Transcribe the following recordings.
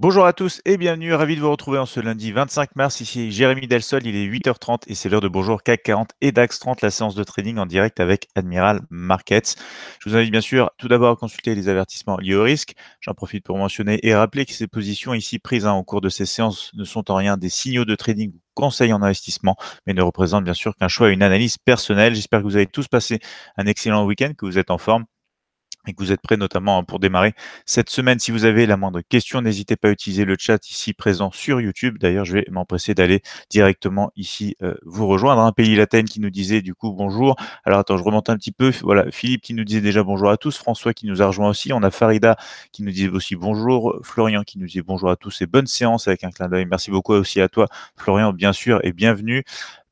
Bonjour à tous et bienvenue, ravi de vous retrouver en ce lundi 25 mars, ici Jérémy Delsol, il est 8h30 et c'est l'heure de Bonjour CAC 40 et DAX 30, la séance de trading en direct avec Admiral Markets. Je vous invite bien sûr tout d'abord à consulter les avertissements liés au risque, j'en profite pour mentionner et rappeler que ces positions ici prises en hein, au cours de ces séances ne sont en rien des signaux de trading ou conseils en investissement, mais ne représentent bien sûr qu'un choix et une analyse personnelle. J'espère que vous avez tous passé un excellent week-end, que vous êtes en forme et que vous êtes prêts notamment hein, pour démarrer cette semaine. Si vous avez la moindre question, n'hésitez pas à utiliser le chat ici présent sur YouTube. D'ailleurs, je vais m'empresser d'aller directement ici euh, vous rejoindre. Un hein. pays latin qui nous disait du coup bonjour. Alors attends, je remonte un petit peu. Voilà, Philippe qui nous disait déjà bonjour à tous. François qui nous a rejoint aussi. On a Farida qui nous disait aussi bonjour. Florian qui nous dit bonjour à tous et bonne séance avec un clin d'œil. Merci beaucoup aussi à toi, Florian, bien sûr, et bienvenue.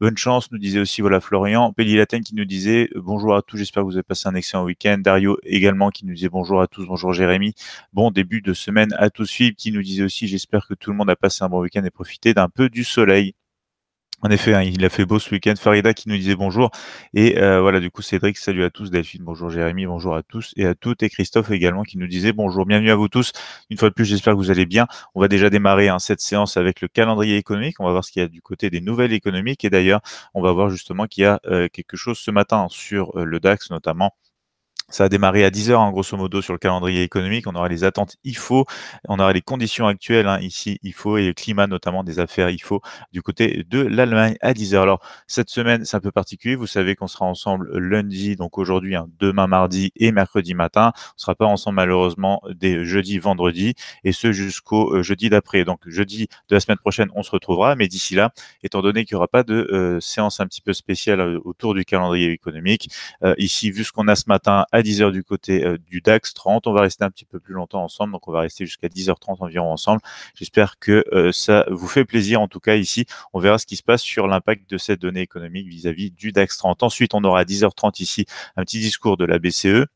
Bonne chance, nous disait aussi voilà Florian. Pelli qui nous disait euh, bonjour à tous, j'espère que vous avez passé un excellent week-end. Dario également qui nous disait bonjour à tous, bonjour Jérémy. Bon début de semaine à tous. Philippe qui nous disait aussi j'espère que tout le monde a passé un bon week-end et profité d'un peu du soleil. En effet, hein, il a fait beau ce week-end. Farida qui nous disait bonjour. Et euh, voilà, du coup, Cédric, salut à tous. Delphine, bonjour Jérémy, bonjour à tous et à toutes. Et Christophe également qui nous disait bonjour. Bienvenue à vous tous. Une fois de plus, j'espère que vous allez bien. On va déjà démarrer hein, cette séance avec le calendrier économique. On va voir ce qu'il y a du côté des nouvelles économiques. Et d'ailleurs, on va voir justement qu'il y a euh, quelque chose ce matin sur euh, le DAX notamment ça a démarré à 10h, hein, grosso modo, sur le calendrier économique. On aura les attentes IFO, on aura les conditions actuelles hein, ici IFO et le climat notamment des affaires IFO du côté de l'Allemagne à 10h. Alors, cette semaine, c'est un peu particulier. Vous savez qu'on sera ensemble lundi, donc aujourd'hui, hein, demain mardi et mercredi matin. On ne sera pas ensemble malheureusement des jeudi, vendredi et ce jusqu'au euh, jeudi d'après. Donc, jeudi de la semaine prochaine, on se retrouvera. Mais d'ici là, étant donné qu'il n'y aura pas de euh, séance un petit peu spéciale euh, autour du calendrier économique, ici, vu ce qu'on a ce matin à 10h du côté euh, du DAX 30. On va rester un petit peu plus longtemps ensemble, donc on va rester jusqu'à 10h30 environ ensemble. J'espère que euh, ça vous fait plaisir. En tout cas, ici, on verra ce qui se passe sur l'impact de cette donnée économique vis à -vis du DAX 30. Ensuite, on aura à 10h30 ici un petit discours de la BCE.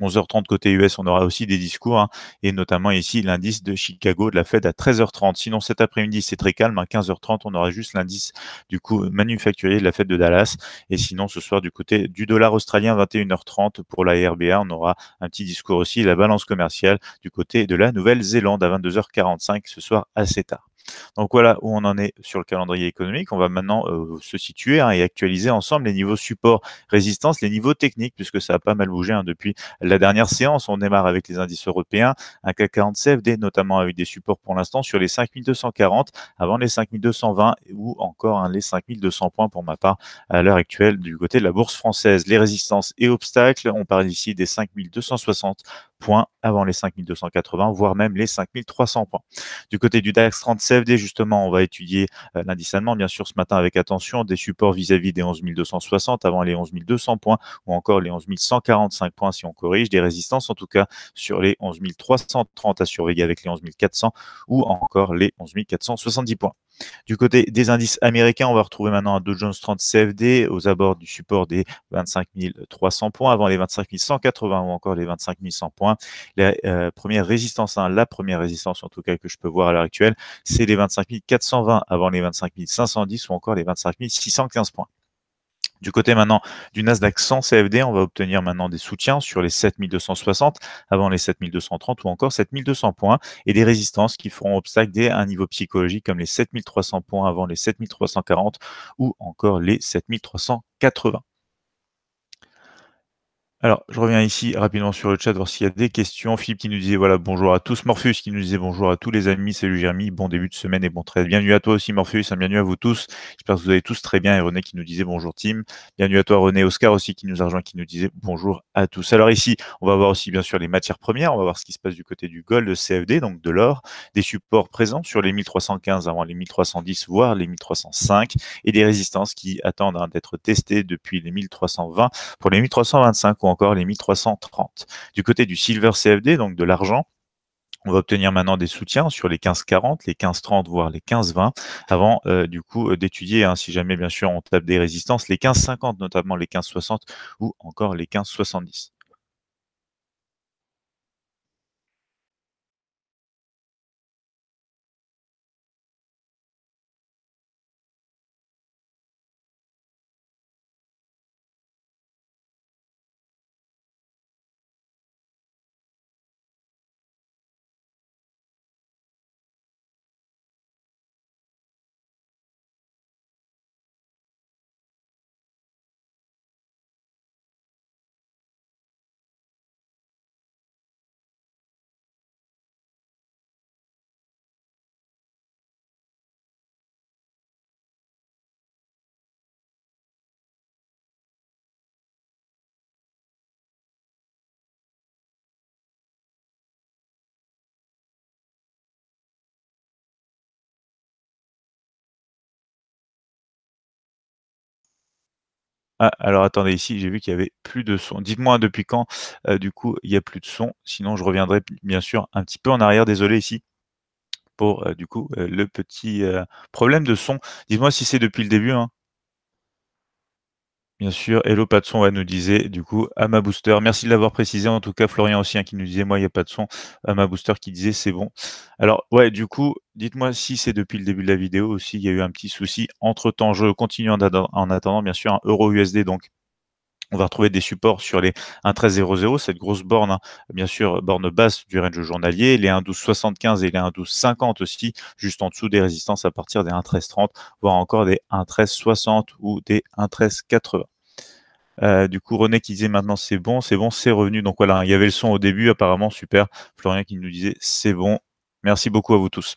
11h30 côté US, on aura aussi des discours, hein, et notamment ici l'indice de Chicago de la Fed à 13h30. Sinon, cet après-midi, c'est très calme. À hein, 15h30, on aura juste l'indice du coût manufacturier de la Fed de Dallas. Et sinon, ce soir, du côté du dollar australien, 21h30 pour la RBA, on aura un petit discours aussi, la balance commerciale du côté de la Nouvelle-Zélande à 22h45 ce soir assez tard. Donc voilà où on en est sur le calendrier économique. On va maintenant euh, se situer hein, et actualiser ensemble les niveaux support, résistance, les niveaux techniques, puisque ça a pas mal bougé hein, depuis la dernière séance. On démarre avec les indices européens, un CAC 40 CFD notamment avec des supports pour l'instant sur les 5240 avant les 5220 ou encore hein, les 5200 points pour ma part à l'heure actuelle du côté de la bourse française. Les résistances et obstacles, on parle ici des 5260 points avant les 5280, voire même les 5300 points. Du côté du DAX 37, justement, on va étudier euh, l'indice bien sûr, ce matin avec attention, des supports vis-à-vis -vis des 11 260 avant les 11 200 points ou encore les 11 145 points si on corrige, des résistances en tout cas sur les 11 330 à surveiller avec les 11 400 ou encore les 11 470 points. Du côté des indices américains, on va retrouver maintenant un Dow Jones 30 CFD aux abords du support des 25 300 points, avant les 25 180 ou encore les 25 100 points. La euh, première résistance, hein, la première résistance en tout cas que je peux voir à l'heure actuelle, c'est les 25 420 avant les 25 510 ou encore les 25 615 points. Du côté maintenant du Nasdaq 100 CFD, on va obtenir maintenant des soutiens sur les 7260 avant les 7230 ou encore 7200 points et des résistances qui feront obstacle dès un niveau psychologique comme les 7300 points avant les 7340 ou encore les 7380. Alors, je reviens ici rapidement sur le chat, voir s'il y a des questions. Philippe qui nous disait voilà, bonjour à tous. Morpheus qui nous disait bonjour à tous les amis. Salut Jérémy, bon début de semaine et bon trade. Bienvenue à toi aussi, Morpheus, bienvenue à vous tous. J'espère que vous allez tous très bien. Et René qui nous disait bonjour, Tim. Bienvenue à toi, René. Oscar aussi qui nous a rejoint, qui nous disait bonjour à tous. Alors, ici, on va voir aussi bien sûr les matières premières. On va voir ce qui se passe du côté du gold, le CFD, donc de l'or, des supports présents sur les 1315 avant les 1310, voire les 1305, et des résistances qui attendent hein, d'être testées depuis les 1320 pour les 1325. On encore les 1330. Du côté du silver CFD, donc de l'argent, on va obtenir maintenant des soutiens sur les 15,40, les 15,30, voire les 15,20, avant euh, du coup euh, d'étudier, hein, si jamais bien sûr on tape des résistances, les 15,50 notamment, les 15,60 ou encore les 15,70. Ah, alors attendez, ici, j'ai vu qu'il y avait plus de son. Dites-moi depuis quand, du coup, il n'y a plus de son. Sinon, je reviendrai bien sûr un petit peu en arrière. Désolé ici pour, du coup, le petit problème de son. Dites-moi si c'est depuis le début. Hein. Bien sûr, Hello pas de son, elle nous disait du coup à ma Booster. Merci de l'avoir précisé. En tout cas, Florian aussi hein, qui nous disait moi il n'y a pas de son. à ma Booster qui disait c'est bon. Alors ouais, du coup, dites-moi si c'est depuis le début de la vidéo aussi, il y a eu un petit souci. Entre temps, je continue en, en attendant, bien sûr, un euro USD, donc on va retrouver des supports sur les 1.13.00, cette grosse borne, hein. bien sûr, borne basse du range journalier, les 1.12.75 et les 1.12.50 aussi, juste en dessous des résistances à partir des 1.13.30, voire encore des 1.13.60 ou des 1.13.80. Euh, du coup, René qui disait maintenant c'est bon, c'est bon, c'est revenu. Donc voilà, il y avait le son au début, apparemment super. Florian qui nous disait c'est bon. Merci beaucoup à vous tous.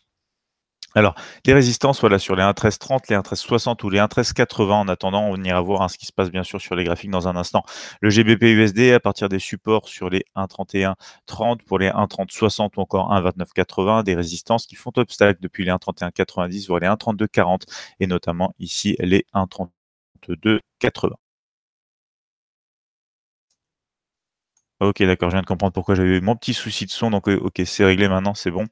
Alors, les résistances, voilà, sur les 1.13.30, les 1.13.60 ou les 1.13.80, en attendant, on ira voir hein, ce qui se passe bien sûr sur les graphiques dans un instant. Le GBP USD à partir des supports sur les 1.31.30, pour les 1.30.60 ou encore 1.29.80, des résistances qui font obstacle depuis les 1.31.90 voire les 1.32.40 et notamment ici les 1.32.80. Ok, d'accord, je viens de comprendre pourquoi j'avais eu mon petit souci de son, donc euh, ok, c'est réglé maintenant, c'est bon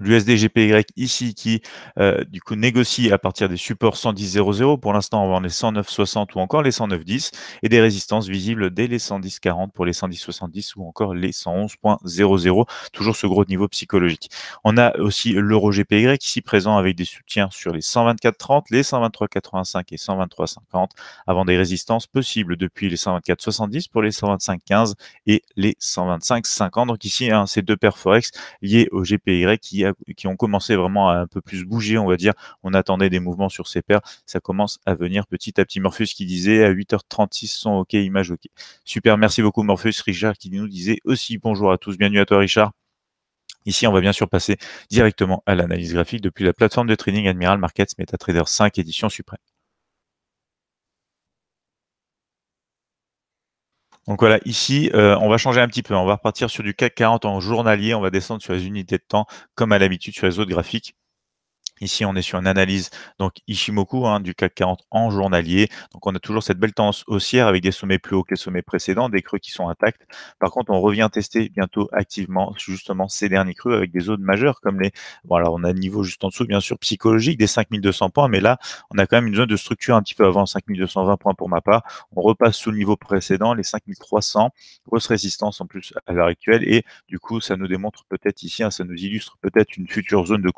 l'USDGPY ici qui euh, du coup négocie à partir des supports 110.00. Pour l'instant, on les 109.60 ou encore les 109.10 et des résistances visibles dès les 110.40 pour les 110.70 ou encore les 111.00. Toujours ce gros niveau psychologique. On a aussi l'euro GPY ici présent avec des soutiens sur les 124.30, les 123.85 et 123.50 avant des résistances possibles depuis les 124.70 pour les 125.15 et les 125.50. Donc ici, hein, ces deux paires forex liées au GPY qui qui, ont commencé vraiment à un peu plus bouger, on va dire. On attendait des mouvements sur ces paires. Ça commence à venir petit à petit. Morpheus qui disait à 8h36, sont OK, image OK. Super, merci beaucoup Morpheus. Richard qui nous disait aussi bonjour à tous. Bienvenue à toi Richard. Ici, on va bien sûr passer directement à l'analyse graphique depuis la plateforme de trading Admiral Markets MetaTrader 5 édition suprême. Donc voilà, ici, euh, on va changer un petit peu. On va repartir sur du CAC 40 en journalier. On va descendre sur les unités de temps, comme à l'habitude sur les autres graphiques. Ici, on est sur une analyse donc Ishimoku hein, du CAC 40 en journalier. Donc, on a toujours cette belle tendance haussière avec des sommets plus hauts que les sommets précédents, des creux qui sont intacts. Par contre, on revient tester bientôt activement justement ces derniers creux avec des zones majeures comme les. Bon, alors on a le niveau juste en dessous, bien sûr, psychologique des 5200 points, mais là, on a quand même une zone de structure un petit peu avant 5220 points pour ma part. On repasse sous le niveau précédent, les 5300, grosse résistance en plus à l'heure actuelle, et du coup, ça nous démontre peut-être ici, hein, ça nous illustre peut-être une future zone de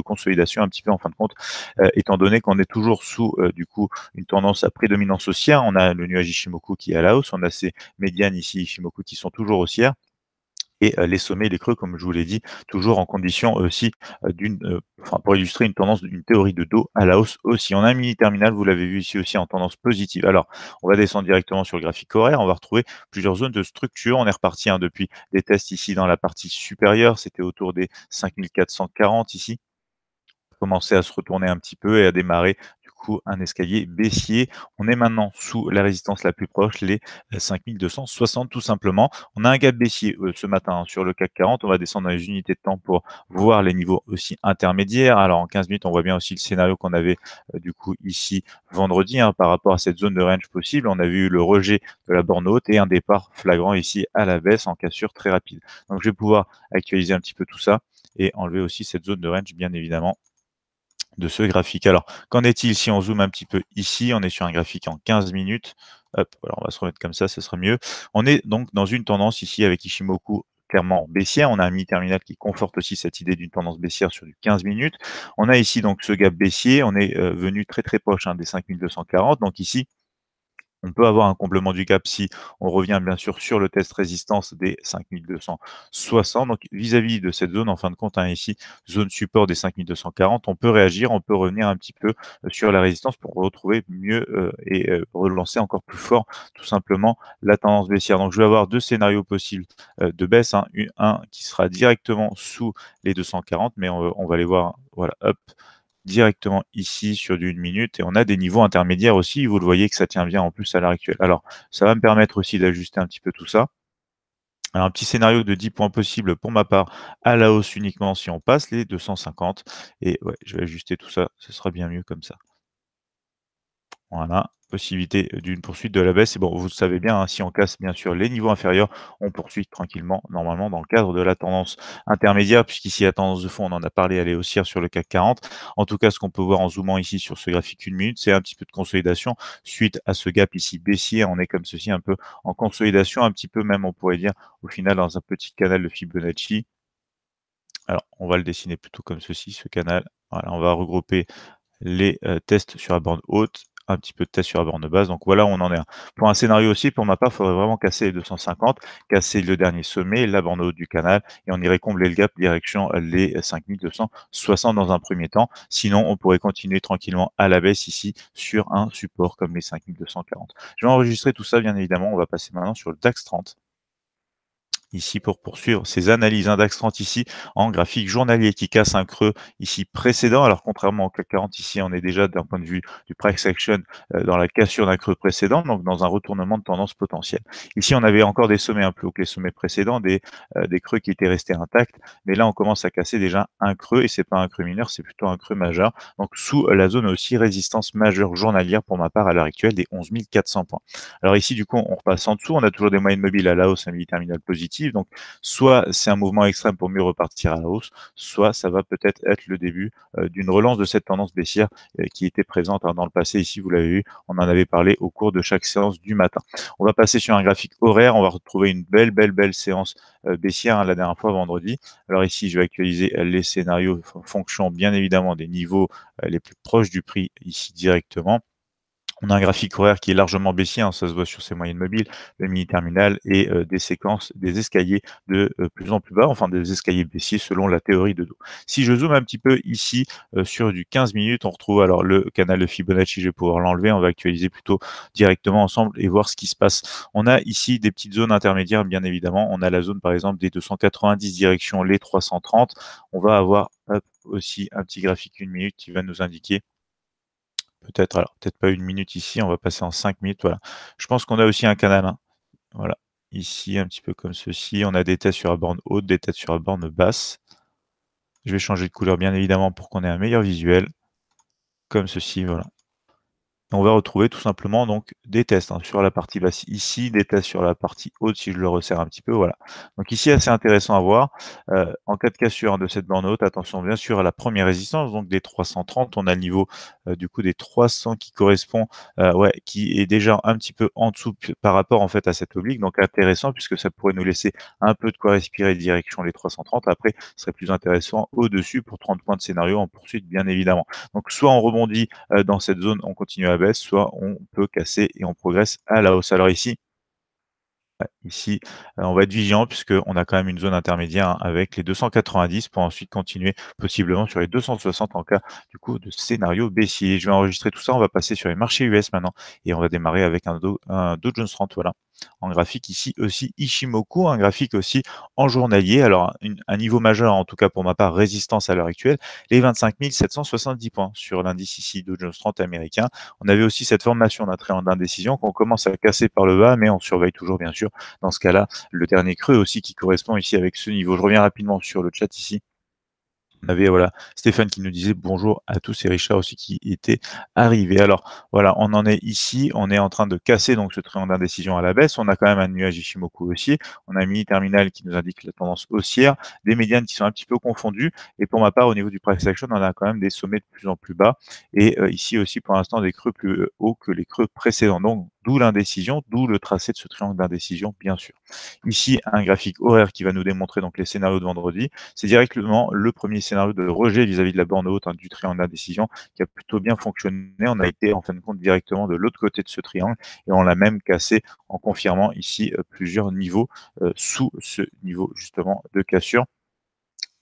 consolidation un petit peu en fin de compte, euh, étant donné qu'on est toujours sous euh, du coup une tendance à prédominance haussière. On a le nuage Ishimoku qui est à la hausse, on a ces médianes ici Ishimoku qui sont toujours haussières et euh, les sommets les creux, comme je vous l'ai dit, toujours en condition aussi d'une, enfin, pour illustrer une tendance d'une théorie de dos à la hausse aussi. On a un mini terminal, vous l'avez vu ici aussi en tendance positive. Alors, on va descendre directement sur le graphique horaire, on va retrouver plusieurs zones de structure. On est reparti hein, depuis des tests ici dans la partie supérieure, c'était autour des 5440 ici commencer à se retourner un petit peu et à démarrer du coup un escalier baissier. On est maintenant sous la résistance la plus proche, les 5260 euh, tout simplement. On a un gap baissier euh, ce matin hein, sur le CAC 40. On va descendre dans les unités de temps pour voir les niveaux aussi intermédiaires. Alors en 15 minutes, on voit bien aussi le scénario qu'on avait euh, du coup ici vendredi hein, par rapport à cette zone de range possible. On a vu le rejet de la borne haute et un départ flagrant ici à la baisse en cassure très rapide. Donc je vais pouvoir actualiser un petit peu tout ça et enlever aussi cette zone de range bien évidemment de ce graphique. Alors, qu'en est-il si on zoome un petit peu ici On est sur un graphique en 15 minutes. Hop, alors on va se remettre comme ça, ce sera mieux. On est donc dans une tendance ici avec Ishimoku clairement baissière. On a un mi-terminal qui conforte aussi cette idée d'une tendance baissière sur du 15 minutes. On a ici donc ce gap baissier. On est euh, venu très très proche hein, des 5240. Donc ici, on peut avoir un comblement du gap si on revient bien sûr sur le test résistance des 5260. Donc vis-à-vis de cette zone, en fin de compte, hein, ici, zone support des 5240, on peut réagir, on peut revenir un petit peu euh, sur la résistance pour retrouver mieux euh, et euh, relancer encore plus fort tout simplement la tendance baissière. Donc je vais avoir deux scénarios possibles de baisse, hein, un qui sera directement sous les 240, mais on, on va aller voir, voilà, hop, directement ici sur du minute et on a des niveaux intermédiaires aussi. Vous le voyez que ça tient bien en plus à l'heure actuelle. Alors, ça va me permettre aussi d'ajuster un petit peu tout ça. Alors, un petit scénario de 10 points possibles pour ma part à la hausse uniquement si on passe les 250. Et ouais, je vais ajuster tout ça, ce sera bien mieux comme ça. Voilà possibilité euh, d'une poursuite de la baisse. Et bon, vous le savez bien, hein, si on casse bien sûr les niveaux inférieurs, on poursuit tranquillement, normalement, dans le cadre de la tendance intermédiaire, puisqu'ici la tendance de fond, on en a parlé, elle est haussière sur le CAC 40. En tout cas, ce qu'on peut voir en zoomant ici sur ce graphique une minute, c'est un petit peu de consolidation suite à ce gap ici baissier. On est comme ceci un peu en consolidation, un petit peu même, on pourrait dire, au final, dans un petit canal de Fibonacci. Alors, on va le dessiner plutôt comme ceci, ce canal. on va regrouper les euh, tests sur la bande haute un petit peu de test sur la borne base. Donc voilà, on en est Pour un scénario aussi, pour ma part, il faudrait vraiment casser les 250, casser le dernier sommet, la borne haute du canal, et on irait combler le gap direction les 5260 dans un premier temps. Sinon, on pourrait continuer tranquillement à la baisse ici sur un support comme les 5240. Je vais enregistrer tout ça, bien évidemment. On va passer maintenant sur le DAX 30 ici pour poursuivre ces analyses index 30 ici en graphique journalier qui casse un creux ici précédent. Alors contrairement au CAC 40 ici, on est déjà d'un point de vue du price action euh, dans la cassure d'un creux précédent, donc dans un retournement de tendance potentielle. Ici, on avait encore des sommets un peu hauts que les sommets précédents, des, euh, des creux qui étaient restés intacts, mais là on commence à casser déjà un creux et c'est pas un creux mineur, c'est plutôt un creux majeur. Donc sous la zone aussi résistance majeure journalière pour ma part à l'heure actuelle des 11 400 points. Alors ici du coup on repasse en dessous, on a toujours des moyennes mobiles à la hausse, un mini terminal positif donc, soit c'est un mouvement extrême pour mieux repartir à la hausse, soit ça va peut-être être le début euh, d'une relance de cette tendance baissière euh, qui était présente hein, dans le passé. Ici, vous l'avez vu, on en avait parlé au cours de chaque séance du matin. On va passer sur un graphique horaire. On va retrouver une belle, belle, belle séance euh, baissière hein, la dernière fois vendredi. Alors ici, je vais actualiser les scénarios en fonction bien évidemment des niveaux les plus proches du prix ici directement on a un graphique horaire qui est largement baissier, hein, ça se voit sur ces moyennes mobiles, le mini-terminal et euh, des séquences, des escaliers de euh, plus en plus bas, enfin des escaliers baissiers selon la théorie de dos. Si je zoome un petit peu ici euh, sur du 15 minutes, on retrouve alors le canal de Fibonacci, je vais pouvoir l'enlever, on va actualiser plutôt directement ensemble et voir ce qui se passe. On a ici des petites zones intermédiaires, bien évidemment. On a la zone par exemple des 290 direction les 330. On va avoir aussi un petit graphique une minute qui va nous indiquer peut-être, alors peut-être pas une minute ici, on va passer en cinq minutes. Voilà. Je pense qu'on a aussi un canal. Hein. Voilà. Ici, un petit peu comme ceci. On a des têtes sur la borne haute, des têtes sur la borne basse. Je vais changer de couleur, bien évidemment, pour qu'on ait un meilleur visuel. Comme ceci, voilà on va retrouver tout simplement donc des tests hein, sur la partie basse ici, des tests sur la partie haute si je le resserre un petit peu. Voilà. Donc ici, assez intéressant à voir. Euh, en cas de cassure de cette bande haute, attention bien sûr à la première résistance, donc des 330. On a le niveau euh, du coup des 300 qui correspond, euh, ouais, qui est déjà un petit peu en dessous par rapport en fait à cette oblique. Donc intéressant puisque ça pourrait nous laisser un peu de quoi respirer direction les 330. Après, ce serait plus intéressant au-dessus pour 30 points de scénario en poursuite bien évidemment. Donc soit on rebondit dans cette zone, on continue à soit on peut casser et on progresse à la hausse. Alors ici, ici, euh, on va être vigilant puisqu'on a quand même une zone intermédiaire hein, avec les 290 pour ensuite continuer possiblement sur les 260 en cas du coup de scénario baissier. Je vais enregistrer tout ça, on va passer sur les marchés US maintenant et on va démarrer avec un dos un Dow Jones 30, voilà en graphique ici aussi Ishimoku, un graphique aussi en journalier. Alors un niveau majeur, en tout cas pour ma part, résistance à l'heure actuelle, les 25 770 points sur l'indice ici de Jones 30 américain. On avait aussi cette formation d'un trait en indécision qu'on commence à casser par le bas, mais on surveille toujours bien sûr dans ce cas-là le dernier creux aussi qui correspond ici avec ce niveau. Je reviens rapidement sur le chat ici on avait voilà Stéphane qui nous disait bonjour à tous et Richard aussi qui était arrivé. Alors voilà, on en est ici, on est en train de casser donc ce triangle d'indécision à la baisse. On a quand même un nuage Ishimoku aussi, on a un mini terminal qui nous indique la tendance haussière, des médianes qui sont un petit peu confondues. Et pour ma part, au niveau du price action, on a quand même des sommets de plus en plus bas et euh, ici aussi pour l'instant des creux plus euh, hauts que les creux précédents. Donc D'où l'indécision, d'où le tracé de ce triangle d'indécision, bien sûr. Ici, un graphique horaire qui va nous démontrer donc les scénarios de vendredi. C'est directement le premier scénario de rejet vis-à-vis de la borne haute hein, du triangle d'indécision qui a plutôt bien fonctionné. On a été en fin de compte directement de l'autre côté de ce triangle et on l'a même cassé en confirmant ici euh, plusieurs niveaux euh, sous ce niveau justement de cassure.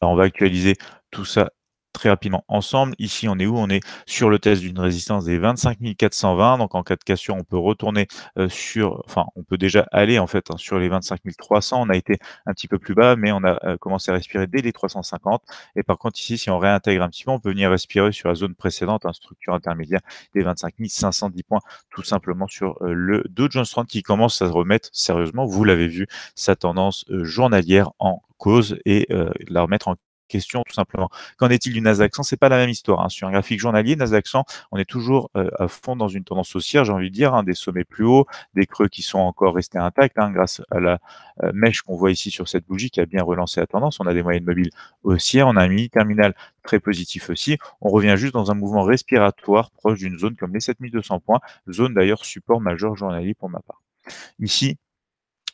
on va actualiser tout ça très rapidement ensemble. Ici, on est où On est sur le test d'une résistance des 25 420. Donc, en cas de cassure, on peut retourner euh, sur, enfin, on peut déjà aller en fait hein, sur les 25 300. On a été un petit peu plus bas, mais on a euh, commencé à respirer dès les 350. Et par contre, ici, si on réintègre un petit peu, on peut venir respirer sur la zone précédente, hein, structure intermédiaire des 25 510 points, tout simplement sur euh, le Dow Jones 30 qui commence à se remettre sérieusement. Vous l'avez vu, sa tendance journalière en cause et la remettre en question, tout simplement. Qu'en est-il du Nasdaq 100 C'est pas la même histoire. Hein. Sur un graphique journalier, Nasdaq 100, on est toujours euh, à fond dans une tendance haussière, j'ai envie de dire, hein, des sommets plus hauts, des creux qui sont encore restés intacts hein, grâce à la euh, mèche qu'on voit ici sur cette bougie qui a bien relancé la tendance. On a des moyennes mobiles haussières, on a un mini terminal très positif aussi. On revient juste dans un mouvement respiratoire proche d'une zone comme les 7200 points, zone d'ailleurs support majeur journalier pour ma part. Ici,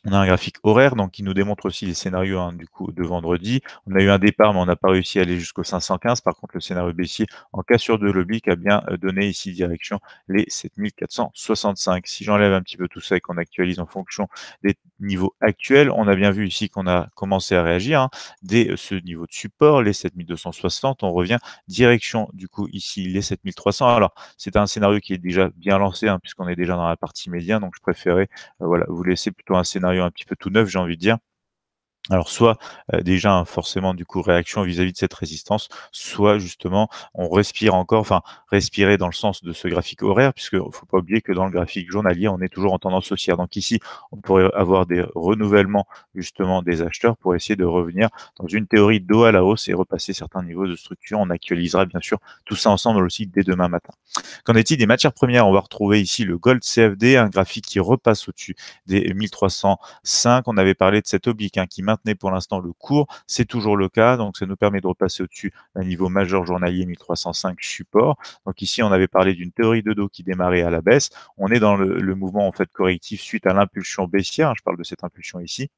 on a un graphique horaire, donc qui nous démontre aussi les scénarios hein, du coup de vendredi. On a eu un départ, mais on n'a pas réussi à aller jusqu'au 515. Par contre, le scénario baissier en cassure de qui a bien euh, donné ici direction les 7465. Si j'enlève un petit peu tout ça et qu'on actualise en fonction des niveaux actuels, on a bien vu ici qu'on a commencé à réagir hein. dès euh, ce niveau de support, les 7260. On revient direction du coup ici les 7300. Alors c'est un scénario qui est déjà bien lancé hein, puisqu'on est déjà dans la partie médiane, donc je préférais euh, voilà vous laisser plutôt un scénario un petit peu tout neuf, j'ai envie de dire. Alors soit déjà hein, forcément du coup réaction vis-à-vis de cette résistance, soit justement on respire encore, enfin respirer dans le sens de ce graphique horaire, puisque faut pas oublier que dans le graphique journalier, on est toujours en tendance haussière. Donc ici, on pourrait avoir des renouvellements justement des acheteurs pour essayer de revenir dans une théorie d'eau à la hausse et repasser certains niveaux de structure. On actualisera bien sûr tout ça ensemble aussi dès demain matin. Qu'en est-il des matières premières On va retrouver ici le gold CFD, un graphique qui repasse au-dessus des 1305. On avait parlé de cet oblique hein, qui maintient pour l'instant le cours. C'est toujours le cas. Donc, ça nous permet de repasser au-dessus d'un niveau majeur journalier 1305 support. Donc, ici, on avait parlé d'une théorie de dos qui démarrait à la baisse. On est dans le, le mouvement, en fait, correctif suite à l'impulsion baissière. Hein, je parle de cette impulsion ici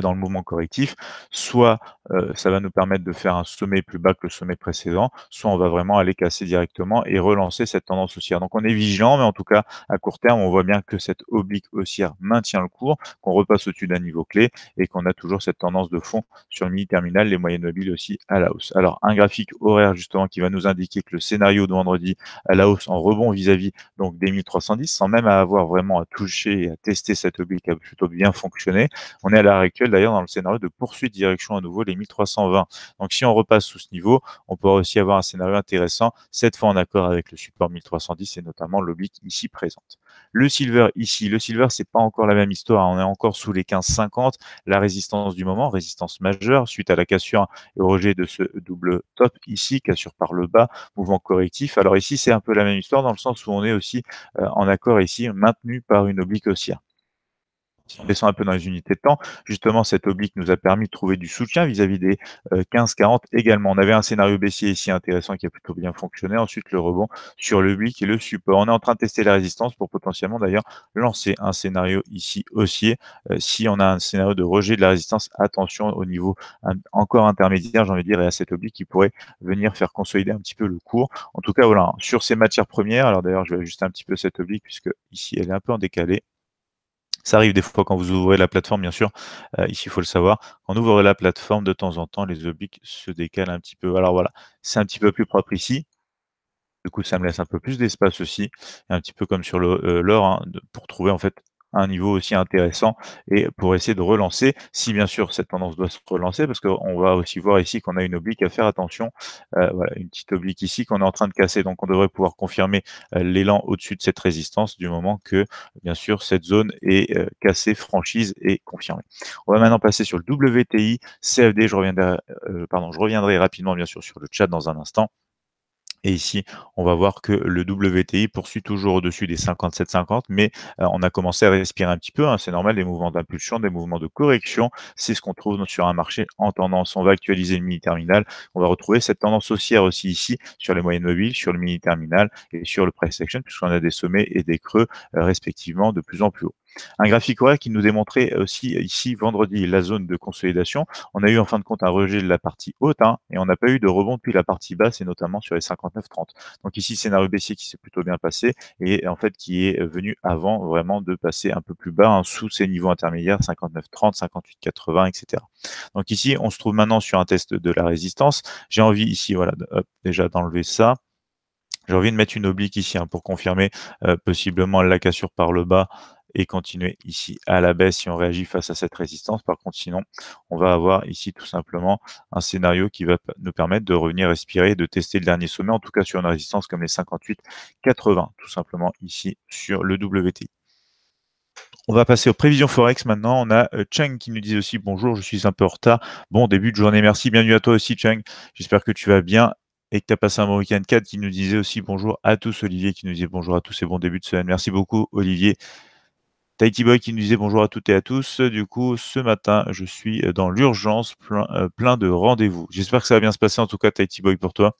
dans le mouvement correctif, soit euh, ça va nous permettre de faire un sommet plus bas que le sommet précédent, soit on va vraiment aller casser directement et relancer cette tendance haussière. Donc on est vigilant, mais en tout cas à court terme, on voit bien que cette oblique haussière maintient le cours, qu'on repasse au-dessus d'un niveau clé et qu'on a toujours cette tendance de fond sur le mini-terminal, les moyennes mobiles aussi à la hausse. Alors un graphique horaire justement qui va nous indiquer que le scénario de vendredi à la hausse en rebond vis-à-vis donc des 1310, sans même avoir vraiment à toucher et à tester cette oblique, a plutôt bien fonctionné. On est à la récupération d'ailleurs dans le scénario de poursuite direction à nouveau les 1320. Donc si on repasse sous ce niveau, on peut aussi avoir un scénario intéressant, cette fois en accord avec le support 1310 et notamment l'oblique ici présente. Le silver ici, le silver c'est pas encore la même histoire, on est encore sous les 1550, la résistance du moment, résistance majeure suite à la cassure et au rejet de ce double top ici, cassure par le bas, mouvement correctif. Alors ici c'est un peu la même histoire dans le sens où on est aussi euh, en accord ici maintenu par une oblique haussière. On descend un peu dans les unités de temps, justement, cette oblique nous a permis de trouver du soutien vis-à-vis des 15-40 euh, également. On avait un scénario baissier ici intéressant qui a plutôt bien fonctionné. Ensuite, le rebond sur l'oblique et le support. On est en train de tester la résistance pour potentiellement d'ailleurs lancer un scénario ici haussier. Euh, si on a un scénario de rejet de la résistance, attention au niveau hein, encore intermédiaire, j'ai envie de dire, et à cette oblique qui pourrait venir faire consolider un petit peu le cours. En tout cas, voilà, sur ces matières premières, alors d'ailleurs, je vais ajuster un petit peu cette oblique puisque ici, elle est un peu en décalé ça arrive des fois quand vous ouvrez la plateforme, bien sûr. Euh, ici, il faut le savoir. Quand on ouvre la plateforme, de temps en temps, les obliques se décalent un petit peu. Alors voilà, c'est un petit peu plus propre ici. Du coup, ça me laisse un peu plus d'espace aussi, un petit peu comme sur euh, l'or, hein, pour trouver en fait un niveau aussi intéressant et pour essayer de relancer, si bien sûr cette tendance doit se relancer, parce qu'on va aussi voir ici qu'on a une oblique à faire attention, euh, voilà, une petite oblique ici qu'on est en train de casser, donc on devrait pouvoir confirmer euh, l'élan au-dessus de cette résistance du moment que, bien sûr, cette zone est euh, cassée, franchise et confirmée. On va maintenant passer sur le WTI, CFD, je reviendrai, pardon, je reviendrai rapidement, bien sûr, sur le chat dans un instant. Et ici, on va voir que le WTI poursuit toujours au-dessus des 57,50, mais on a commencé à respirer un petit peu. Hein. c'est normal, des mouvements d'impulsion, des mouvements de correction. C'est ce qu'on trouve sur un marché en tendance. On va actualiser le mini-terminal. On va retrouver cette tendance haussière aussi ici sur les moyennes mobiles, sur le mini-terminal et sur le price action, puisqu'on a des sommets et des creux respectivement de plus en plus haut. Un graphique horaire qui nous démontrait aussi ici vendredi la zone de consolidation. On a eu en fin de compte un rejet de la partie haute hein, et on n'a pas eu de rebond depuis la partie basse et notamment sur les 59-30. Donc ici, scénario baissier qui s'est plutôt bien passé et en fait qui est venu avant vraiment de passer un peu plus bas, hein, sous ces niveaux intermédiaires 59-30, 58-80, etc. Donc ici, on se trouve maintenant sur un test de la résistance. J'ai envie ici, voilà, déjà d'enlever ça. J'ai envie de mettre une oblique ici hein, pour confirmer euh, possiblement la cassure par le bas et continuer ici à la baisse si on réagit face à cette résistance. Par contre, sinon, on va avoir ici tout simplement un scénario qui va nous permettre de revenir respirer de tester le dernier sommet, en tout cas sur une résistance comme les 58, 80, tout simplement ici sur le WTI. On va passer aux prévisions Forex maintenant. On a euh, Cheng qui nous dit aussi bonjour, je suis un peu en retard. Bon début de journée, merci. Bienvenue à toi aussi Cheng. J'espère que tu vas bien et que tu as passé un bon week-end. 4 qui nous disait aussi bonjour à tous. Olivier qui nous disait bonjour à tous et bon début de semaine. Merci beaucoup Olivier. Tahiti Boy qui nous disait bonjour à toutes et à tous. Du coup, ce matin, je suis euh, dans l'urgence, plein, euh, plein de rendez-vous. J'espère que ça va bien se passer, en tout cas, Tahiti Boy, pour toi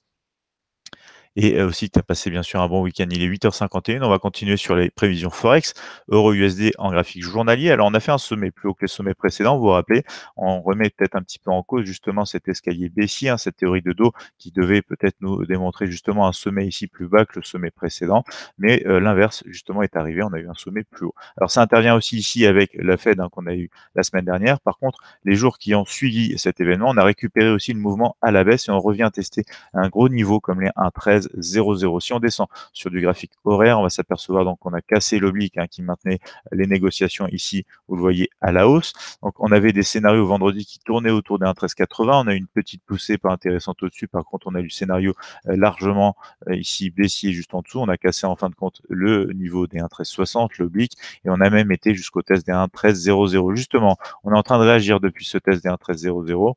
et euh, aussi tu as passé bien sûr un bon week-end. Il est 8h51, on va continuer sur les prévisions Forex, Euro-USD en graphique journalier. Alors on a fait un sommet plus haut que le sommet précédent, vous vous rappelez, on remet peut-être un petit peu en cause justement cet escalier baissier, hein, cette théorie de dos qui devait peut-être nous démontrer justement un sommet ici plus bas que le sommet précédent, mais euh, l'inverse justement est arrivé, on a eu un sommet plus haut. Alors ça intervient aussi ici avec la Fed hein, qu'on a eu la semaine dernière. Par contre, les jours qui ont suivi cet événement, on a récupéré aussi le mouvement à la baisse et on revient tester un gros niveau comme les 1,13 si on descend sur du graphique horaire, on va s'apercevoir donc qu'on a cassé l'oblique hein, qui maintenait les négociations ici, vous le voyez, à la hausse. Donc on avait des scénarios vendredi qui tournaient autour des 1,1380. On a eu une petite poussée pas intéressante au-dessus. Par contre, on a eu le scénario euh, largement euh, ici baissier juste en dessous. On a cassé en fin de compte le niveau des 1,1360, l'oblique, et on a même été jusqu'au test des 1,1300. Justement, on est en train de réagir depuis ce test des 1,1300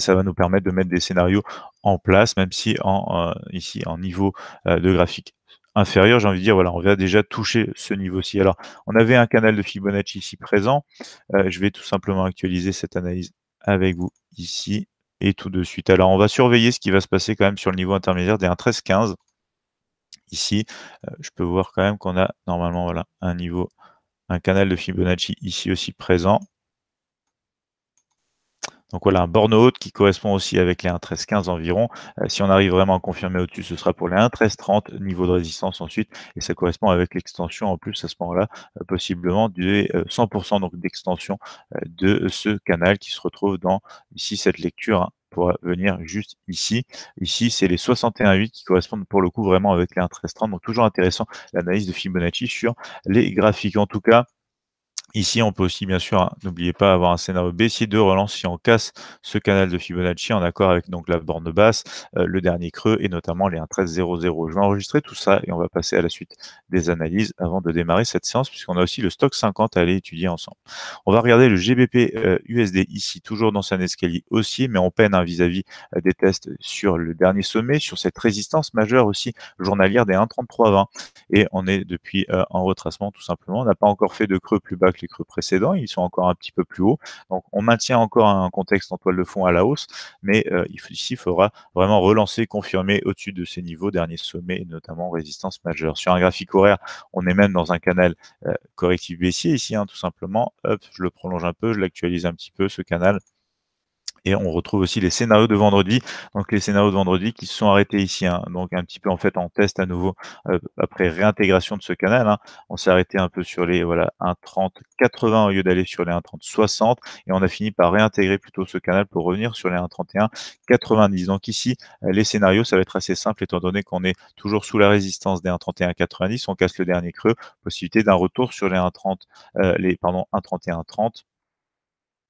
ça va nous permettre de mettre des scénarios en place, même si en, ici en niveau euh, de graphique inférieur, j'ai envie de dire, voilà, on va déjà toucher ce niveau-ci. Alors, on avait un canal de Fibonacci ici présent. Euh, je vais tout simplement actualiser cette analyse avec vous ici et tout de suite. Alors, on va surveiller ce qui va se passer quand même sur le niveau intermédiaire des 13 15 Ici, euh, je peux voir quand même qu'on a normalement voilà, un niveau, un canal de Fibonacci ici aussi présent. Donc voilà, un borne haute qui correspond aussi avec les 113-15 environ. Euh, si on arrive vraiment à confirmer au-dessus, ce sera pour les 1.13.30, niveau de résistance ensuite, et ça correspond avec l'extension en plus à ce moment-là, euh, possiblement du 100% euh, donc d'extension de ce canal qui se retrouve dans ici cette lecture. Hein, pour pourra venir juste ici. Ici, c'est les 61,8 qui correspondent pour le coup vraiment avec les 1,1330. Donc toujours intéressant l'analyse de Fibonacci sur les graphiques. En tout cas, Ici, on peut aussi, bien sûr, hein, n'oubliez pas, avoir un scénario baissier de relance si on casse ce canal de Fibonacci en accord avec donc la borne basse, euh, le dernier creux et notamment les 1.13.00. Je vais enregistrer tout ça et on va passer à la suite des analyses avant de démarrer cette séance puisqu'on a aussi le stock 50 à aller étudier ensemble. On va regarder le GBP USD euh, ici, toujours dans un escalier haussier, mais on peine hein, vis-à-vis euh, des tests sur le dernier sommet, sur cette résistance majeure aussi journalière des 1.33.20 et on est depuis en retracement tout simplement. On n'a pas encore fait de creux plus bas que les creux précédents. Ils sont encore un petit peu plus hauts. Donc, on maintient encore un contexte en toile de fond à la hausse, mais euh, ici, il faudra vraiment relancer, confirmer au-dessus de ces niveaux, dernier sommet, notamment résistance majeure. Sur un graphique horaire, on est même dans un canal euh, correctif baissier ici, hein, tout simplement. je le prolonge un peu, je l'actualise un petit peu, ce canal et on retrouve aussi les scénarios de vendredi. Donc les scénarios de vendredi qui se sont arrêtés ici. Hein. Donc un petit peu en fait en test à nouveau euh, après réintégration de ce canal. Hein. On s'est arrêté un peu sur les voilà 1,30 80 au lieu d'aller sur les 1,30 60 et on a fini par réintégrer plutôt ce canal pour revenir sur les 1,31 90. Donc ici euh, les scénarios ça va être assez simple étant donné qu'on est toujours sous la résistance des 1,31 90. On casse le dernier creux. Possibilité d'un retour sur les 1,30 euh, les pardon 1,31 30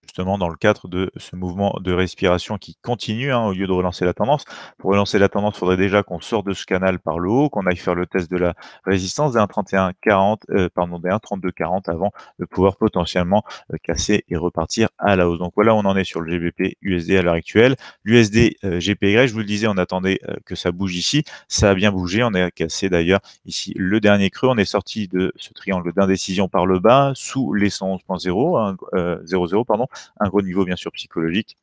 justement dans le cadre de ce mouvement de respiration qui continue, hein, au lieu de relancer la tendance. Pour relancer la tendance, il faudrait déjà qu'on sorte de ce canal par le haut, qu'on aille faire le test de la résistance d'un 31 40 pardon, des 1.32-40 avant de pouvoir potentiellement euh, casser et repartir à la hausse. Donc voilà, on en est sur le GBP USD à l'heure actuelle. L'USD euh, GPY, je vous le disais, on attendait euh, que ça bouge ici. Ça a bien bougé. On a cassé d'ailleurs ici le dernier creux. On est sorti de ce triangle d'indécision par le bas sous les 111,00, hein, pardon un gros niveau bien sûr psychologique.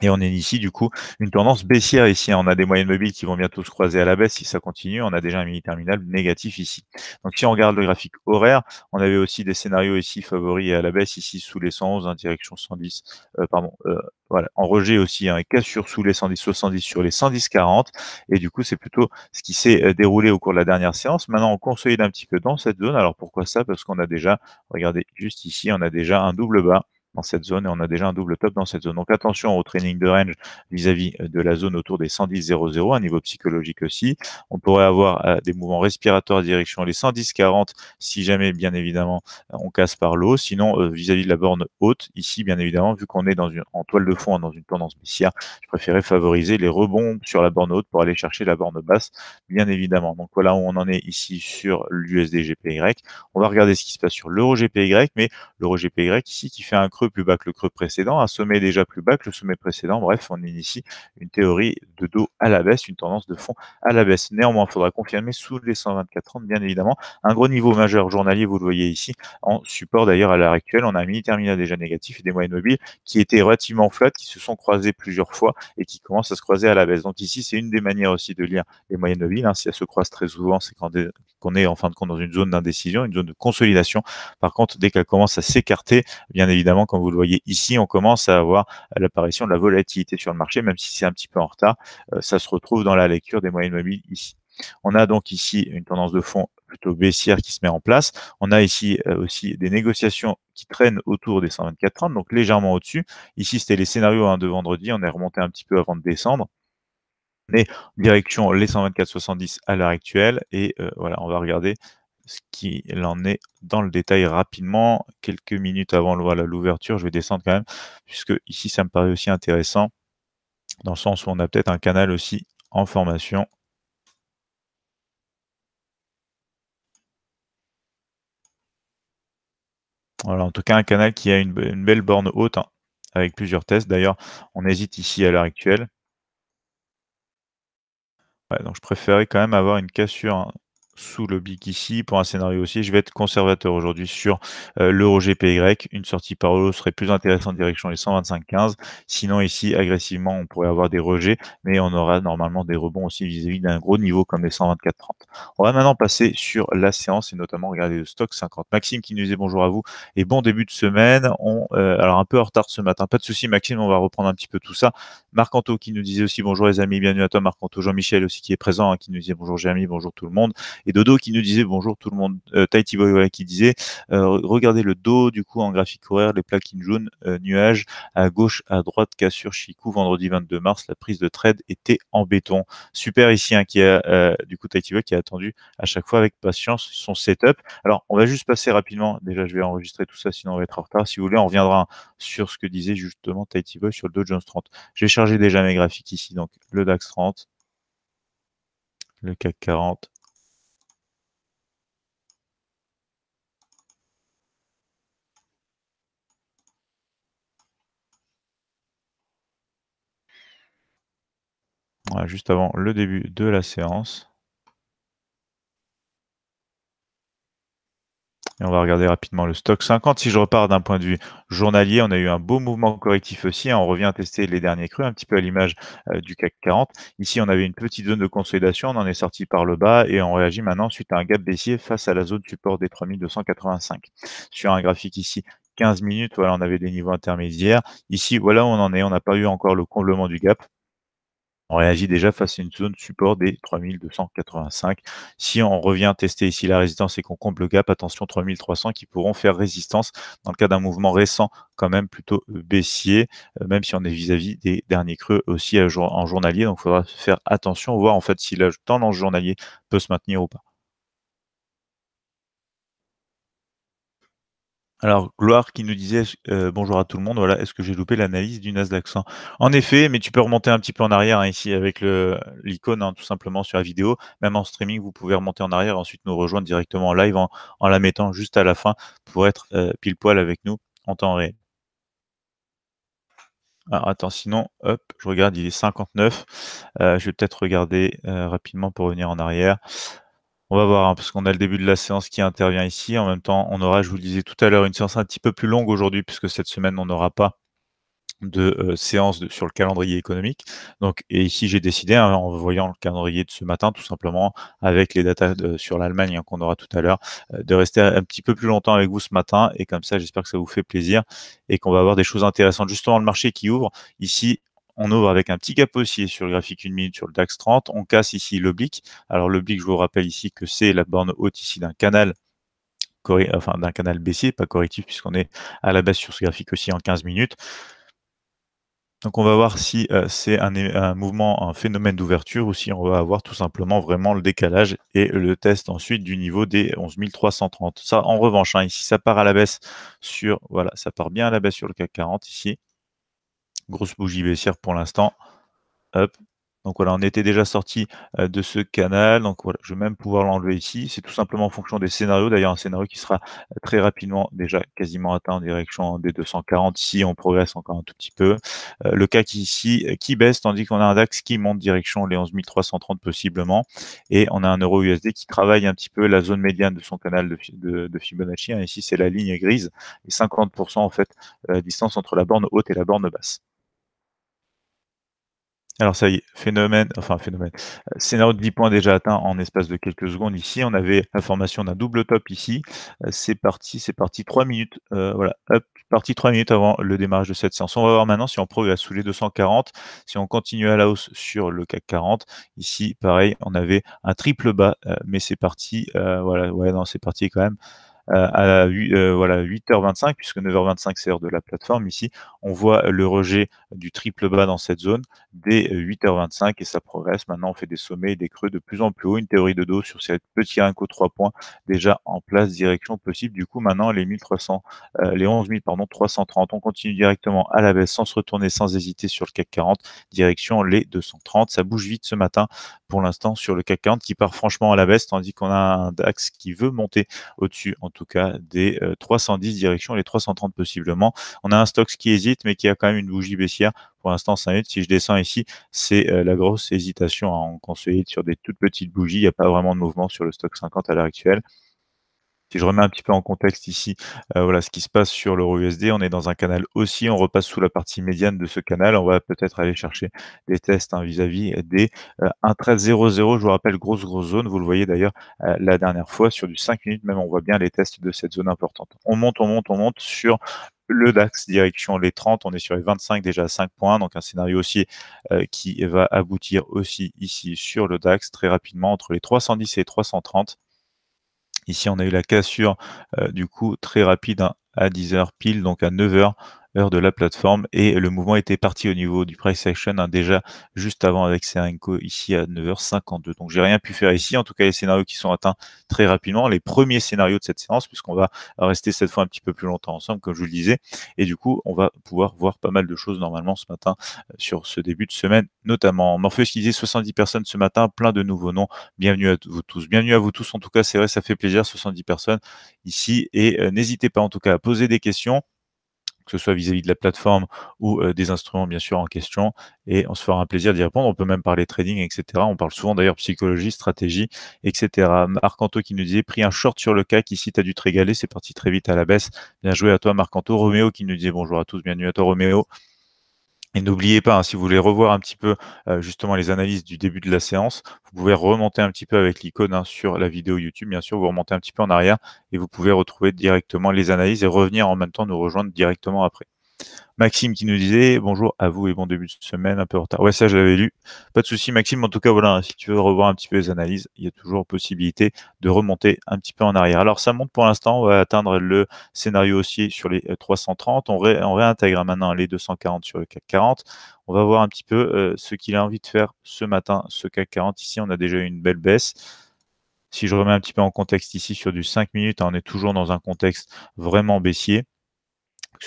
Et on est ici, du coup, une tendance baissière ici. On a des moyennes mobiles qui vont bientôt se croiser à la baisse. Si ça continue, on a déjà un mini terminal négatif ici. Donc, si on regarde le graphique horaire, on avait aussi des scénarios ici favoris à la baisse, ici sous les 111, hein, direction 110, euh, pardon, euh, voilà, en rejet aussi, un hein, cassure sous les 110, 70 sur les 110, 40. Et du coup, c'est plutôt ce qui s'est euh, déroulé au cours de la dernière séance. Maintenant, on consolide un petit peu dans cette zone. Alors, pourquoi ça Parce qu'on a déjà, regardez juste ici, on a déjà un double bas dans cette zone et on a déjà un double top dans cette zone. Donc attention au training de range vis-à-vis euh, de la zone autour des 110-00, un niveau psychologique aussi. On pourrait avoir euh, des mouvements respiratoires direction les 110.40, si jamais bien évidemment euh, on casse par l'eau. Sinon vis-à-vis de la borne haute, ici bien évidemment vu qu'on est dans une, en toile de fond dans une tendance baissière, je préférais favoriser les rebonds sur la borne haute pour aller chercher la borne basse bien évidemment. Donc voilà où on en est ici sur l'USD GPY. On va regarder ce qui se passe sur l'euro GPY, mais l'euro GPY ici qui fait un creux plus bas que le creux précédent, un sommet déjà plus bas que le sommet précédent. Bref, on initie une théorie de dos à la baisse, une tendance de fond à la baisse. Néanmoins, il faudra confirmer sous les 124 ans bien évidemment. Un gros niveau majeur journalier, vous le voyez ici, en support d'ailleurs à l'heure actuelle. On a un mini terminal déjà négatif et des moyennes mobiles qui étaient relativement flat, qui se sont croisées plusieurs fois et qui commencent à se croiser à la baisse. Donc ici, c'est une des manières aussi de lire les moyennes mobiles. Hein. Si elles se croisent très souvent, c'est quand qu'on est en fin de compte dans une zone d'indécision, une zone de consolidation. Par contre, dès qu'elles commencent à s'écarter, bien évidemment, comme vous le voyez ici, on commence à avoir l'apparition de la volatilité sur le marché, même si c'est un petit peu en retard. Euh, ça se retrouve dans la lecture des moyennes mobiles ici. On a donc ici une tendance de fond plutôt baissière qui se met en place. On a ici euh, aussi des négociations qui traînent autour des 124 124,30, donc légèrement au-dessus. Ici, c'était les scénarios hein, de vendredi. On est remonté un petit peu avant de descendre. On direction les 124,70 à l'heure actuelle. Et euh, voilà, on va regarder ce qu'il en est dans le détail rapidement. Quelques minutes avant l'ouverture, je vais descendre quand même, puisque ici, ça me paraît aussi intéressant, dans le sens où on a peut-être un canal aussi en formation. Voilà, en tout cas, un canal qui a une, belle borne haute, hein, avec plusieurs tests. D'ailleurs, on hésite ici à l'heure actuelle. donc je préférais quand même avoir une cassure hein, sous le big ici pour un scénario aussi. Je vais être conservateur aujourd'hui sur euh, l'euro GPY. Une sortie par euro serait plus intéressante en direction les 125-15. Sinon, ici, agressivement, on pourrait avoir des rejets, mais on aura normalement des rebonds aussi vis-à-vis d'un gros niveau comme les 124-30. On va maintenant passer sur la séance et notamment regarder le stock 50. Maxime qui nous disait bonjour à vous et bon début de semaine. On, euh, alors, un peu en retard ce matin. Pas de souci, Maxime, on va reprendre un petit peu tout ça. Marc-Anto qui nous disait aussi bonjour les amis, bienvenue à toi Marc-Anto. Jean-Michel aussi qui est présent, hein, qui nous disait bonjour Jérémy, bonjour tout le monde. Et Dodo qui nous disait bonjour tout le monde, euh, Boy qui disait euh, regardez le dos du coup en graphique horaire, les plaques in jaune, euh, nuages à gauche, à droite, sur Chiku, vendredi 22 mars, la prise de trade était en béton. Super ici hein, qui a euh, du coup Tighty Boy qui a attendu à chaque fois avec patience son setup. Alors on va juste passer rapidement. Déjà je vais enregistrer tout ça sinon on va être en retard. Si vous voulez on reviendra sur ce que disait justement Tighty Boy sur le Dow Jones 30. J'ai chargé déjà mes graphiques ici, donc le DAX 30, le CAC 40, juste avant le début de la séance. Et on va regarder rapidement le stock 50. Si je repars d'un point de vue journalier, on a eu un beau mouvement correctif aussi. Hein. On revient à tester les derniers creux, un petit peu à l'image euh, du CAC 40. Ici, on avait une petite zone de consolidation. On en est sorti par le bas et on réagit maintenant suite à un gap baissier face à la zone support des 3285. Sur un graphique ici 15 minutes, voilà, on avait des niveaux intermédiaires. Ici, voilà où on en est. On n'a pas eu encore le comblement du gap on réagit déjà face à une zone support des 3285. Si on revient tester ici la résistance et qu'on comble le gap, attention 3300 qui pourront faire résistance dans le cas d'un mouvement récent quand même plutôt euh, baissier, euh, même si on est vis-à-vis des derniers creux aussi en journalier. Donc il faudra faire attention, voir en fait si la tendance journalier peut se maintenir ou pas. Alors, Gloire qui nous disait euh, bonjour à tout le monde, voilà, est-ce que j'ai loupé l'analyse du Nasdaq d'accent En effet, mais tu peux remonter un petit peu en arrière hein, ici avec l'icône hein, tout simplement sur la vidéo. Même en streaming, vous pouvez remonter en arrière, ensuite nous rejoindre directement en live en, la mettant juste à la fin pour être euh, pile poil avec nous en temps réel. Alors, attends, sinon, hop, je regarde, il est 59. Euh, je vais peut-être regarder rapidement pour revenir en arrière on va voir, hein, parce qu'on a le début de la séance qui intervient ici. En même temps, on aura, je vous le disais tout à l'heure, une séance un petit peu plus longue aujourd'hui, puisque cette semaine, on n'aura pas de euh, séance sur le calendrier économique. Donc, et ici, j'ai décidé, hein, en voyant le calendrier de ce matin, tout simplement, avec les datas euh, sur l'Allemagne hein, qu'on aura tout à l'heure, euh, de rester un petit peu plus longtemps avec vous ce matin. Et comme ça, j'espère que ça vous fait plaisir et qu'on va avoir des choses intéressantes. Justement, le marché qui ouvre, ici, on ouvre avec un petit gap haussier sur le graphique 1 minute sur le DAX 30, on casse ici l'oblique. Alors l'oblique, je vous rappelle ici que c'est la borne haute ici d'un canal enfin d'un canal baissier, pas correctif puisqu'on est à la baisse sur ce graphique aussi en 15 minutes. Donc on va voir si euh, c'est un, mouvement, un phénomène d'ouverture ou si on va avoir tout simplement vraiment le décalage et le test ensuite du niveau des 11 330. Ça en revanche, hein, ici ça part à la baisse sur, voilà, ça part bien à la baisse sur le CAC 40 ici grosse bougie baissière pour l'instant. Hop. Donc voilà, on était déjà sorti euh, de ce canal. Donc voilà, je vais même pouvoir l'enlever ici. C'est tout simplement en fonction des scénarios. D'ailleurs, un scénario qui sera euh, très rapidement déjà quasiment atteint en direction des 240 si on progresse encore un tout petit peu. Euh, le CAC ici qui baisse, tandis qu'on a un DAX qui monte direction les 11 330 possiblement. Et on a un euro USD qui travaille un petit peu la zone médiane de son canal de, Fibonacci. Hein. Ici, c'est la ligne grise et 50% en fait la distance entre la borne haute et la borne basse. Alors ça y est, phénomène, enfin phénomène, euh, scénario de 10 points déjà atteint en espace de quelques secondes ici. On avait la formation d'un double top ici. Euh, c'est parti, c'est parti 3 minutes, euh, voilà, parti 3 minutes avant le démarrage de cette séance. On va voir maintenant si on progresse sous les 240, si on continue à la hausse sur le CAC 40. Ici, pareil, on avait un triple bas, mais c'est parti, voilà, ouais, non, c'est parti quand même. à voilà, 8h25, puisque 9h25 c'est l'heure de la plateforme ici. On voit le rejet du triple bas dans cette zone dès 8h25 euh, et ça progresse. Maintenant, on fait des sommets et des creux de plus en plus haut. Une théorie de dos sur cette petite rinco 3 points déjà en place, direction possible. Du coup, maintenant, les 1300, euh, les 11 000, pardon, 330. On continue directement à la baisse sans se retourner, sans hésiter sur le CAC 40, direction les 230. Ça bouge vite ce matin pour l'instant sur le CAC 40 qui part franchement à la baisse, tandis qu'on a un DAX qui veut monter au-dessus, en tout cas, des 310 euh, direction les 330 possiblement. On a un stocks qui hésite, mais qui a quand même une bougie baissière pour l'instant, 5 minutes. Si je descends ici, c'est euh, la grosse hésitation à en conseiller sur des toutes petites bougies. Il n'y a pas vraiment de mouvement sur le stock 50 à l'heure actuelle. Si je remets un petit peu en contexte ici, euh, voilà ce qui se passe sur l'euro USD, on est dans un canal aussi, on repasse sous la partie médiane de ce canal, on va peut-être aller chercher des tests hein, vis-à-vis euh, des des euh, 0 je vous rappelle, grosse grosse zone, vous le voyez d'ailleurs la dernière fois sur du 5 minutes, même on voit bien les tests de cette zone importante. On monte, on monte, on monte sur le DAX direction les 30, on est sur les 25 déjà à 5 points, donc un scénario aussi qui va aboutir aussi ici sur le DAX très rapidement entre les 310 et les 330. Ici, on a eu la cassure euh, du coup très rapide hein, à 10h pile, donc à 9h heure de la plateforme. Et le mouvement était parti au niveau du price action hein, déjà juste avant avec Serenko ici à 9h52. Donc j'ai rien pu faire ici. En tout cas, les scénarios qui sont atteints très rapidement, les premiers scénarios de cette séance, puisqu'on va rester cette fois un petit peu plus longtemps ensemble, comme je vous le disais. Et du coup, on va pouvoir voir pas mal de choses normalement ce matin euh, sur ce début de semaine, notamment. Morpheus qui disait 70 personnes ce matin, plein de nouveaux noms. Bienvenue à vous tous. Bienvenue à vous tous. En tout cas, c'est vrai, ça fait plaisir, 70 personnes ici. Et euh, n'hésitez pas en tout cas à poser des questions que ce soit vis-à-vis de la plateforme ou euh, des instruments bien sûr en question. Et on se fera un plaisir d'y répondre. On peut même parler trading, etc. On parle souvent d'ailleurs psychologie, stratégie, etc. Marcanto qui nous disait pris un short sur le CAC, ici as dû te régaler, c'est parti très vite à la baisse. Bien joué à toi Marcanto. anto Roméo qui nous disait bonjour à tous, bienvenue à toi Roméo. Et n'oubliez pas, hein, si vous voulez revoir un petit peu euh, justement les analyses du début de la séance, vous pouvez remonter un petit peu avec l'icône hein, sur la vidéo YouTube. Bien sûr, vous remontez un petit peu en arrière et vous pouvez retrouver directement les analyses et revenir en même temps nous rejoindre directement après. Maxime qui nous disait bonjour à vous et bon début de semaine, un peu en retard. Ouais, ça je l'avais lu. Pas de souci, Maxime. En tout cas, voilà, hein, si tu veux revoir un petit peu les analyses, il y a toujours possibilité de remonter un petit peu en arrière. Alors ça monte pour l'instant, on va atteindre le scénario haussier sur les 330. Euh, on, on réintègre hein, maintenant les 240 sur le CAC 40. On va voir un petit peu euh, ce qu'il a envie de faire ce matin, ce CAC 40. Ici, on a déjà eu une belle baisse. Si je remets un petit peu en contexte ici sur du 5 minutes, hein, on est toujours dans un contexte vraiment baissier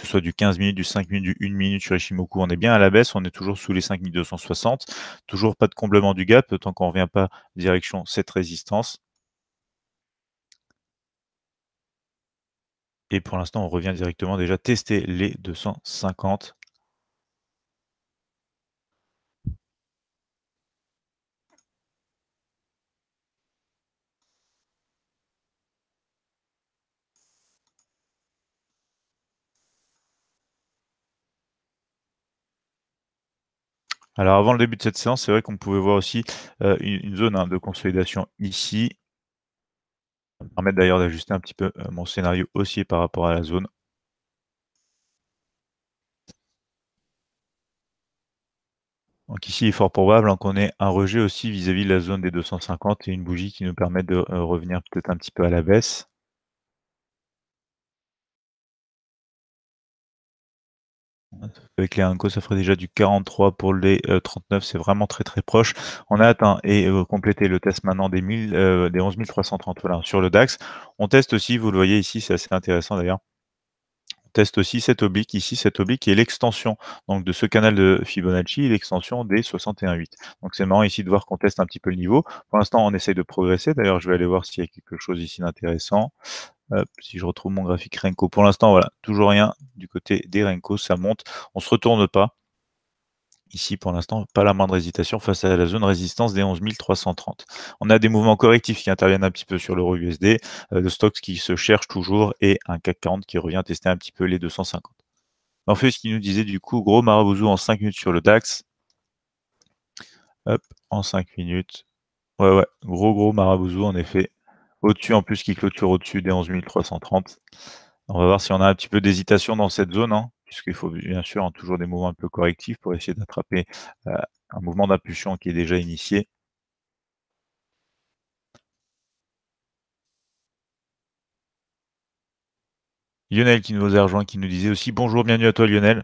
que ce soit du 15 minutes, du 5 minutes, du 1 minute sur Ishimoku, on est bien à la baisse, on est toujours sous les 5260, toujours pas de comblement du gap, tant qu'on ne revient pas direction cette résistance. Et pour l'instant, on revient directement déjà tester les 250. Alors avant le début de cette séance, c'est vrai qu'on pouvait voir aussi euh, une, zone hein, de consolidation ici. Ça me permet d'ailleurs d'ajuster un petit peu euh, mon scénario aussi par rapport à la zone. Donc ici, il est fort probable hein, qu'on ait un rejet aussi vis-à-vis de la zone des 250 et une bougie qui nous permet de euh, revenir peut-être un petit peu à la baisse. Avec les 1GO, ça ferait déjà du 43 pour les 39. Euh, c'est vraiment très très proche. On a atteint et euh, complété le test maintenant des, 1000, 11 330 sur le DAX. On teste aussi, vous le voyez ici, c'est assez intéressant d'ailleurs teste aussi cette oblique ici, cette oblique qui est l'extension donc de ce canal de Fibonacci l'extension des 61,8. Donc c'est marrant ici de voir qu'on teste un petit peu le niveau. Pour l'instant, on essaye de progresser. D'ailleurs, je vais aller voir s'il y a quelque chose ici d'intéressant. si je retrouve mon graphique Renko, pour l'instant, voilà, toujours rien du côté des Renko, ça monte. On se retourne pas ici pour l'instant, pas la moindre hésitation face à la zone résistance des 11 330. On a des mouvements correctifs qui interviennent un petit peu sur l'euro USD, le euh, stocks qui se cherche toujours et un CAC 40 qui revient tester un petit peu les 250. En fait, ce qui nous disait du coup, gros marabouzou en 5 minutes sur le DAX. Hop, en 5 minutes. Ouais, ouais, gros gros marabouzou en effet. Au-dessus en plus qui clôture au-dessus des 11 330. On va voir si on a un petit peu d'hésitation dans cette zone. Hein puisqu'il faut bien sûr hein, toujours des mouvements un peu correctifs pour essayer d'attraper euh, un mouvement d'impulsion qui est déjà initié. Lionel qui nous a rejoint, qui nous disait aussi bonjour, bienvenue à toi Lionel.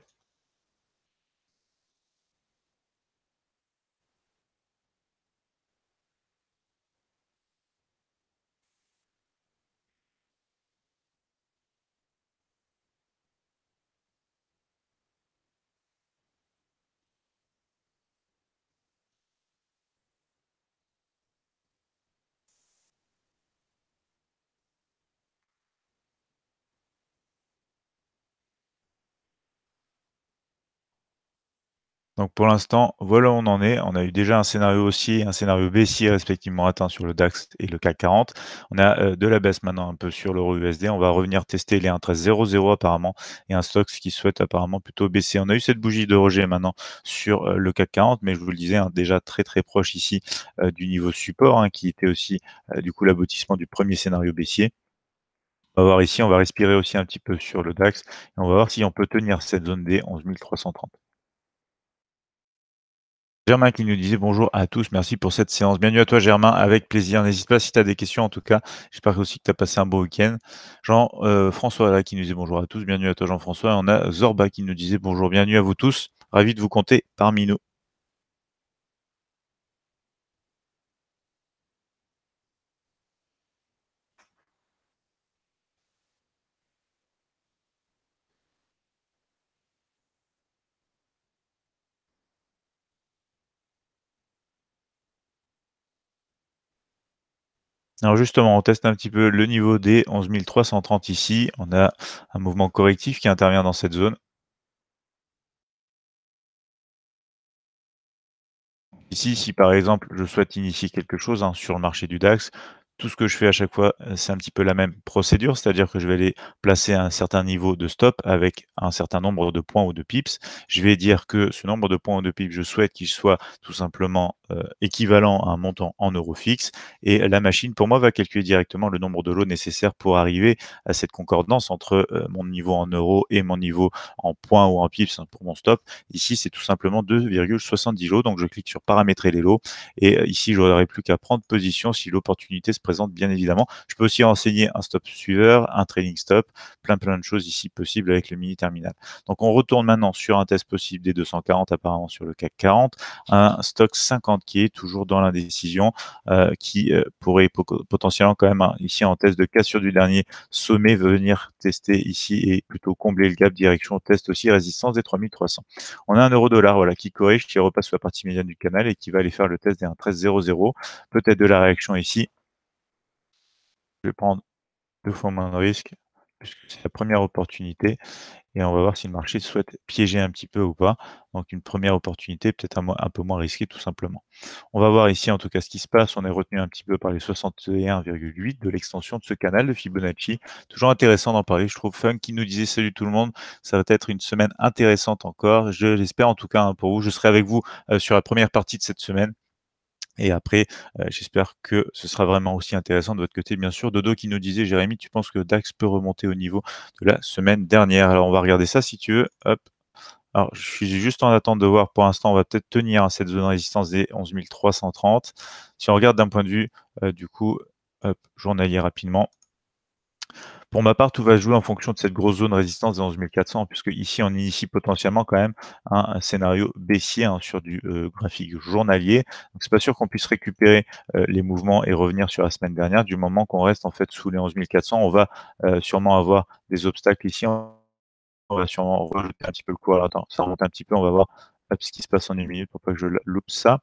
pour l'instant, voilà où on en est. On a eu déjà un scénario haussier, un scénario baissier respectivement atteint sur le DAX et le CAC 40. On a euh, de la baisse maintenant un peu sur l'euro USD. On va revenir tester les 13.00 apparemment et un stock qui souhaite apparemment plutôt baisser. On a eu cette bougie de rejet maintenant sur euh, le CAC 40, mais je vous le disais, hein, déjà très très proche ici euh, du niveau support hein, qui était aussi du coup l'aboutissement du premier scénario baissier. On va voir ici, on va respirer aussi un petit peu sur le DAX et on va voir si on peut tenir cette zone des 11330. Germain qui nous disait bonjour à tous, merci pour cette séance. Bienvenue à toi Germain, avec plaisir. N'hésite pas si tu as des questions en tout cas. J'espère aussi que tu as passé un beau week-end. Jean-François euh, là qui nous disait bonjour à tous, bienvenue à toi Jean-François. On a Zorba qui nous disait bonjour, bienvenue à vous tous. Ravi de vous compter parmi nous. Alors justement, on teste un petit peu le niveau des 11 330 ici. On a un mouvement correctif qui intervient dans cette zone. Ici, si par exemple je souhaite initier quelque chose hein, sur le marché du DAX, tout ce que je fais à chaque fois, euh, c'est un petit peu la même procédure, c'est-à-dire que je vais aller placer un certain niveau de stop avec un certain nombre de points ou de pips. Je vais dire que ce nombre de points ou de pips, je souhaite qu'il soit tout simplement euh, équivalent à un montant en euros fixe. Et la machine, pour moi, va calculer directement le nombre de lots nécessaires pour arriver à cette concordance entre euh, mon niveau en euros et mon niveau en points ou en pips hein, pour mon stop. Ici, c'est tout simplement 2,70 lots. Donc, je clique sur paramétrer les lots. Et euh, ici, je plus qu'à prendre position si l'opportunité se présente, bien évidemment. Je peux aussi renseigner un stop suiveur, un trailing stop, plein plein de choses ici possible avec le mini terminal. Donc, on retourne maintenant sur un test possible des 240 apparemment sur le CAC 40, un stock 50 qui est toujours dans l'indécision, euh, qui euh, pourrait potentiellement quand même, hein, ici en test de cassure du dernier sommet, venir tester ici et plutôt combler le gap direction test aussi résistance des 3300. On a un euro dollar voilà, qui corrige, qui repasse sur la partie médiane du canal et qui va aller faire le test des 1300, peut-être de la réaction ici. Je vais prendre deux fois moins de risque c'est la première opportunité et on va voir si le marché souhaite piéger un petit peu ou pas. Donc une première opportunité peut-être un, un, peu moins risquée tout simplement. On va voir ici en tout cas ce qui se passe. On est retenu un petit peu par les 61,8 de l'extension de ce canal de Fibonacci. Toujours intéressant d'en parler. Je trouve Fun qui nous disait salut tout le monde. Ça va être une semaine intéressante encore. Je l'espère en tout cas hein, pour vous. Je serai avec vous euh, sur la première partie de cette semaine. Et après, euh, j'espère que ce sera vraiment aussi intéressant de votre côté, bien sûr. Dodo qui nous disait, Jérémy, tu penses que DAX peut remonter au niveau de la semaine dernière Alors, on va regarder ça si tu veux. Hop. Alors, je suis juste en attente de voir. Pour l'instant, on va peut-être tenir hein, cette zone de résistance des 11 330. Si on regarde d'un point de vue, euh, du coup, journalier rapidement, pour ma part, tout va jouer en fonction de cette grosse zone résistance des 11 400, puisque ici, on initie potentiellement quand même un, scénario baissier hein, sur du euh, graphique journalier. Donc, c'est pas sûr qu'on puisse récupérer euh, les mouvements et revenir sur la semaine dernière. Du moment qu'on reste en fait sous les 11 400, on va euh, sûrement avoir des obstacles ici. On va sûrement rejeter un petit peu le cours. Alors, attends, ça remonte un petit peu. On va voir ce qui se passe en une minute pour pas que je loupe ça.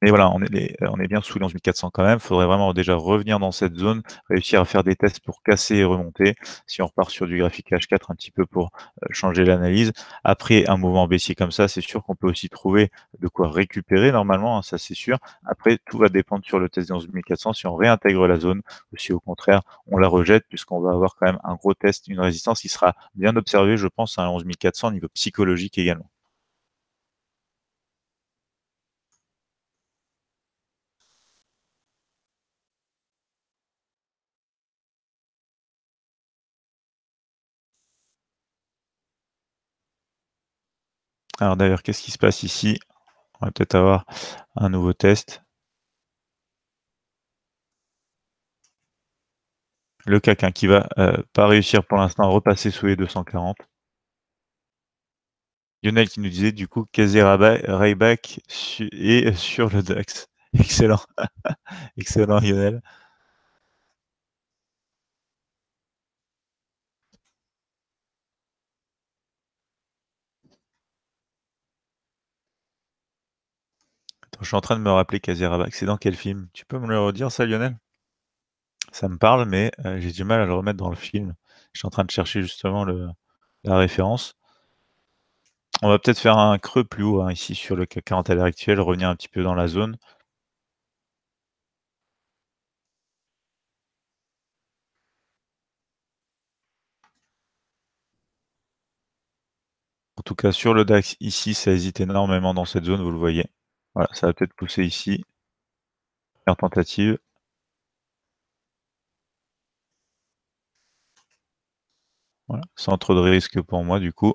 Mais voilà, on est, euh, on est bien sous les 11 400 quand même. Il faudrait vraiment déjà revenir dans cette zone, réussir à faire des tests pour casser et remonter. Si on repart sur du graphique H4 un petit peu pour euh, changer l'analyse, après un mouvement baissier comme ça, c'est sûr qu'on peut aussi trouver de quoi récupérer normalement, hein, ça c'est sûr. Après, tout va dépendre sur le test des 11 400 si on réintègre la zone ou si au contraire on la rejette puisqu'on va avoir quand même un gros test, une résistance qui sera bien observée, je pense, à 11 400 au niveau psychologique également. Alors d'ailleurs, qu'est-ce qui se passe ici On va peut-être avoir un nouveau test. Le CAC qui va euh, pas réussir pour l'instant à repasser sous les 240. Lionel qui nous disait du coup Kazé Rayback et sur le DAX. Excellent. Excellent Lionel. Je suis en train de me rappeler qu'Azirabac, c'est dans quel film Tu peux me le redire, ça, Lionel Ça me parle, mais euh, j'ai du mal à le remettre dans le film. Je suis en train de chercher justement la référence. On va peut-être faire un creux plus haut hein, ici sur le 40 à l'heure actuelle, revenir un petit peu dans la zone. En tout cas, sur le DAX, ici, ça hésite énormément dans cette zone, vous le voyez. Voilà, ça va peut-être pousser ici. Première tentative. Voilà, sans trop de risque pour moi du coup.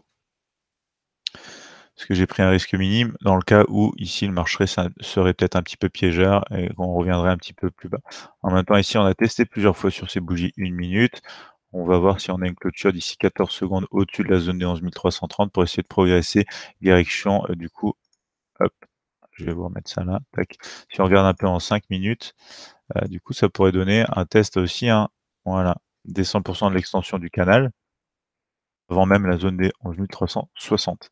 Parce que j'ai pris un risque minime dans le cas où ici le marché serait peut-être un petit peu piégeur et qu'on reviendrait un petit peu plus bas. En même temps, ici on a testé plusieurs fois sur ces bougies une minute. On va voir si on a une clôture d'ici 14 secondes au-dessus de la zone des 11 330 pour essayer de progresser direction euh, du coup hop je vais vous remettre ça là. Si on regarde un peu en 5 minutes, euh, du coup, ça pourrait donner un test aussi. Hein, voilà, des 100% de l'extension du canal, avant même la zone des 11 360.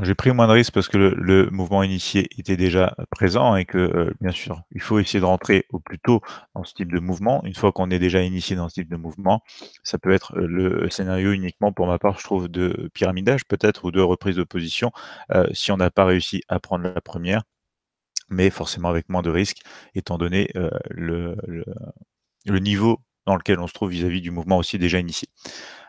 J'ai pris moins de risques parce que le, mouvement initié était déjà présent et que, euh, bien sûr, il faut essayer de rentrer au plus tôt dans ce type de mouvement. Une fois qu'on est déjà initié dans ce type de mouvement, ça peut être euh, le scénario uniquement, pour ma part, je trouve, de pyramidage peut-être ou de reprise de position euh, si on n'a pas réussi à prendre la première, mais forcément avec moins de risques étant donné le, le, niveau dans lequel on se trouve vis à -vis du mouvement aussi déjà initié.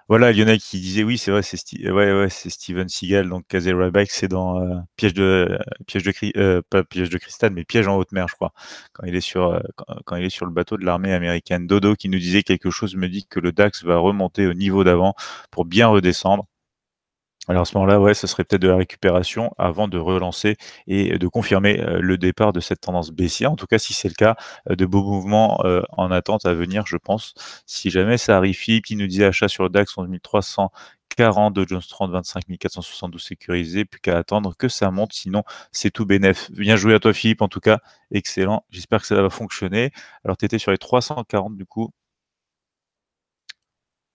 Voilà, il qui disait oui, c'est vrai, c'est ouais, Steven Seagal, donc Casey Ryback, c'est dans euh, piège de euh, piège de euh, piège de cristal, mais piège en haute mer, je crois. Quand il est sur quand, il est sur le bateau de l'armée américaine, Dodo qui nous disait quelque chose me dit que le Dax va remonter au niveau d'avant pour bien redescendre. Alors à ce moment-là, ouais, ce serait peut-être de la récupération avant de relancer et de confirmer euh, le départ de cette tendance baissière. En tout cas, si c'est le cas, euh, de beaux mouvements euh, en attente à venir, je pense. Si jamais ça arrive, Philippe qui nous disait achat sur le DAX 11340 de Jones 30, 25 472 plus qu'à attendre que ça monte, sinon c'est tout bénef. Bien joué à toi Philippe, en tout cas, excellent, j'espère que ça va fonctionner. Alors tu étais sur les 340 du coup,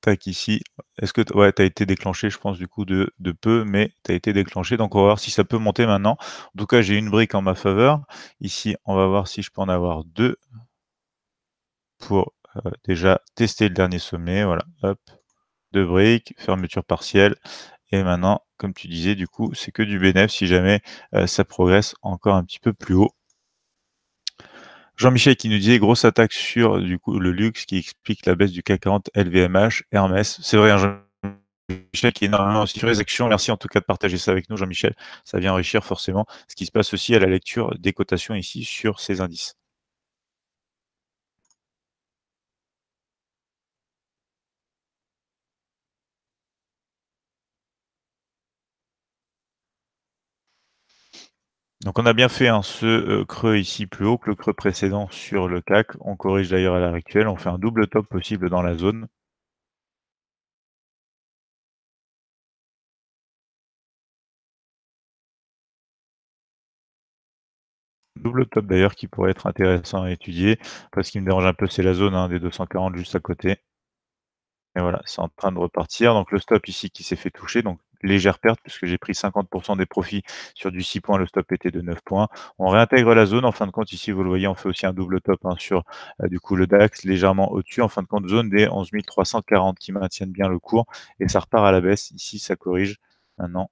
Tac ici. Est-ce que ouais, tu as été déclenché, je pense, du coup, de, peu, mais tu as été déclenché. Donc, on va voir si ça peut monter maintenant. En tout cas, j'ai une brique en ma faveur. Ici, on va voir si je peux en avoir deux pour euh, déjà tester le dernier sommet. Voilà, hop, deux briques, fermeture partielle. Et maintenant, comme tu disais, du coup, c'est que du bénéfice si jamais euh, ça progresse encore un petit peu plus haut. Jean-Michel qui nous disait grosse attaque sur du coup, le luxe qui explique la baisse du CAC 40 LVMH, Hermès. C'est vrai, hein, Jean-Michel qui est énormément sur les actions. Merci en tout cas de partager ça avec nous, Jean-Michel. Ça vient enrichir forcément ce qui se passe aussi à la lecture des cotations ici sur ces indices. Donc on a bien fait un ce euh, creux ici plus haut que le creux précédent sur le CAC. On corrige d'ailleurs à l'heure actuelle. On fait un double top possible dans la zone. Double top d'ailleurs qui pourrait être intéressant à étudier. parce qu'il me dérange un peu, c'est la zone hein, des 240 juste à côté. Et voilà, c'est en train de repartir. Donc le stop ici qui s'est fait toucher, donc légère perte puisque j'ai pris 50% des profits sur du 6 points, le stop était de 9 points. On réintègre la zone, en fin de compte, ici vous le voyez, on fait aussi un double top hein, sur euh, du coup le DAX légèrement au-dessus, en fin de compte zone des 11 340 qui maintiennent bien le cours et ça repart à la baisse, ici ça corrige maintenant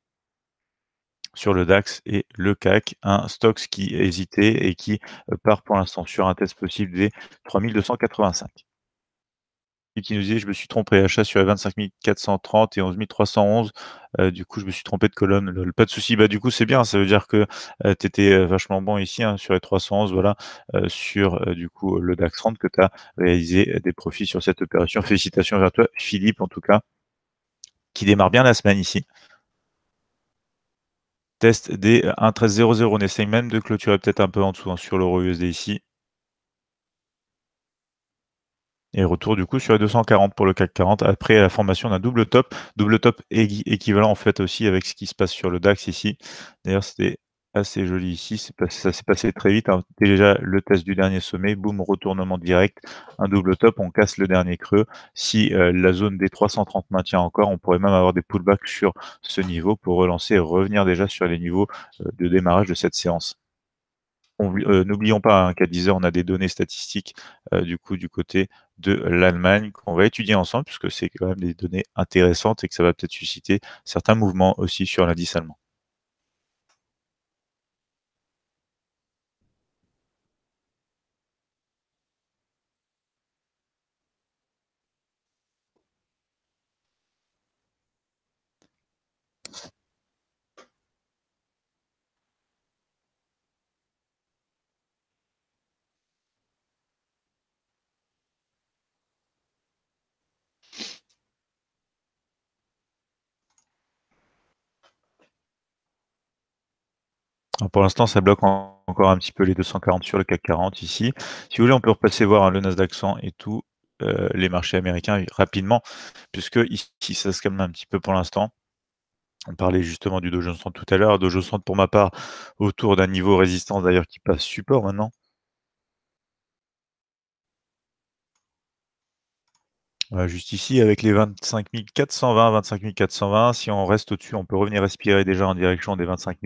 sur le DAX et le CAC, un stock qui hésitait et qui euh, part pour l'instant sur un test possible des 3285 qui nous dit, je me suis trompé, achat sur les 25 430 et 11 311. Euh, du coup, je me suis trompé de colonne. Le, pas de souci. Bah, du coup, c'est bien. Ça veut dire que euh, tu étais euh, vachement bon ici hein, sur les 311. Voilà, sur du coup le DAX 30 que tu as réalisé des profits sur cette opération. Félicitations vers toi, Philippe, en tout cas, qui démarre bien la semaine ici. Test des 1300 On essaye même de clôturer peut-être un peu en dessous hein, sur l'euro USD ici. Et retour du coup sur les 240 pour le CAC 40 après la formation d'un double top. Double top équivalent en fait aussi avec ce qui se passe sur le DAX ici. D'ailleurs, c'était assez joli ici. Ça s'est passé très vite. Hein. Déjà le test du dernier sommet, boum, retournement direct, un double top, on casse le dernier creux. Si euh, la zone des 330 maintient encore, on pourrait même avoir des pullbacks sur ce niveau pour relancer et revenir déjà sur les niveaux euh, de démarrage de cette séance. Euh, n'oublions pas hein, qu'à 10 h on a des données statistiques du coup du côté de l'Allemagne qu'on va étudier ensemble, puisque c'est quand même des données intéressantes et que ça va peut-être susciter certains mouvements aussi sur l'indice allemand. pour l'instant, ça bloque encore un petit peu les 240 sur le CAC 40 ici. Si vous voulez, on peut repasser voir hein, le Nasdaq 100 et tous euh, les marchés américains rapidement, puisque ici, ça se calme un petit peu pour l'instant. On parlait justement du Dojo sens tout à l'heure. Dojo centre pour ma part, autour d'un niveau résistance d'ailleurs qui passe support maintenant. Euh, juste ici, avec les 25 420, 25 420, si on reste au-dessus, on peut revenir respirer déjà en direction des 25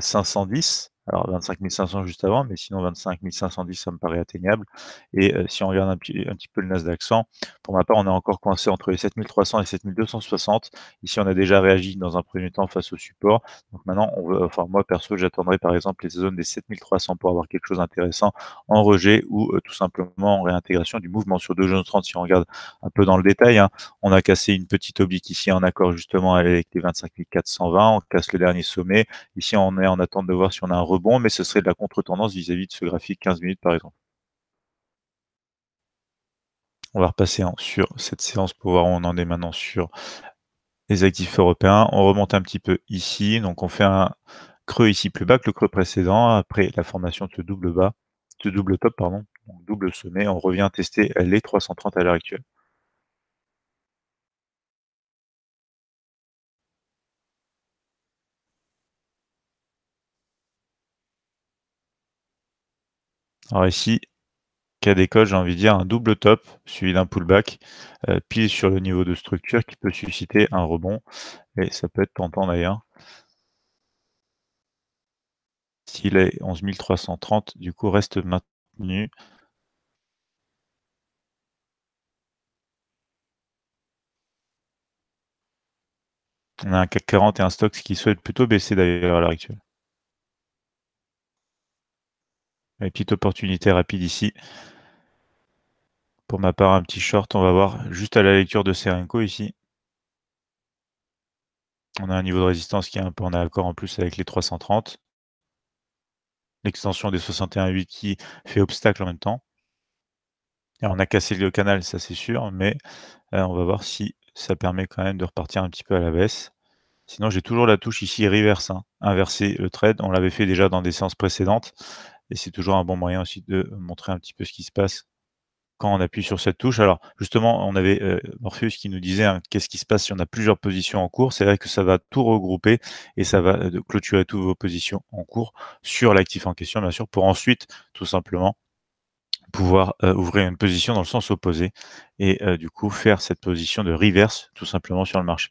510. Alors 25 500 juste avant, mais sinon 25 510, ça me paraît atteignable. Et euh, si on regarde un, petit, un petit peu le Nasdaq 100, pour ma part, on est encore coincé entre les 7300 et 7260. Ici, on a déjà réagi dans un premier temps face au support. Donc maintenant, on veut, enfin moi perso, j'attendrai par exemple les zones des 7300 pour avoir quelque chose d'intéressant en rejet ou euh, tout simplement en réintégration du mouvement sur 30. Si on regarde un peu dans le détail, hein, on a cassé une petite oblique ici en accord justement avec les 25 420. On casse le dernier sommet. Ici, on est en attente de voir si on a un mais ce serait de la contre-tendance vis-à-vis de ce graphique 15 minutes par exemple. On va repasser sur cette séance pour voir où on en est maintenant sur les actifs européens. On remonte un petit peu ici, donc on fait un creux ici plus bas que le creux précédent après la formation de double bas, de double top pardon, double sommet. On revient tester les 330 à l'heure actuelle. Alors ici, cas d'école, j'ai envie de dire un double top suivi d'un pullback euh, pile sur le niveau de structure qui peut susciter un rebond et ça peut être tentant d'ailleurs. S'il est 11 330, du coup reste maintenu. On a un CAC 40 et un stock qui souhaite plutôt baisser d'ailleurs à l'heure actuelle. Une petite opportunité rapide ici. Pour ma part, un petit short. On va voir juste à la lecture de Serenko ici. On a un niveau de résistance qui est un peu en accord en plus avec les 330. L'extension des 61.8 qui fait obstacle en même temps. on a cassé le canal, ça c'est sûr, mais euh, on va voir si ça permet quand même de repartir un petit peu à la baisse. Sinon, j'ai toujours la touche ici reverse, hein. inverser le trade. On l'avait fait déjà dans des séances précédentes. Et c'est toujours un bon moyen aussi de montrer un petit peu ce qui se passe quand on appuie sur cette touche. Alors justement, on avait euh, Morpheus qui nous disait hein, qu'est-ce qui se passe si on a plusieurs positions en cours. C'est vrai que ça va tout regrouper et ça va euh, clôturer toutes vos positions en cours sur l'actif en question, bien sûr, pour ensuite tout simplement pouvoir euh, ouvrir une position dans le sens opposé et du coup faire cette position de reverse tout simplement sur le marché.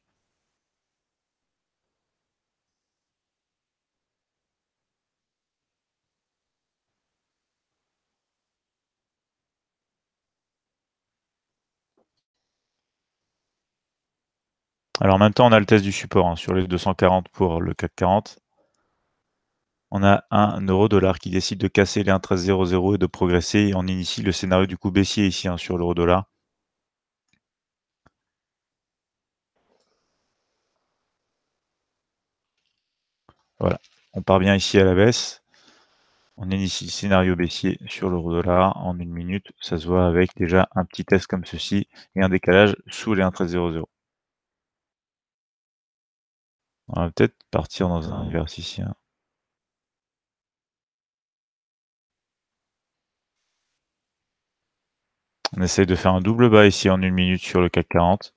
Alors maintenant même temps, on a le test du support hein, sur les 240 pour le CAC 40. On a un euro-dollar qui décide de casser les 1,1300 et de progresser. Et on initie le scénario du coup baissier ici hein, sur l'euro-dollar. Voilà, on part bien ici à la baisse. On initie le scénario baissier sur l'euro-dollar en une minute. Ça se voit avec déjà un petit test comme ceci et un décalage sous les 1,1300. On va peut-être partir dans un exercice. On essaye de faire un double bas ici en une minute sur le CAC 40.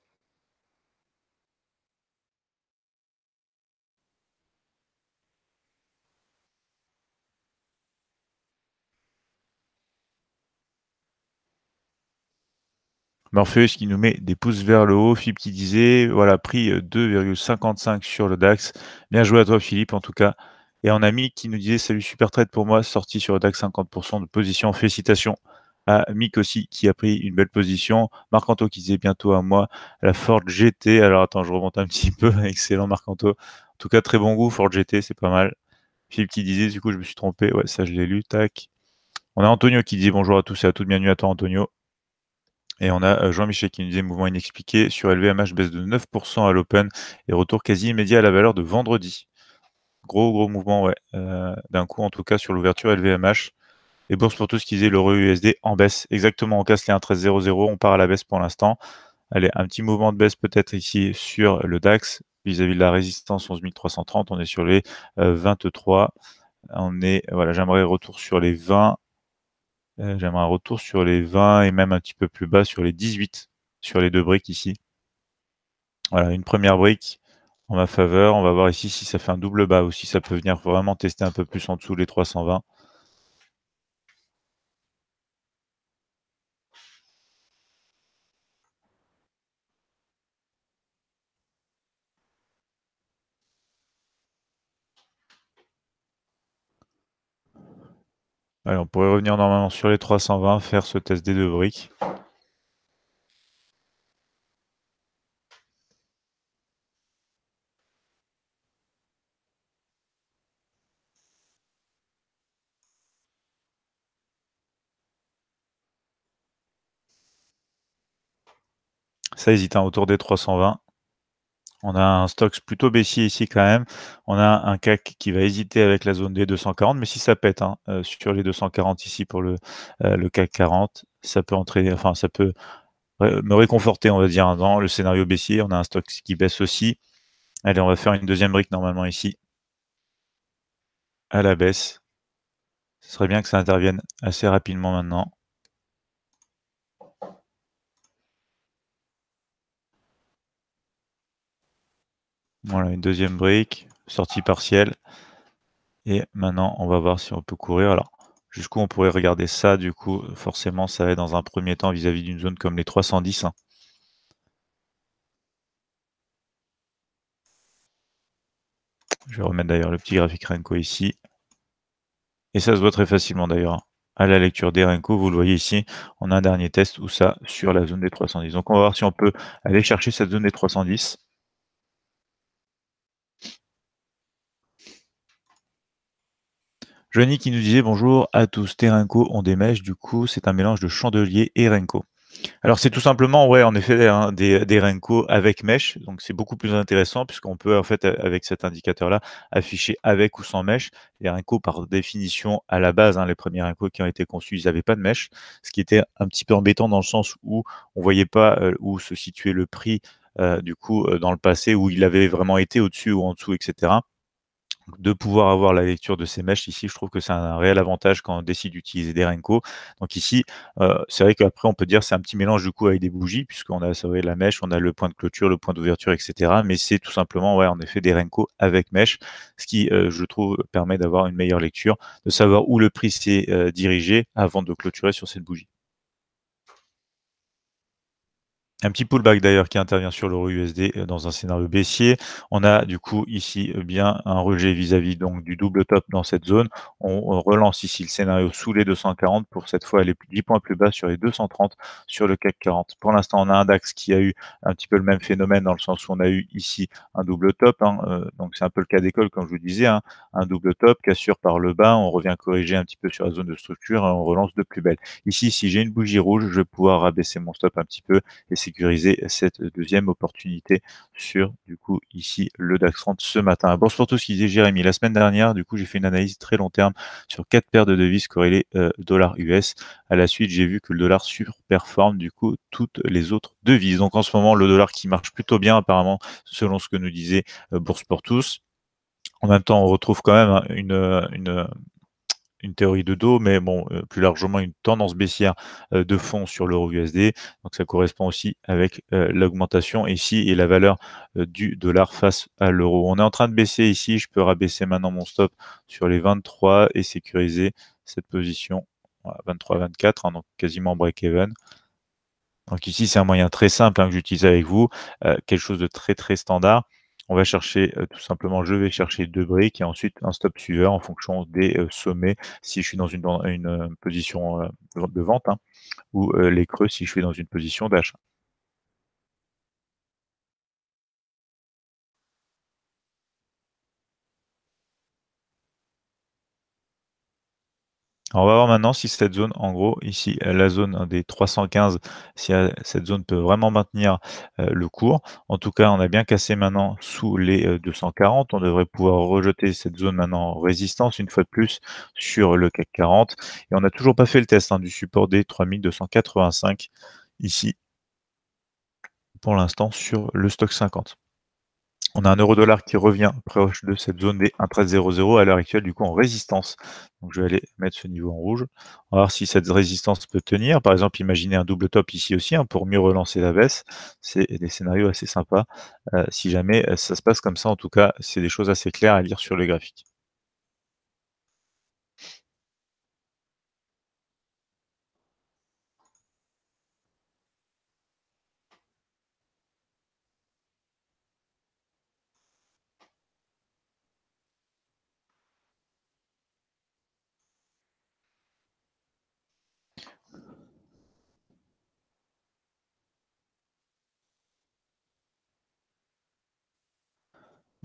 Morpheus qui nous met des pouces vers le haut. Philippe qui disait, voilà, prix 2,55 euh, sur le DAX. Bien joué à toi, Philippe, en tout cas. Et a ami qui nous disait, salut, super trade pour moi, sorti sur le DAX 50% de position. Félicitations à Mick aussi qui a pris une belle position. Marc Anto qui disait bientôt à moi la Ford GT. Alors attends, je remonte un petit peu. Excellent Marc Anto. En tout cas, très bon goût Ford GT, c'est pas mal. Philippe qui disait, du coup, je me suis trompé. Ouais, ça je l'ai lu. Tac. On a Antonio qui dit bonjour à tous et à toutes. Bienvenue à toi Antonio. Et on a euh, Jean-Michel qui nous dit mouvement inexpliqué sur LVMH baisse de 9% à l'open et retour quasi immédiat à la valeur de vendredi. Gros, gros mouvement, ouais. Euh, d'un coup, en tout cas, sur l'ouverture LVMH. Et bourse pour tous qui disait l'euro USD en baisse. Exactement, on casse les 1,1300, on part à la baisse pour l'instant. Allez, un petit mouvement de baisse peut-être ici sur le DAX vis-à-vis de la résistance 11330. On est sur les 23. Euh, on est, voilà, j'aimerais retour sur les 20. Euh, j'aimerais un retour sur les 20 et même un petit peu plus bas sur les 18 sur les deux briques ici. Voilà, une première brique en ma faveur. On va voir ici si ça fait un double bas ou si Ça peut venir vraiment tester un peu plus en dessous les 320. Allez, on pourrait revenir normalement sur les 320, faire ce test des deux briques. Ça hésite hein, autour des 320. On a un stock plutôt baissier ici quand même. On a un CAC qui va hésiter avec la zone des 240, mais si ça pète hein, euh, sur les 240 ici pour le, euh, CAC 40, ça peut entraîner. enfin ça peut me réconforter, on va dire, hein, dans le scénario baissier. On a un stock qui baisse aussi. Allez, on va faire une deuxième brique normalement ici. À la baisse. Ce serait bien que ça intervienne assez rapidement maintenant. Voilà, une deuxième brique, sortie partielle. Et maintenant, on va voir si on peut courir. Alors, jusqu'où on pourrait regarder ça, du coup, forcément, ça va être dans un premier temps vis-à-vis d'une zone comme les 310. Je vais remettre d'ailleurs le petit graphique Renko ici. Et ça se voit très facilement d'ailleurs. Hein. À la lecture des Renko, vous le voyez ici, on a un dernier test où ça sur la zone des 310. Donc on va voir si on peut aller chercher cette zone des 310. Johnny qui nous disait bonjour à tous. ont on mèches, Du coup, c'est un mélange de chandelier et renko. Alors c'est tout simplement, ouais, en effet, hein, des, des Renko avec mèche. Donc c'est beaucoup plus intéressant puisqu'on peut en fait avec cet indicateur-là afficher avec ou sans mèche. Les Renko par définition à la base, hein, les premiers Renko qui ont été conçus, ils n'avaient pas de mèche, ce qui était un petit peu embêtant dans le sens où on voyait pas euh, où se situait le prix euh, du coup euh, dans le passé où il avait vraiment été au-dessus ou en dessous, etc de pouvoir avoir la lecture de ces mèches ici, je trouve que c'est un réel avantage quand on décide d'utiliser des Renko. Donc ici, euh, c'est vrai qu'après on peut dire c'est un petit mélange du coup avec des bougies, puisqu'on a la mèche, on a le point de clôture, le point d'ouverture, etc. Mais c'est tout simplement ouais, en effet des Renko avec mèche, ce qui euh, je trouve permet d'avoir une meilleure lecture, de savoir où le prix s'est euh, dirigé avant de clôturer sur cette bougie. Un petit pullback d'ailleurs qui intervient sur l'euro USD euh, dans un scénario baissier. On a du coup ici euh, bien un rejet vis-à-vis donc du double top dans cette zone. On relance ici le scénario sous les 240 pour cette fois aller 10 points plus bas sur les 230 sur le CAC 40. Pour l'instant, on a un DAX qui a eu un petit peu le même phénomène dans le sens où on a eu ici un double top. Hein, euh, donc c'est un peu le cas d'école comme je vous disais, hein. un double top cassure par le bas. On revient corriger un petit peu sur la zone de structure et hein, on relance de plus belle. Ici, si j'ai une bougie rouge, je vais pouvoir abaisser mon stop un petit peu et c'est sécuriser cette deuxième opportunité sur, du coup, ici, le DAX 30 ce matin. Bourse pour tous, qui disait Jérémy, la semaine dernière, du coup, j'ai fait une analyse très long terme sur quatre paires de devises corrélées euh, dollar-US. À la suite, j'ai vu que le dollar surperforme, du coup, toutes les autres devises. Donc, en ce moment, le dollar qui marche plutôt bien, apparemment, selon ce que nous disait euh, Bourse pour tous. En même temps, on retrouve quand même hein, une, une, théorie de dos, mais bon, euh, plus largement une tendance baissière euh, de fond sur l'euro USD. Donc ça correspond aussi avec euh, l'augmentation ici et la valeur du dollar face à l'euro. On est en train de baisser ici, je peux rabaisser maintenant mon stop sur les 23 et sécuriser cette position 23-24, hein, donc quasiment break-even. Donc ici, c'est un moyen très simple hein, que j'utilise avec vous, quelque chose de très très standard on va chercher tout simplement, je vais chercher deux briques et ensuite un stop suiveur en fonction des sommets si je suis dans une, une position de vente hein, ou les creux si je suis dans une position d'achat. on va voir maintenant si cette zone, en gros, ici, la zone des 315, si euh, cette zone peut vraiment maintenir euh, le cours. En tout cas, on a bien cassé maintenant sous les 240. Euh, on devrait pouvoir rejeter cette zone maintenant en résistance, une fois de plus, sur le CAC 40. Et on n'a toujours pas fait le test hein, du support des 3285 ici, pour l'instant, sur le stock 50. On a un euro dollar qui revient proche de cette zone des 13,00 à l'heure actuelle, du coup en résistance. Donc je vais aller mettre ce niveau en rouge. On va voir si cette résistance peut tenir. Par exemple, imaginez un double top ici aussi hein, pour mieux relancer la baisse. C'est des scénarios assez sympas. Euh, si jamais ça se passe comme ça, en tout cas, c'est des choses assez claires à lire sur le graphique.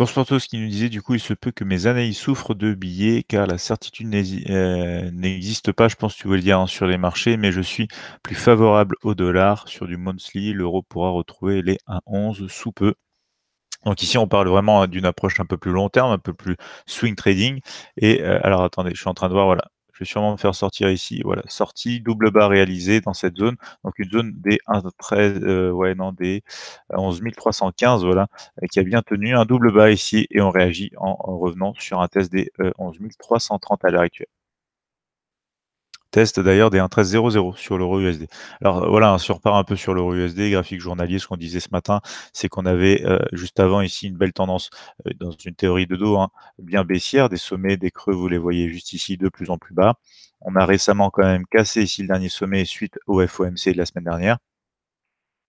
ce qui nous disait du coup, il se peut que mes années souffrent de billets car la certitude euh, n'existe pas. Je pense que tu veux le dire sur les marchés, mais je suis plus favorable au dollar sur du monthly. L'euro pourra retrouver les 1,11 sous peu. Donc ici, on parle vraiment euh, d'une approche un peu plus long terme, un peu plus swing trading. Et euh, alors attendez, je suis en train de voir, voilà, je vais sûrement me faire sortir ici. Voilà, sortie, double bas réalisé dans cette zone. Donc une zone des euh, ouais, des 11 euh, 315, voilà, euh, qui a bien tenu un double bas ici et on réagit en, en revenant sur un test des 11 330 à l'heure actuelle test d'ailleurs des 1.13.0.0 sur l'euro USD. Alors voilà, un hein, surpart repart un peu sur l'euro USD, graphique journalier, ce qu'on disait ce matin, c'est qu'on avait euh, juste avant ici une belle tendance euh, dans une théorie de dos hein, bien baissière, des sommets, des creux, vous les voyez juste ici de plus en plus bas. On a récemment quand même cassé ici le dernier sommet suite au FOMC de la semaine dernière.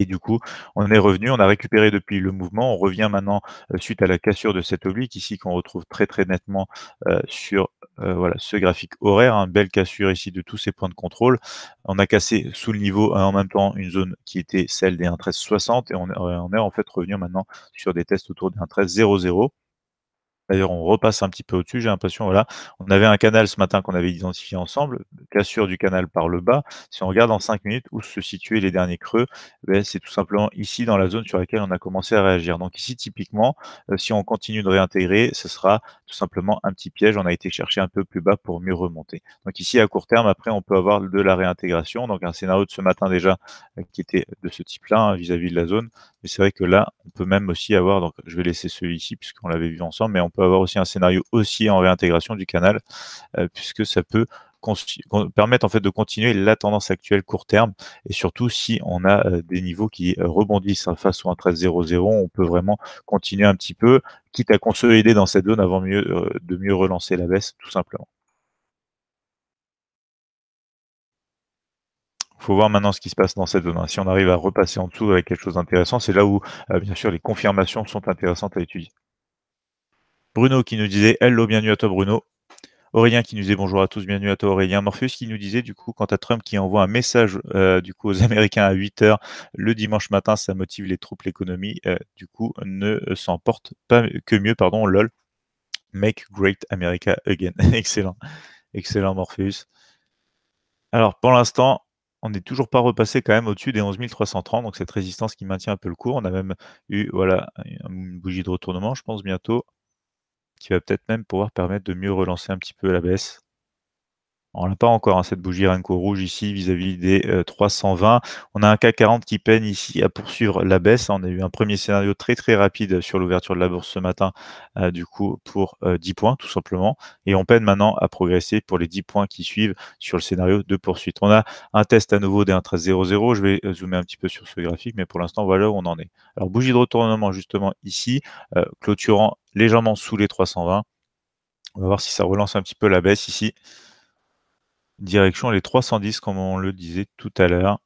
Et du coup, on est revenu, on a récupéré depuis le mouvement. On revient maintenant euh, suite à la cassure de cette oblique ici qu'on retrouve très très nettement euh, sur euh, voilà, ce graphique horaire. un hein. belle cassure ici de tous ces points de contrôle. On a cassé sous le niveau en même temps une zone qui était celle des 1.1360 et on, on est en fait revenu maintenant sur des tests autour des 1.1300. D'ailleurs, on repasse un petit peu au-dessus, j'ai l'impression. Voilà, on avait un canal ce matin qu'on avait identifié ensemble, cassure du canal par le bas, si on regarde en 5 minutes où se situaient les derniers creux, ben, c'est tout simplement ici dans la zone sur laquelle on a commencé à réagir. Donc ici, typiquement, euh, si on continue de réintégrer, ce sera tout simplement un petit piège. On a été chercher un peu plus bas pour mieux remonter. Donc ici, à court terme, après, on peut avoir de la réintégration. Donc un scénario de ce matin déjà euh, qui était de ce type-là hein, vis-à-vis de la zone. Mais c'est vrai que là, on peut même aussi avoir, donc je vais laisser celui-ci puisqu'on l'avait vu ensemble, mais on peut avoir aussi un scénario aussi en réintégration du canal euh, puisque ça peut permettent en fait de continuer la tendance actuelle court terme et surtout si on a euh, des niveaux qui euh, rebondissent hein, face au 1.300, on peut vraiment continuer un petit peu quitte à consolider dans cette zone avant mieux, euh, de mieux relancer la baisse tout simplement. Il faut voir maintenant ce qui se passe dans cette zone. Hein. Si on arrive à repasser en dessous avec quelque chose d'intéressant, c'est là où, bien sûr, les confirmations sont intéressantes à étudier. Bruno qui nous disait Hello, bienvenue à toi Bruno. Aurélien qui nous disait bonjour à tous, bienvenue à toi Aurélien. Morpheus qui nous disait du coup quant à Trump qui envoie un message euh, du coup aux Américains à 8 h le dimanche matin, ça motive les troupes, l'économie euh, du coup ne s'en porte pas que mieux, pardon, lol. Make great America again. excellent, excellent Morpheus. Alors pour l'instant, on n'est toujours pas repassé quand même au-dessus des 11 330, donc cette résistance qui maintient un peu le cours. On a même eu voilà une bougie de retournement, je pense bientôt qui va peut-être même pouvoir permettre de mieux relancer un petit peu la baisse. On n'a pas encore hein, cette bougie Renko rouge ici vis-à-vis des 320. Euh, on a un CAC 40 qui peine ici à poursuivre la baisse. On a eu un premier scénario très très rapide sur l'ouverture de la bourse ce matin, euh, du coup pour 10 euh, points tout simplement. Et on peine maintenant à progresser pour les 10 points qui suivent sur le scénario de poursuite. On a un test à nouveau des 1-13-0-0. Je vais zoomer un petit peu sur ce graphique, mais pour l'instant voilà où on en est. Alors bougie de retournement justement ici, clôturant légèrement sous les 320. On va voir si ça relance un petit peu la baisse ici. Direction les 310 comme on le disait tout à l'heure.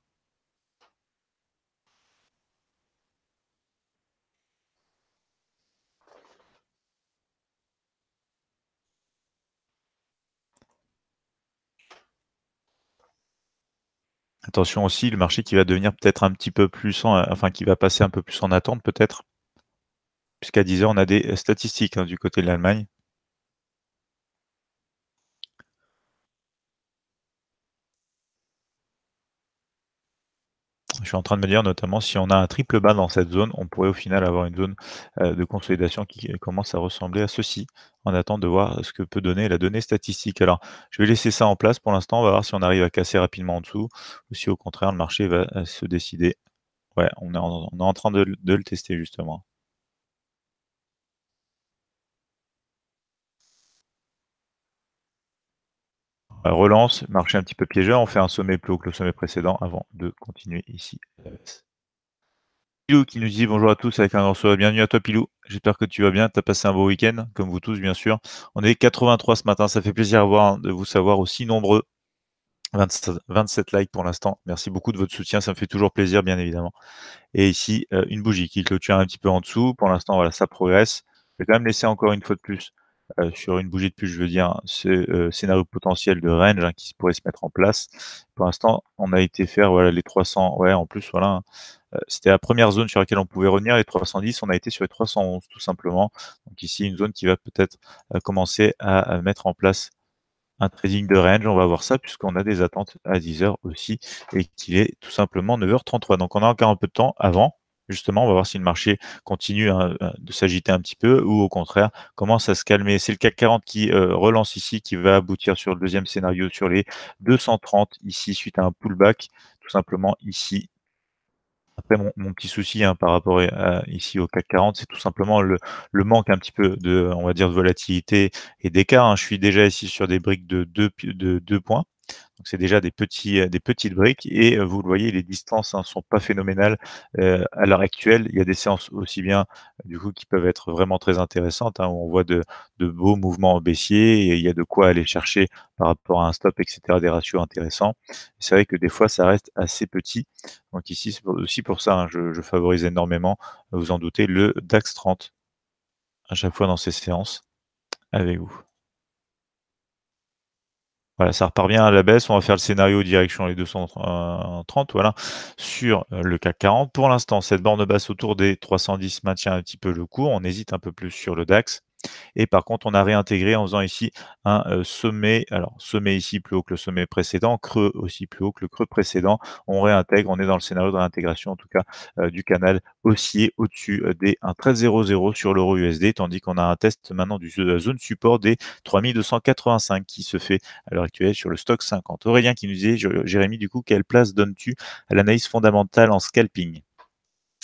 Attention aussi, le marché qui va devenir peut-être un petit peu plus, enfin qui va passer un peu plus en attente peut-être puisqu'à 10 heures, on a des euh, statistiques hein, du côté de l'Allemagne. Je suis en train de me dire notamment si on a un triple bas dans cette zone, on pourrait au final avoir une zone euh, de consolidation qui euh, commence à ressembler à ceci, en attendant de voir ce que peut donner la donnée statistique. Alors, je vais laisser ça en place pour l'instant, on va voir si on arrive à casser rapidement en dessous, ou si au contraire le marché va se décider. Ouais, on est en, train de le tester justement. Euh, relance, marché un petit peu piégeur, on fait un sommet plus haut que le sommet précédent avant de continuer ici Pilou qui nous dit bonjour à tous avec un grand sourire. Bienvenue à toi Pilou. J'espère que tu vas bien. Tu as passé un beau week-end, comme vous tous bien sûr. On est 83 ce matin. Ça fait plaisir hein, de vous savoir aussi nombreux. 27, likes pour l'instant. Merci beaucoup de votre soutien. Ça me fait toujours plaisir, bien évidemment. Et ici, euh, une bougie qui le tient un petit peu en dessous. Pour l'instant, voilà, ça progresse. Je vais quand même laisser encore une fois de plus euh, sur une bougie de puce, je veux dire, ce euh, scénario potentiel de range hein, qui pourrait se mettre en place. Pour l'instant, on a été faire voilà, les 300, ouais, en plus, voilà, hein. euh, c'était la première zone sur laquelle on pouvait revenir, les 310, on a été sur les 311 tout simplement. Donc ici, une zone qui va peut-être commencer à, à, mettre en place un trading de range, on va voir ça puisqu'on a des attentes à 10h aussi et qu'il est tout simplement 9h33. Donc on a encore un peu de temps avant justement, on va voir si le marché continue hein, euh, de s'agiter un petit peu ou au contraire commence à se calmer. C'est le CAC 40 qui euh, relance ici, qui va aboutir sur le deuxième scénario sur les 230 ici suite à un pullback, tout simplement ici. Après, mon, petit souci hein, par rapport euh, ici au CAC 40, c'est tout simplement le, manque un petit peu de, on va dire, de volatilité et d'écart. Hein. Je suis déjà ici sur des briques de 2 de, points c'est déjà des, petits, euh, des petites briques et euh, vous le voyez, les distances ne hein, sont pas phénoménales euh, à l'heure actuelle. Il y a des séances aussi bien du coup qui peuvent être vraiment très intéressantes hein, où on voit de, beaux mouvements baissiers, baissier et il y a de quoi aller chercher par rapport à un stop, etc. Des ratios intéressants. C'est vrai que des fois ça reste assez petit. Donc ici c'est aussi pour ça, hein, je, je favorise énormément, vous en doutez, le DAX 30 à chaque fois dans ces séances avec vous ça repart bien à la baisse. On va faire le scénario direction les 230, voilà, sur euh, le CAC 40. Pour l'instant, cette borne basse autour des 310 maintient un petit peu le cours. On hésite un peu plus sur le DAX. Et par contre, on a réintégré en faisant ici un euh, sommet, alors sommet ici plus haut que le sommet précédent, creux aussi plus haut que le creux précédent. On réintègre, on est dans le scénario de réintégration en tout cas euh, du canal haussier au-dessus euh, des 13.00 sur l'euro USD, tandis qu'on a un test maintenant du, de la zone support des 3285 qui se fait à l'heure actuelle sur le stock 50. Aurélien qui nous disait, Jérémy, du coup, quelle place donnes-tu à l'analyse fondamentale en scalping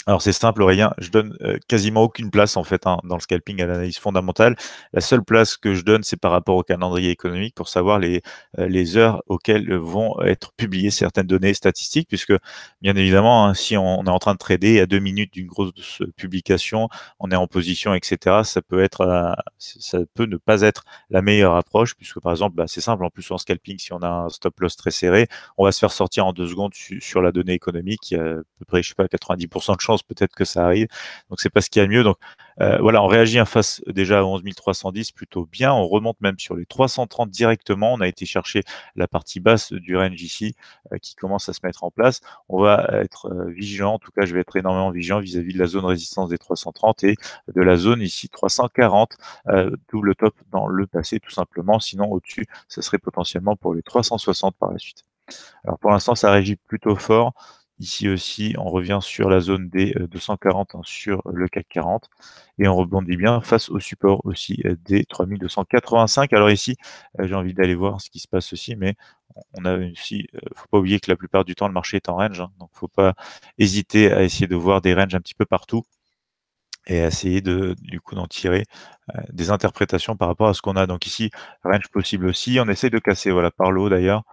alors c'est simple, Aurélien, je donne euh, quasiment aucune place en fait hein, dans le scalping à l'analyse fondamentale. La seule place que je donne, c'est par rapport au calendrier économique pour savoir les, euh, les heures auxquelles vont être publiées certaines données statistiques, puisque bien évidemment, hein, si on, est en train de trader à deux minutes d'une grosse euh, publication, on est en position, etc., ça peut être ça peut ne pas être la meilleure approche, puisque par exemple, bah, c'est simple, en plus en scalping, si on a un stop loss très serré, on va se faire sortir en deux secondes sur la donnée économique, à peu près, je sais pas, 90% de chance peut-être que ça arrive. Donc c'est pas ce qu'il y a mieux. Donc euh, voilà, on réagit en face euh, déjà à 11 310 plutôt bien. On remonte même sur les 330 directement. On a été chercher la partie basse du range ici euh, qui commence à se mettre en place. On va être vigilant. En tout cas, je vais être énormément vigilant vis-à-vis de la zone résistance des 330 et de la zone ici 340, double top dans le passé tout simplement. Sinon, au-dessus, ça serait potentiellement pour les 360 par la suite. Alors pour l'instant, ça réagit plutôt fort. Ici aussi, on revient sur la zone des 240 euh, hein, sur le CAC 40 et on rebondit bien face au support aussi euh, des 3285. Alors ici, euh, j'ai envie d'aller voir ce qui se passe aussi, mais on a aussi, faut pas oublier que la plupart du temps, le marché est en range, il hein, donc faut pas hésiter à essayer de voir des ranges un petit peu partout et à essayer de du coup d'en tirer des interprétations par rapport à ce qu'on a. Donc ici, range possible aussi. On essaie de casser, voilà, par l'eau d'ailleurs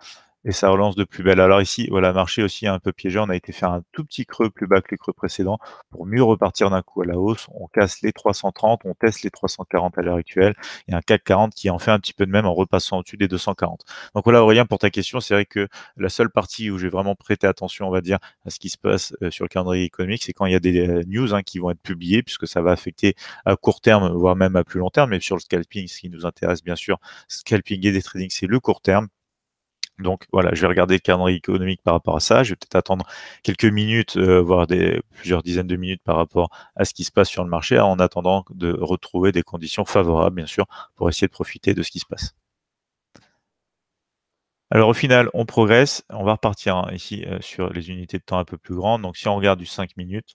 et ça relance de plus belle. Alors ici, voilà, marché aussi un peu piégé. On a été faire un tout petit creux plus bas que les creux précédents pour mieux repartir d'un coup à la hausse. On casse les 330, on teste les 340 à l'heure actuelle et un CAC 40 qui en fait un petit peu de même en repassant au-dessus des 240. Donc voilà, Aurélien, pour ta question, c'est vrai que la seule partie où j'ai vraiment prêté attention, on va dire, à ce qui se passe euh, sur le calendrier économique, c'est quand il y a des euh, news hein, qui vont être publiées puisque ça va affecter à court terme, voire même à plus long terme. Mais sur le scalping, ce qui nous intéresse bien sûr, scalping et des trading, c'est le court terme donc voilà, je vais regarder le calendrier économique par rapport à ça. Je vais peut-être attendre quelques minutes, euh, voire des, plusieurs dizaines de minutes par rapport à ce qui se passe sur le marché, en attendant de retrouver des conditions favorables, bien sûr, pour essayer de profiter de ce qui se passe. Alors au final, on progresse. On va repartir hein, ici euh, sur les unités de temps un peu plus grandes. Donc si on regarde du 5 minutes,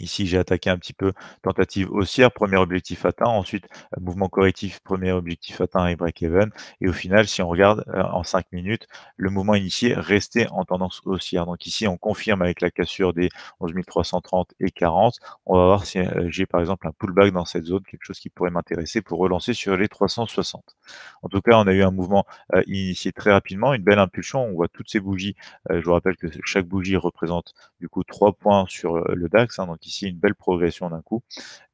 Ici, j'ai attaqué un petit peu tentative haussière, premier objectif atteint, ensuite euh, mouvement correctif, premier objectif atteint et break-even. Et au final, si on regarde euh, en 5 minutes, le mouvement initié restait en tendance haussière. Donc ici, on confirme avec la cassure des 11 330 et 40. On va voir si euh, j'ai par exemple un pullback dans cette zone, quelque chose qui pourrait m'intéresser pour relancer sur les 360. En tout cas, on a eu un mouvement initié très rapidement, une belle impulsion. On voit toutes ces bougies. je vous rappelle que chaque bougie représente du coup 3 points sur le DAX. Hein, ici une belle progression d'un coup.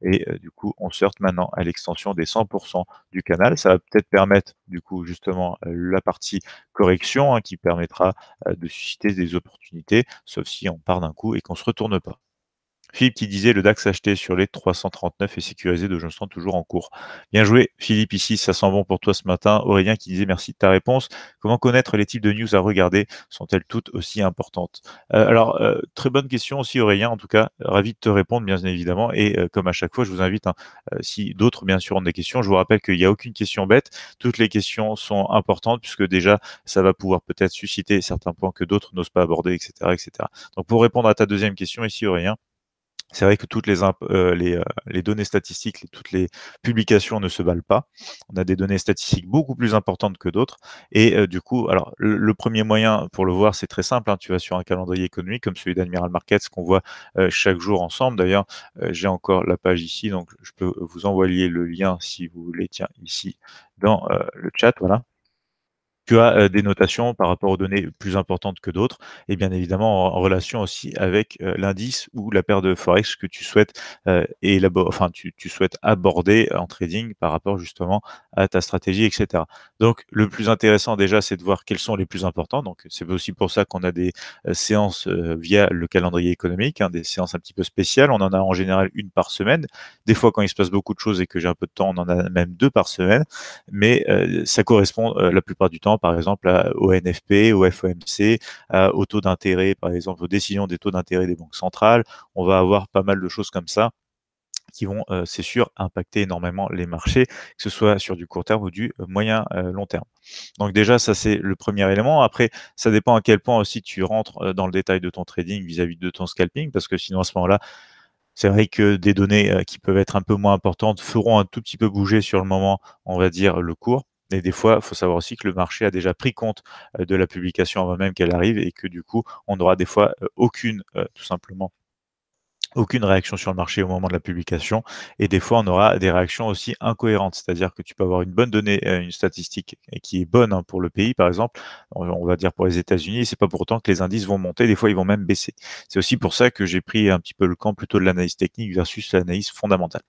Et euh, du coup, on sort maintenant à l'extension des 100% du canal. Ça va peut-être permettre, du coup, justement, euh, la partie correction hein, qui permettra euh, de susciter des opportunités, sauf si on part d'un coup et qu'on se retourne pas. Philippe qui disait le DAX acheté sur les 339 et sécurisé de Johnston toujours en cours. Bien joué, Philippe, ici, ça sent bon pour toi ce matin. Aurélien qui disait merci de ta réponse. Comment connaître les types de news à regarder Sont-elles toutes aussi importantes euh, Alors, euh, très bonne question aussi, Aurélien, en tout cas, ravi de te répondre, bien évidemment. Et euh, comme à chaque fois, je vous invite, hein, si d'autres, bien sûr, ont des questions, je vous rappelle qu'il n'y a aucune question bête. Toutes les questions sont importantes puisque déjà, ça va pouvoir peut-être susciter certains points que d'autres n'osent pas aborder, etc., etc. Donc, pour répondre à ta deuxième question ici, Aurélien, c'est vrai que toutes les, euh, euh, les, données statistiques, toutes les publications ne se valent pas. On a des données statistiques beaucoup plus importantes que d'autres. Et euh, du coup, alors le, premier moyen pour le voir, c'est très simple. Hein. tu vas sur un calendrier économique comme celui d'Admiral Markets qu'on voit chaque jour ensemble. D'ailleurs, j'ai encore la page ici, donc je peux vous envoyer le lien si vous voulez. Tiens, ici dans le chat, voilà tu as euh, des notations par rapport aux données plus importantes que d'autres, et bien évidemment en, relation aussi avec euh, l'indice ou la paire de forex que tu souhaites euh, élaborer, enfin tu, souhaites aborder en trading par rapport justement à ta stratégie, etc. Donc le plus intéressant déjà, c'est de voir quels sont les plus importants. Donc c'est aussi pour ça qu'on a des euh, séances via le calendrier économique, hein, des séances un petit peu spéciales. On en a en général une par semaine. Des fois, quand il se passe beaucoup de choses et que j'ai un peu de temps, on en a même deux par semaine. Mais ça correspond la plupart du temps par exemple au NFP, au FOMC, au taux d'intérêt, par exemple aux décisions des taux d'intérêt des banques centrales. On va avoir pas mal de choses comme ça qui vont, euh, c'est sûr, impacter énormément les marchés, que ce soit sur du court terme ou du euh, moyen euh, long terme. Donc déjà, ça c'est le premier élément. Après, ça dépend à quel point aussi tu rentres dans le détail de ton trading vis-à-vis -vis de ton scalping, parce que sinon à ce moment-là, c'est vrai que des données qui peuvent être un peu moins importantes feront un tout petit peu bouger sur le moment, on va dire, le cours. Mais des fois, il faut savoir aussi que le marché a déjà pris compte de la publication avant même qu'elle arrive et que du coup, on n'aura des fois aucune, tout simplement, aucune réaction sur le marché au moment de la publication. Et des fois, on aura des réactions aussi incohérentes. C'est-à-dire que tu peux avoir une bonne donnée, une statistique qui est bonne hein, pour le pays, par exemple. On va dire pour les États-Unis, c'est pas pourtant que les indices vont monter. Des fois, ils vont même baisser. C'est aussi pour ça que j'ai pris un petit peu le camp plutôt de l'analyse technique versus l'analyse fondamentale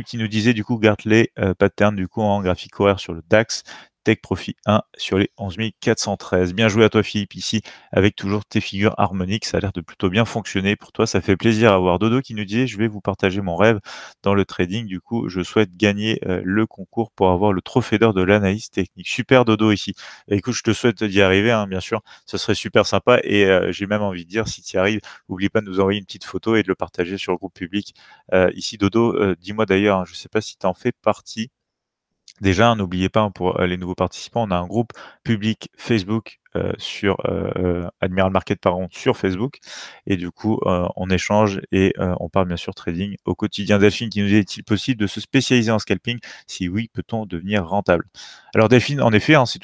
qui nous disait du coup, Gartley, euh, pattern du coup en graphique horaire sur le DAX, profit 1 sur les 11 413. Bien joué à toi Philippe ici avec toujours tes figures harmoniques. Ça a l'air de plutôt bien fonctionner pour toi. Ça fait plaisir à voir Dodo qui nous dit je vais vous partager mon rêve dans le trading. Du coup, je souhaite gagner euh, le concours pour avoir le trophée d'or de l'analyse technique. Super Dodo ici. écoute, je te souhaite d'y arriver, hein, bien sûr. Ce serait super sympa. Et euh, j'ai même envie de dire, si tu y arrives, n'oublie pas de nous envoyer une petite photo et de le partager sur le groupe public. Euh, ici, Dodo, dis-moi d'ailleurs, hein, je ne sais pas si tu en fais partie. Déjà, n'oubliez pas, pour euh, les nouveaux participants, on a un groupe public Facebook euh, sur euh, euh, Admiral Market par sur Facebook. Et du coup, on échange et on parle bien sûr trading au quotidien. Delphine qui nous dit est-il possible de se spécialiser en scalping Si oui, peut-on devenir rentable Alors Delphine, en effet, hein, c'est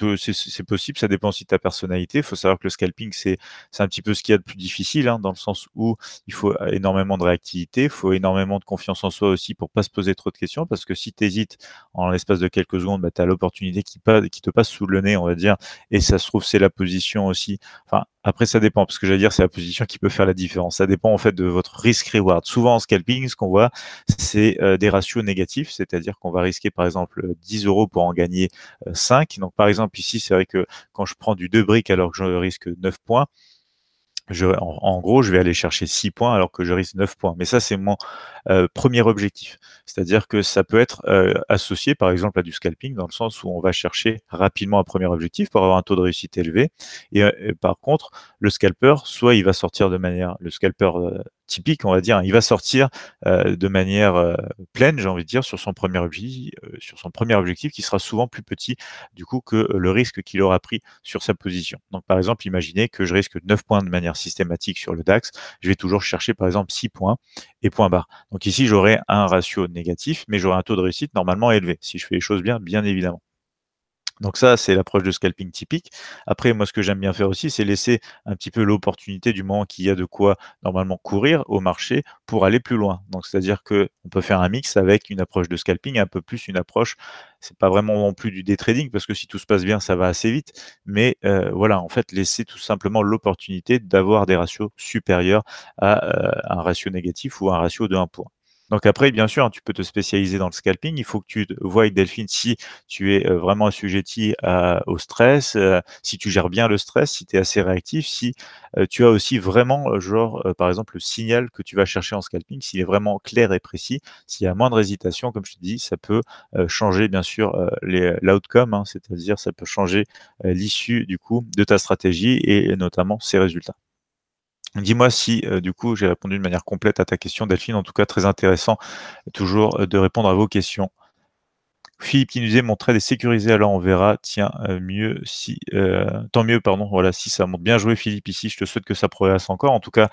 possible, ça dépend aussi de ta personnalité. Il faut savoir que le scalping, c'est un petit peu ce qu'il y a de plus difficile, hein, dans le sens où il faut énormément de réactivité, il faut énormément de confiance en soi aussi pour ne pas se poser trop de questions, parce que si tu hésites en l'espace de quelques secondes, bah, tu as l'opportunité qui, qui te passe sous le nez, on va dire, et ça se trouve, c'est la position aussi. Enfin, après, ça dépend, parce que j'allais dire, c'est la position qui peut faire la différence. Ça dépend en fait de votre risk-reward. Souvent en scalping, ce qu'on voit, c'est euh, des ratios négatifs, c'est-à-dire qu'on va risquer par exemple 10 euh, euros pour en gagner 5. Euh, Donc par exemple, ici, c'est vrai que quand je prends du 2 briques alors que je risque 9 points, je, en, gros, je vais aller chercher 6 points alors que je risque 9 points. Mais ça, c'est mon euh, premier objectif. C'est-à-dire que ça peut être euh, associé, par exemple, à du scalping, dans le sens où on va chercher rapidement un premier objectif pour avoir un taux de réussite élevé. Et, euh, par contre, le scalper, soit il va sortir de manière, le scalper typique, on va dire. Il va sortir euh, de manière euh, pleine, j'ai envie de dire, sur son premier objectif, euh, sur son premier objectif, qui sera souvent plus petit du coup que le risque qu'il aura pris sur sa position. Donc, par exemple, imaginez que je risque 9 points de manière systématique sur le DAX. Je vais toujours chercher, par exemple, 6 points et points bas. Donc ici, j'aurai un ratio négatif, mais j'aurai un taux de réussite normalement élevé si je fais les choses bien, bien évidemment. Donc ça, c'est l'approche de scalping typique. Après, moi, ce que j'aime bien faire aussi, c'est laisser un petit peu l'opportunité du moment qu'il y a de quoi normalement courir au marché pour aller plus loin. Donc c'est-à-dire qu'on peut faire un mix avec une approche de scalping, un peu plus une approche, c'est pas vraiment non plus du day trading, parce que si tout se passe bien, ça va assez vite. Mais euh, voilà, en fait, laisser tout simplement l'opportunité d'avoir des ratios supérieurs à euh, un ratio négatif ou un ratio de 1 point. Donc après, bien sûr, tu peux te spécialiser dans le scalping. Il faut que tu vois, Delphine, si tu es euh, vraiment assujetti au stress, euh, si tu gères bien le stress, si tu es assez réactif, si euh, tu as aussi vraiment, genre, par exemple, le signal que tu vas chercher en scalping, s'il est vraiment clair et précis, s'il y a moindre hésitation, comme je te dis, ça peut changer, bien sûr, l'outcome, hein. c'est-à-dire ça peut changer l'issue, du coup, de ta stratégie et notamment ses résultats. Dis-moi si, euh, du coup, j'ai répondu de manière complète à ta question, Delphine. En tout cas, très intéressant toujours euh, de répondre à vos questions. Philippe qui nous disait montré des sécurisés, alors on verra. Tiens, euh, mieux si, euh, tant mieux, pardon. Voilà, si ça monte bien joué, Philippe, ici, je te souhaite que ça progresse encore. En tout cas,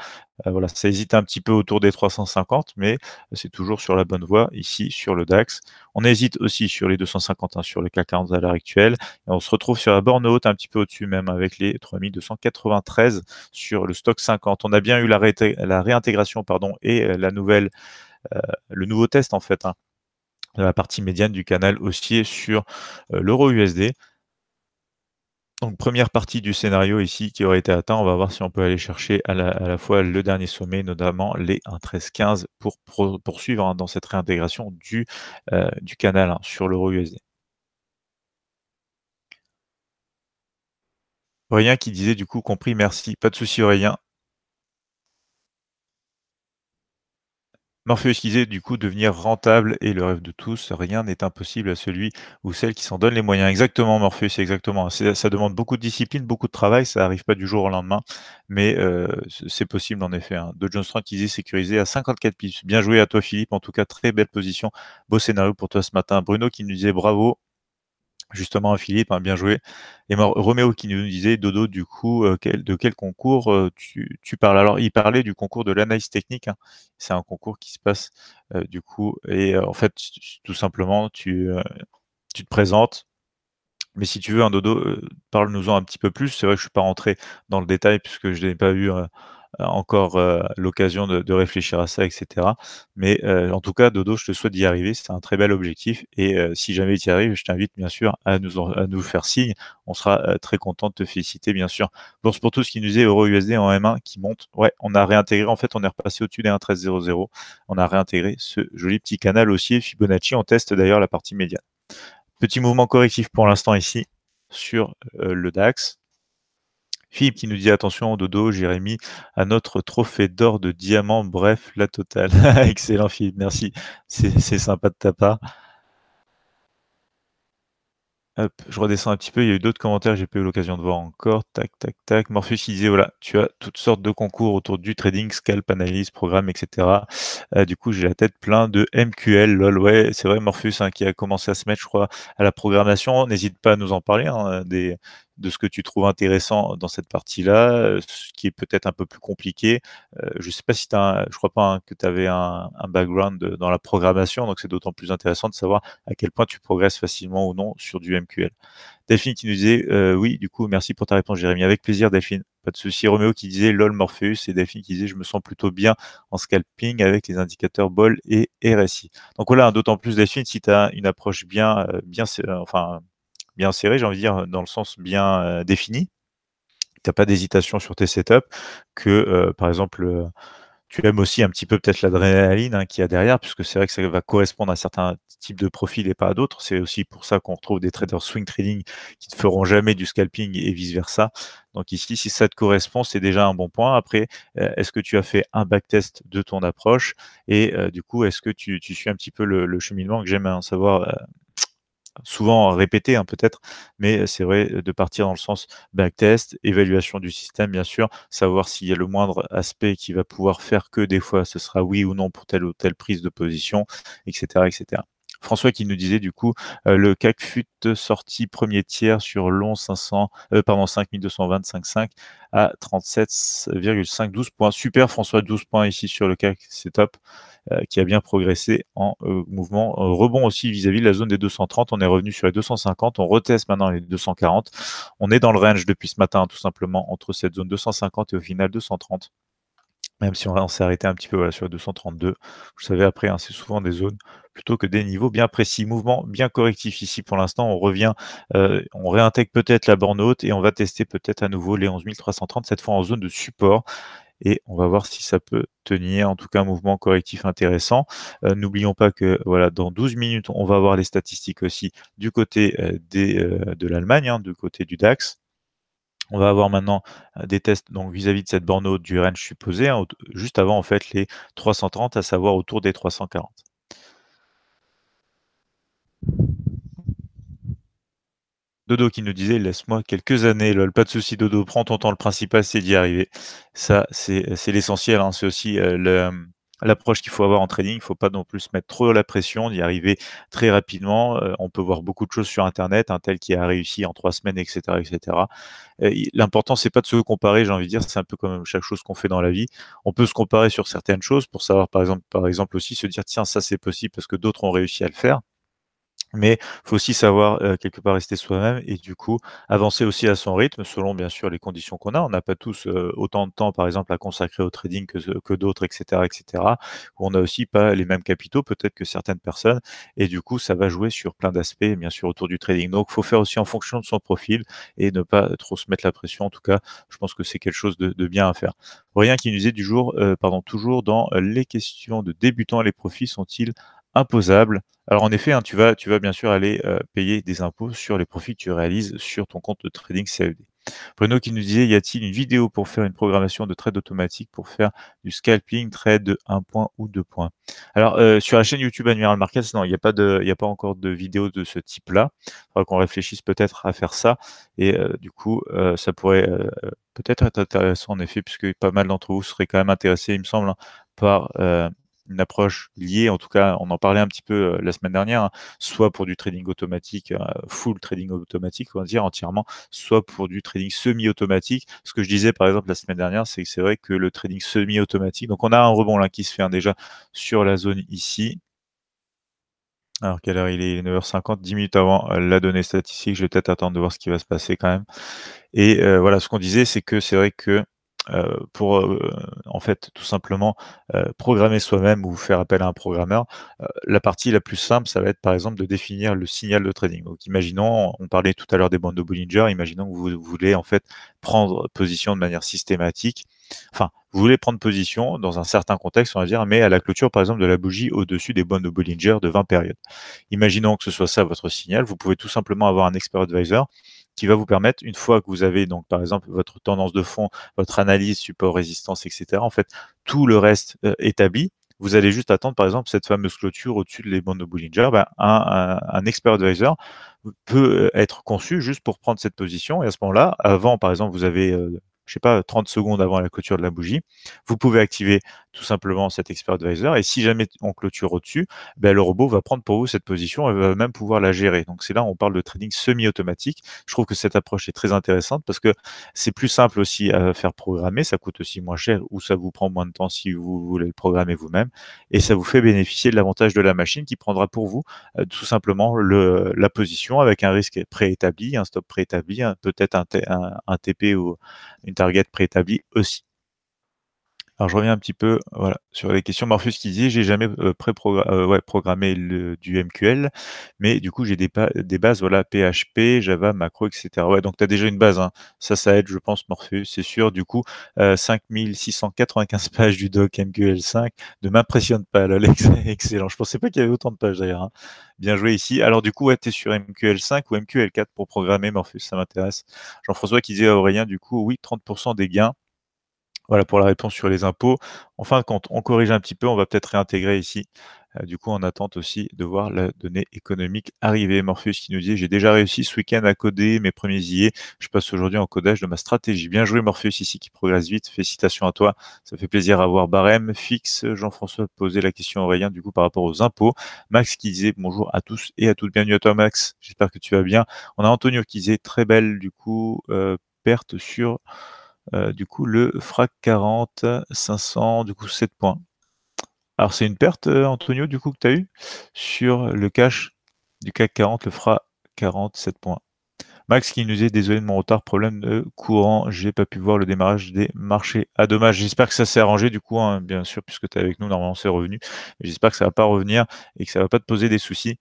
euh, voilà, ça hésite un petit peu autour des 350, mais c'est toujours sur la bonne voie ici sur le DAX. On hésite aussi sur les 251, hein, sur le CAC 40 à l'heure actuelle. Et on se retrouve sur la borne haute, un petit peu au-dessus même, avec les 3293 sur le stock 50. On a bien eu la, la réintégration pardon, et la nouvelle, le nouveau test en fait. Hein la partie médiane du canal haussier sur euh, l'euro USD. Donc première partie du scénario ici qui aurait été atteint, on va voir si on peut aller chercher à la, fois le dernier sommet, notamment les 1.13.15 pour, pour poursuivre hein, dans cette réintégration du, euh, canal hein, sur l'euro USD. Aurélien qui disait du coup compris, merci. Pas de souci Aurélien. Morpheus qui disait du coup devenir rentable et le rêve de tous, rien n'est impossible à celui ou celle qui s'en donne les moyens. Exactement, Morpheus, exactement. Ça demande beaucoup de discipline, beaucoup de travail, ça n'arrive pas du jour au lendemain, mais euh, c'est possible en effet. Hein. De John Strong qui disait sécurisé à 54 pips. Bien joué à toi, Philippe, en tout cas, très belle position. Beau scénario pour toi ce matin. Bruno qui nous disait bravo, Justement, Philippe, hein, bien joué. Et Roméo qui nous disait, Dodo, du coup, euh, de quel concours euh, tu, parles Alors, il parlait du concours de l'analyse technique. Hein. C'est un concours qui se passe, euh, du coup, et en fait, tout simplement, tu, tu te présentes. Mais si tu veux, un hein, Dodo, parle-nous-en un petit peu plus. C'est vrai que je ne suis pas rentré dans le détail puisque je n'ai pas eu euh, encore euh, l'occasion de, réfléchir à ça, etc. Mais euh, en tout cas, Dodo, je te souhaite d'y arriver. C'est un très bel objectif. Et si jamais tu y arrives, je t'invite bien sûr à nous, nous faire signe. On sera très content de te féliciter, bien sûr. c'est pour tout ce qui nous est Euro USD en M1 qui monte. Ouais, on a réintégré. En fait, on est repassé au-dessus des 1.1300. On a réintégré ce joli petit canal aussi Fibonacci. On teste d'ailleurs la partie médiane. Petit mouvement correctif pour l'instant ici sur le DAX. Philippe qui nous dit attention, Dodo, Jérémy, à notre trophée d'or de diamant, bref, la totale. Excellent Philippe, merci. C'est sympa de ta part. je redescends un petit peu, il y a eu d'autres commentaires, j'ai pas eu l'occasion de voir encore. Tac, tac, tac. Morpheus il disait, voilà, tu as toutes sortes de concours autour du trading, scalp, analyse, programme, etc. Euh, du coup, j'ai la tête plein de MQL, lol, ouais, c'est vrai, Morpheus hein, qui a commencé à se mettre, je crois, à la programmation. N'hésite pas à nous en parler, hein, des, de ce que tu trouves intéressant dans cette partie-là, euh, ce qui est peut-être un peu plus compliqué. Euh, je ne sais pas si tu as, un, je crois pas hein, que tu avais un, background dans la programmation, donc c'est d'autant plus intéressant de savoir à quel point tu progresses facilement ou non sur du MQL. Delphine qui nous disait, euh, oui, du coup, merci pour ta réponse, Jérémy. Avec plaisir, Delphine. Pas de souci. Roméo qui disait, lol, Morpheus, et Delphine qui disait, je me sens plutôt bien en scalping avec les indicateurs BOL et RSI. Donc voilà, hein, d'autant plus, Delphine, si tu as une approche bien, bien, enfin, bien serré, j'ai envie de dire, dans le sens bien euh, défini. Tu n'as pas d'hésitation sur tes setups, que euh, par exemple, euh, tu aimes aussi un petit peu peut-être l'adrénaline hein, qu'il y a derrière, puisque c'est vrai que ça va correspondre à certains types de profils et pas à d'autres. C'est aussi pour ça qu'on retrouve des traders swing trading qui ne feront jamais du scalping et vice-versa. Donc ici, si ça te correspond, c'est déjà un bon point. Après, est-ce que tu as fait un backtest de ton approche Et du coup, est-ce que tu, suis un petit peu le, le cheminement que j'aime en hein, savoir souvent répété hein, peut-être, mais c'est vrai de partir dans le sens backtest, évaluation du système bien sûr, savoir s'il y a le moindre aspect qui va pouvoir faire que des fois ce sera oui ou non pour telle ou telle prise de position, etc. etc. François qui nous disait du coup euh, le CAC fut sorti premier tiers sur long 500, 5225,5 à 37,512 points. Super François, 12 points ici sur le CAC, c'est top, euh, qui a bien progressé en euh, mouvement rebond aussi vis-à-vis de la zone des 230. On est revenu sur les 250, on reteste maintenant les 240. On est dans le range depuis ce matin, tout simplement, entre cette zone 250 et au final 230 même si on, s'est arrêté un petit peu voilà, sur les 232. Vous savez, après, hein, c'est souvent des zones plutôt que des niveaux bien précis. Mouvement bien correctif ici pour l'instant. On revient, euh, on réintègre peut-être la borne haute et on va tester peut-être à nouveau les 11 330, cette fois en zone de support et on va voir si ça peut tenir. En tout cas, un mouvement correctif intéressant. Euh, n'oublions pas que voilà, dans 12 minutes, on va voir les statistiques aussi du côté euh, des, de l'Allemagne, hein, du côté du DAX. On va avoir maintenant des tests donc vis-à-vis de cette borne haute du range supposé, hein, juste avant en fait les 330, à savoir autour des 340. Dodo qui nous disait laisse-moi quelques années, lol, pas de souci Dodo, prends ton temps, le principal c'est d'y arriver. Ça, c'est l'essentiel, hein, c'est aussi le, l'approche qu'il faut avoir en trading. Il ne faut pas non plus se mettre trop la pression d'y arriver très rapidement. Euh, on peut voir beaucoup de choses sur Internet, un tel qui a réussi en trois semaines, etc. etc. Euh, l'important, c'est pas de se comparer, j'ai envie de dire, c'est un peu comme chaque chose qu'on fait dans la vie. On peut se comparer sur certaines choses pour savoir, par exemple, par exemple aussi se dire, tiens, ça c'est possible parce que d'autres ont réussi à le faire. Mais faut aussi savoir quelque part rester soi-même et du coup avancer aussi à son rythme selon bien sûr les conditions qu'on a. On n'a pas tous autant de temps par exemple à consacrer au trading que, d'autres, etc., etc. on n'a aussi pas les mêmes capitaux peut-être que certaines personnes et du coup ça va jouer sur plein d'aspects bien sûr autour du trading. Donc faut faire aussi en fonction de son profil et ne pas trop se mettre la pression. En tout cas, je pense que c'est quelque chose de, bien à faire. Rien qui nous est du jour, pardon, toujours dans les questions de débutants, les profits sont-ils imposable. Alors en effet, hein, tu, vas, tu vas bien sûr aller euh, payer des impôts sur les profits que tu réalises sur ton compte de trading CFD. E Bruno qui nous disait, y a-t-il une vidéo pour faire une programmation de trade automatique pour faire du scalping, trade de 1 point ou deux points Alors, euh, sur la chaîne YouTube Admiral Markets, non, il n'y a, pas de, y a pas encore de vidéo de ce type-là. Il faudra qu'on réfléchisse peut-être à faire ça. Et euh, du coup, ça pourrait peut-être être intéressant en effet, puisque pas mal d'entre vous seraient quand même intéressés, il me semble, hein, par une approche liée, en tout cas, on en parlait un petit peu euh, la semaine dernière, hein, soit pour du trading automatique, euh, full trading automatique, on va dire entièrement, soit pour du trading semi-automatique. Ce que je disais par exemple la semaine dernière, c'est que c'est vrai que le trading semi-automatique, donc on a un rebond là qui se fait hein, déjà sur la zone ici, alors quelle heure il est, 9h50, 10 minutes avant euh, la donnée statistique. Je vais peut-être attendre de voir ce qui va se passer quand même. Et voilà, ce qu'on disait, c'est que c'est vrai que euh, pour euh, en fait tout simplement euh, programmer soi-même ou faire appel à un programmeur, la partie la plus simple, ça va être par exemple de définir le signal de trading. Donc imaginons, on parlait tout à l'heure des bandes de Bollinger, imaginons que vous voulez en fait prendre position de manière systématique, enfin vous voulez prendre position dans un certain contexte, on va dire, mais à la clôture, par exemple, de la bougie au-dessus des bandes de Bollinger de 20 périodes. Imaginons que ce soit ça votre signal, vous pouvez tout simplement avoir un expert advisor qui va vous permettre, une fois que vous avez donc par exemple votre tendance de fond, votre analyse, support, résistance, etc., en fait, tout le reste euh, établi, vous allez juste attendre, par exemple, cette fameuse clôture au-dessus des bandes de Bollinger. Ben, un, expert advisor peut euh, être conçu juste pour prendre cette position. Et à ce moment-là, avant, par exemple, vous avez, euh, je sais pas, 30 secondes avant la clôture de la bougie, vous pouvez activer tout simplement cet expert advisor. Et si jamais on clôture au-dessus, ben, le robot va prendre pour vous cette position et va même pouvoir la gérer. Donc c'est là où on parle de trading semi-automatique. Je trouve que cette approche est très intéressante parce que c'est plus simple aussi à faire programmer, ça coûte aussi moins cher ou ça vous prend moins de temps si vous voulez le programmer vous-même. Et ça vous fait bénéficier de l'avantage de la machine qui prendra pour vous euh, tout simplement le, la position avec un risque préétabli, un stop préétabli, peut-être un, un, un TP ou une target préétablie aussi. Alors je reviens un petit peu voilà, sur les questions Morpheus qui disait j'ai jamais euh, pré-programmé euh, le, du MQL, mais du coup j'ai des, des, bases voilà, PHP, Java, Macro, etc. Ouais, donc tu as déjà une base, hein. ça ça aide je pense Morpheus, c'est sûr. Du coup, 5695 euh, pages du doc MQL5 ne m'impressionne pas, là, excellent. Je pensais pas qu'il y avait autant de pages d'ailleurs. Hein. Bien joué ici. Alors du coup, ouais, tu es sur MQL5 ou MQL4 pour programmer Morpheus, ça m'intéresse. Jean-François qui disait à Aurélien, du coup, oui, 30% des gains voilà pour la réponse sur les impôts. Enfin, quand on corrige un petit peu, on va peut-être réintégrer ici. Euh, du coup, on attend aussi de voir la donnée économique arriver. Morpheus qui nous dit J'ai déjà réussi ce week-end à coder mes premiers IE. Je passe aujourd'hui en codage de ma stratégie. Bien joué, Morpheus, ici qui progresse vite. Félicitations à toi. Ça fait plaisir à voir. Barème, fixe. Jean-François posait la question au Aurélien, du coup, par rapport aux impôts. Max qui disait Bonjour à tous et à toutes. Bienvenue à toi, Max. J'espère que tu vas bien. On a Antonio qui disait Très belle, du coup, euh, perte sur euh, du coup, le frac 40, 500, du coup, 7 points. Alors, c'est une perte, euh, Antonio, du coup, que tu as eu sur le cash du CAC 40, le FRA 40, 7 points. Max qui nous est désolé de mon retard, problème de courant, j'ai pas pu voir le démarrage des marchés. Ah dommage, j'espère que ça s'est arrangé du coup, hein, bien sûr, puisque tu es avec nous, normalement c'est revenu. J'espère que ça va pas revenir et que ça va pas te poser des soucis.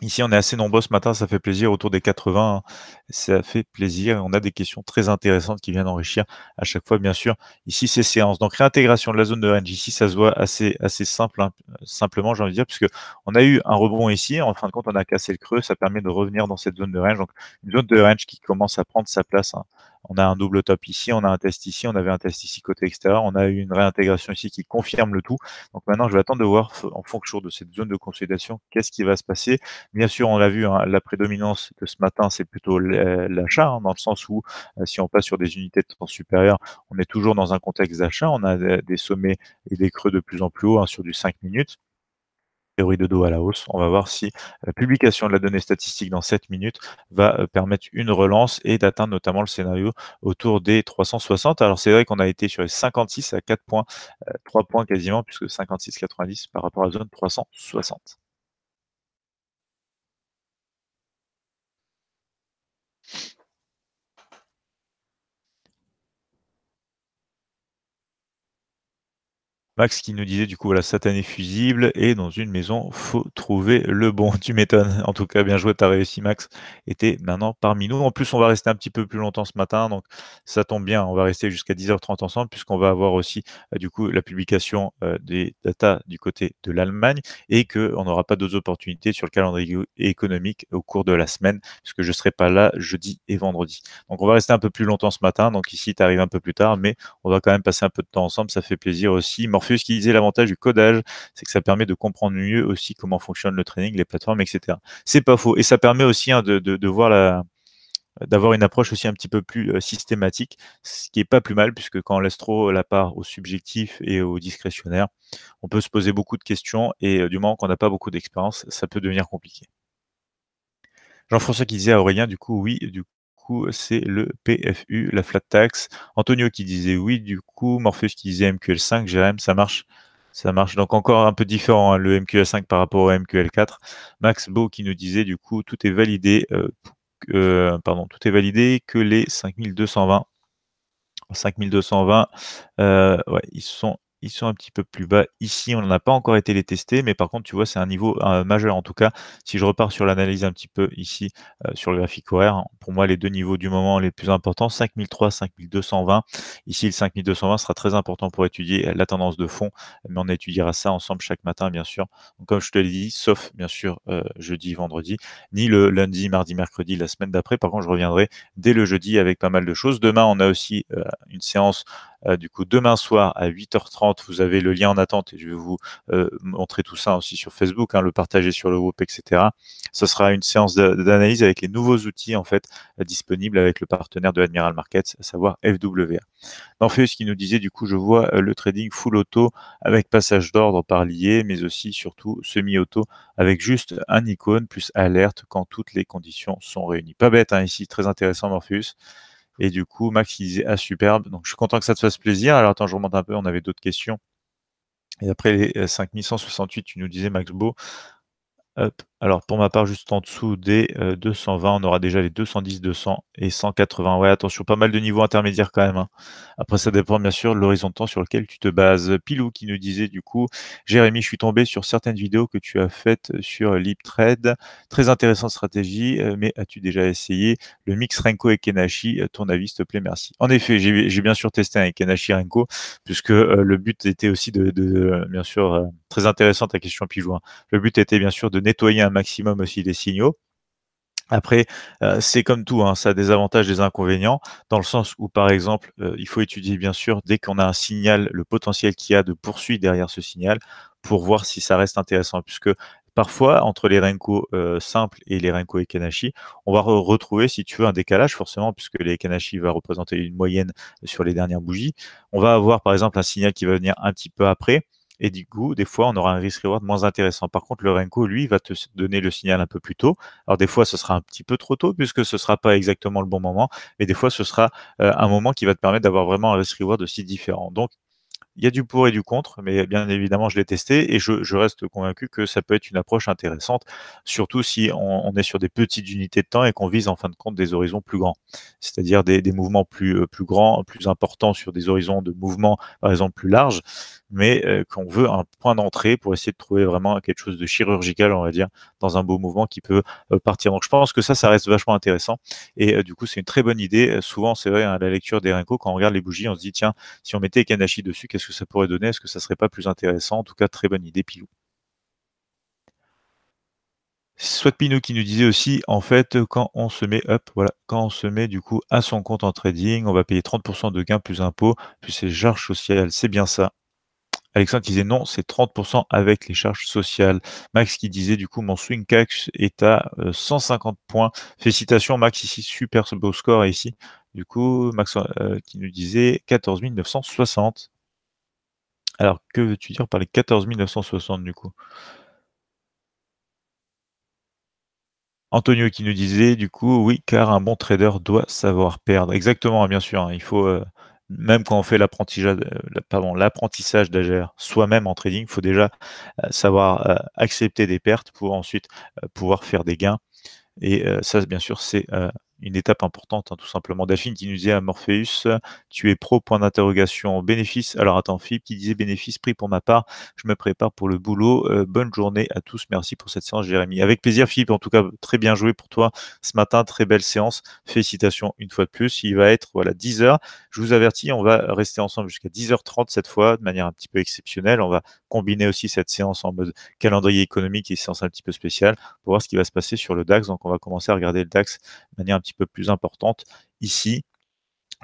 Ici, on est assez nombreux ce matin, ça fait plaisir, autour des 80, hein. ça fait plaisir. On a des questions très intéressantes qui viennent enrichir à chaque fois, bien sûr. Ici, ces séances. Donc, réintégration de la zone de range ici, ça se voit assez, assez simple, hein, simplement, j'ai envie de dire, puisque on a eu un rebond ici. En fin de compte, on a cassé le creux. Ça permet de revenir dans cette zone de range. Donc, une zone de range qui commence à prendre sa place hein, on a un double top ici, on a un test ici, on avait un test ici côté extérieur, on a eu une réintégration ici qui confirme le tout. Donc maintenant, je vais attendre de voir en fonction de cette zone de consolidation, qu'est-ce qui va se passer. Bien sûr, on l'a vu, hein, la prédominance de ce matin, c'est plutôt euh, l'achat, hein, dans le sens où euh, si on passe sur des unités de temps supérieures, on est toujours dans un contexte d'achat, on a euh, des sommets et des creux de plus en plus haut hein, sur du 5 minutes de dos à la hausse. On va voir si la publication de la donnée statistique dans 7 minutes va euh, permettre une relance et d'atteindre notamment le scénario autour des 360. Alors c'est vrai qu'on a été sur les 56 à 4 points, 3 euh, points quasiment, puisque 56,90 par rapport à la zone 360. Max qui nous disait du coup, voilà, satané fusible et dans une maison, faut trouver le bon. Tu m'étonnes. En tout cas, bien joué, tu as réussi, Max. Était maintenant parmi nous. En plus, on va rester un petit peu plus longtemps ce matin, donc ça tombe bien. On va rester jusqu'à 10h30 ensemble, puisqu'on va avoir aussi euh, du coup la publication euh, des datas du côté de l'Allemagne et qu'on n'aura pas d'autres opportunités sur le calendrier économique au cours de la semaine, puisque je ne serai pas là jeudi et vendredi. Donc on va rester un peu plus longtemps ce matin. Donc ici, tu arrives un peu plus tard, mais on va quand même passer un peu de temps ensemble. Ça fait plaisir aussi ce qu'il disait l'avantage du codage, c'est que ça permet de comprendre mieux aussi comment fonctionne le training, les plateformes, etc. C'est pas faux. Et ça permet aussi hein, de, voir la d'avoir une approche aussi un petit peu plus euh, systématique, ce qui est pas plus mal, puisque quand on laisse trop euh, la part au subjectif et au discrétionnaire, on peut se poser beaucoup de questions, et euh, du moment qu'on n'a pas beaucoup d'expérience, ça peut devenir compliqué. Jean-François qui disait à Aurélien, du coup, oui, du c'est le PFU, la flat tax. Antonio qui disait oui, du coup, Morpheus qui disait MQL5, j'aime ça marche. Ça marche donc encore un peu différent, hein, le MQL5 par rapport au MQL4. Max Beau qui nous disait du coup, tout est validé, euh, euh, pardon, tout est validé que les 5220. 5220, euh, ouais, ils sont ils sont un petit peu plus bas ici. On n'a pas encore été les tester, mais par contre, tu vois, c'est un niveau euh, majeur. En tout cas, si je repars sur l'analyse un petit peu ici euh, sur le graphique horaire, pour moi, les deux niveaux du moment les plus importants, 5003, 5220. Ici, le 5220 sera très important pour étudier euh, la tendance de fond, mais on étudiera ça ensemble chaque matin, bien sûr. comme je te l'ai dit, sauf bien sûr jeudi, vendredi, ni le lundi, mardi, mercredi, la semaine d'après. Par contre, je reviendrai dès le jeudi avec pas mal de choses. Demain, on a aussi une séance euh, du coup, demain soir à 8h30, vous avez le lien en attente et je vais vous euh, montrer tout ça aussi sur Facebook, hein, le partager sur le groupe, etc. Ce sera une séance d'analyse avec les nouveaux outils en fait disponibles avec le partenaire de Admiral Markets, à savoir FWA. Morpheus qui nous disait du coup, je vois euh, le trading full auto avec passage d'ordre par lié, mais aussi surtout semi-auto avec juste un icône plus alerte quand toutes les conditions sont réunies. Pas bête hein, ici, très intéressant Morpheus. Et du coup, Max il disait Ah, superbe. Donc, je suis content que ça te fasse plaisir. Alors, attends, je remonte un peu. On avait d'autres questions. Et après les 5168, euh, tu nous disais, Max Beau, euh, alors pour ma part, juste en dessous des 220, euh, on aura déjà les 210, 200 et 180. Ouais, attention, pas mal de niveaux intermédiaires quand même. Hein. Après, ça dépend bien sûr de l'horizon temps sur lequel tu te bases. Pilou qui nous disait du coup, Jérémy, je suis tombé sur certaines vidéos que tu as faites sur Trade, Très intéressante stratégie, euh, mais as-tu déjà essayé le mix Renko et Kenashi Ton avis, s'il te plaît, merci. En effet, j'ai bien sûr testé avec Kenashi Renko, puisque le but était aussi de, bien sûr très intéressante ta question, Pijoin. Hein. Le but était bien sûr de nettoyer un maximum aussi les signaux. Après, euh, c'est comme tout, hein, ça a des avantages, des inconvénients, dans le sens où, par exemple, euh, il faut étudier, bien sûr, dès qu'on a un signal, le potentiel qu'il y a de poursuite derrière ce signal, pour voir si ça reste intéressant, puisque parfois, entre les Renko euh, simples et les Renko Ekanashi, on va retrouver, si tu veux, un décalage, forcément, puisque les Ekanashi va représenter une moyenne sur les dernières bougies. On va avoir, par exemple, un signal qui va venir un petit peu après, et du coup, des fois, on aura un risk-reward moins intéressant. Par contre, le Renko, lui, va te donner le signal un peu plus tôt. Alors, des fois, ce sera un petit peu trop tôt puisque ce sera pas exactement le bon moment. Et des fois, ce sera euh, un moment qui va te permettre d'avoir vraiment un risk-reward aussi différent. Donc, il y a du pour et du contre, mais bien évidemment, je l'ai testé et je, reste convaincu que ça peut être une approche intéressante, surtout si on, est sur des petites unités de temps et qu'on vise en fin de compte des horizons plus grands, c'est-à-dire des, mouvements plus, euh, plus grands, plus importants sur des horizons de mouvement, par exemple, plus larges, mais euh, qu'on veut un point d'entrée pour essayer de trouver vraiment quelque chose de chirurgical, on va dire, dans un beau mouvement qui peut euh, partir. Donc, je pense que ça, ça reste vachement intéressant et du coup, c'est une très bonne idée. souvent, c'est vrai, à hein, la lecture des Renko, quand on regarde les bougies, on se dit, tiens, si on mettait Kanashi dessus, qu'est-ce ça pourrait donner Est-ce que ça serait pas plus intéressant En tout cas, très bonne idée, Pilou. Soit Pinou qui nous disait aussi, en fait, quand on se met up, voilà, quand on se met du coup à son compte en trading, on va payer 30% de gains plus impôts, plus les charges sociales, c'est bien ça. Alexandre qui disait non, c'est 30% avec les charges sociales. Max qui disait du coup mon swing cash est à 150 euh, points. Félicitations Max ici, super beau score ici. Du coup, Max euh, qui nous disait 14 960. Alors, que veux-tu dire par les 14 960 du coup Antonio qui nous disait, du coup, oui, car un bon trader doit savoir perdre. Exactement, hein, bien sûr. Hein. il faut, euh, même quand on fait l'apprentissage euh, d'agir soi-même en trading, il faut déjà euh, savoir accepter des pertes pour ensuite pouvoir faire des gains. Et ça, bien sûr, c'est une étape importante, hein, tout simplement. Daphine qui nous disait à Morpheus, tu es pro, point d'interrogation, bénéfice. Alors attends, Philippe qui disait bénéfice, pris pour ma part, je me prépare pour le boulot. Euh, bonne journée à tous, merci pour cette séance, Jérémy. Avec plaisir, Philippe, en tout cas, très bien joué pour toi ce matin, très belle séance. Félicitations une fois de plus. Il va être voilà, 10h. Je vous avertis, on va rester ensemble jusqu'à 10h30 cette fois, de manière un petit peu exceptionnelle. On va combiner aussi cette séance en mode calendrier économique et séance un petit peu spéciale pour voir ce qui va se passer sur le DAX. Donc on va commencer à regarder le DAX de manière un petit peu plus importante ici.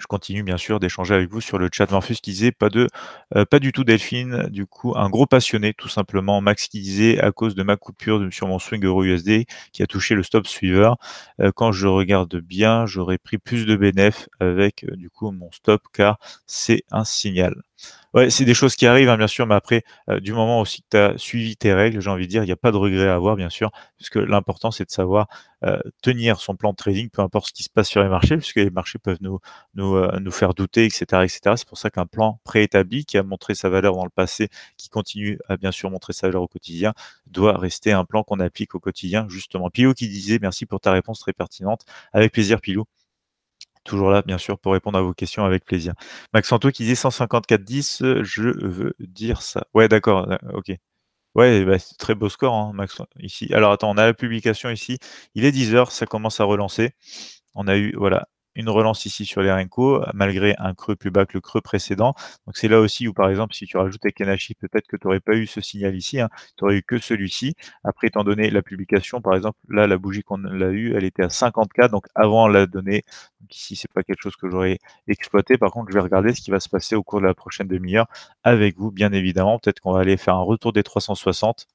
Je continue bien sûr d'échanger avec vous sur le chat. Venfus qui disait pas de, euh, pas du tout Delphine, du coup un gros passionné tout simplement. Max qui disait à cause de ma coupure sur mon swing euro USD qui a touché le stop suiveur. Euh, quand je regarde bien, j'aurais pris plus de bénéf avec euh, du coup mon stop car c'est un signal. Ouais, c'est des choses qui arrivent, hein, bien sûr, mais après, euh, du moment aussi que tu as suivi tes règles, j'ai envie de dire, il n'y a pas de regret à avoir, bien sûr, puisque l'important, c'est de savoir euh, tenir son plan de trading, peu importe ce qui se passe sur les marchés, puisque les marchés peuvent nous, nous euh, faire douter, etc. etc. C'est pour ça qu'un plan préétabli qui a montré sa valeur dans le passé, qui continue à bien sûr montrer sa valeur au quotidien, doit rester un plan qu'on applique au quotidien, justement. Pilou qui disait, merci pour ta réponse très pertinente. Avec plaisir, Pilou. Toujours là, bien sûr, pour répondre à vos questions avec plaisir. Max Santo qui dit 154-10, je veux dire ça. Ouais, d'accord, euh, ok. Ouais, bah, c'est très beau score, hein, Max. Ici. Alors attends, on a la publication ici. Il est 10h, ça commence à relancer. On a eu, voilà, une relance ici sur les Renko, malgré un creux plus bas que le creux précédent. Donc c'est là aussi où, par exemple, si tu rajoutais Kenashi, peut-être que tu n'aurais pas eu ce signal ici, hein. tu n'aurais eu que celui-ci. Après, étant donné la publication, par exemple, là, la bougie qu'on a eue, elle était à 50K, donc avant la donnée. Donc ici, c'est pas quelque chose que j'aurais exploité. Par contre, je vais regarder ce qui va se passer au cours de la prochaine demi-heure avec vous, bien évidemment. Peut-être qu'on va aller faire un retour des 360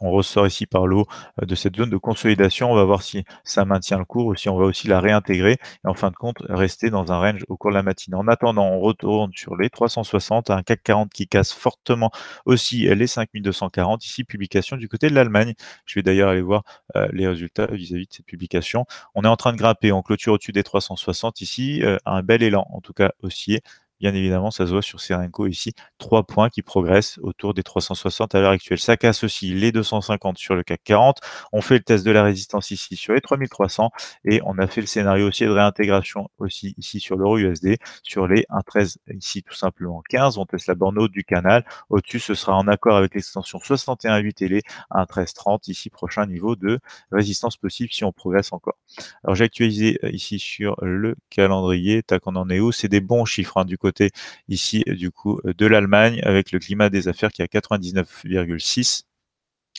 on ressort ici par l'eau euh, de cette zone de consolidation. On va voir si ça maintient le cours ou si on va aussi la réintégrer et en fin de compte rester dans un range au cours de la matinée. En attendant, on retourne sur les 360, un CAC 40 qui casse fortement aussi les 5240. Ici, publication du côté de l'Allemagne. Je vais d'ailleurs aller voir euh, les résultats vis-à-vis de cette publication. On est en train de grimper, en clôture au-dessus des 360 ici. Euh, un bel élan, en tout cas haussier Bien évidemment, ça se voit sur Serenco ici, trois points qui progressent autour des 360 à l'heure actuelle. Ça casse aussi les 250 sur le CAC 40. On fait le test de la résistance ici sur les 3300 et on a fait le scénario aussi de réintégration aussi ici sur l'euro USD, sur les 1,13 ici tout simplement 15. On teste la borne haute du canal. Au-dessus, ce sera en accord avec l'extension 61.8 et les 1,1330 ici prochain niveau de résistance possible si on progresse encore. Alors j'ai actualisé euh, ici sur le calendrier. Tac, on en est où C'est des bons chiffres hein, du coup ici euh, du coup euh, de l'Allemagne avec le climat des affaires qui est à 99,6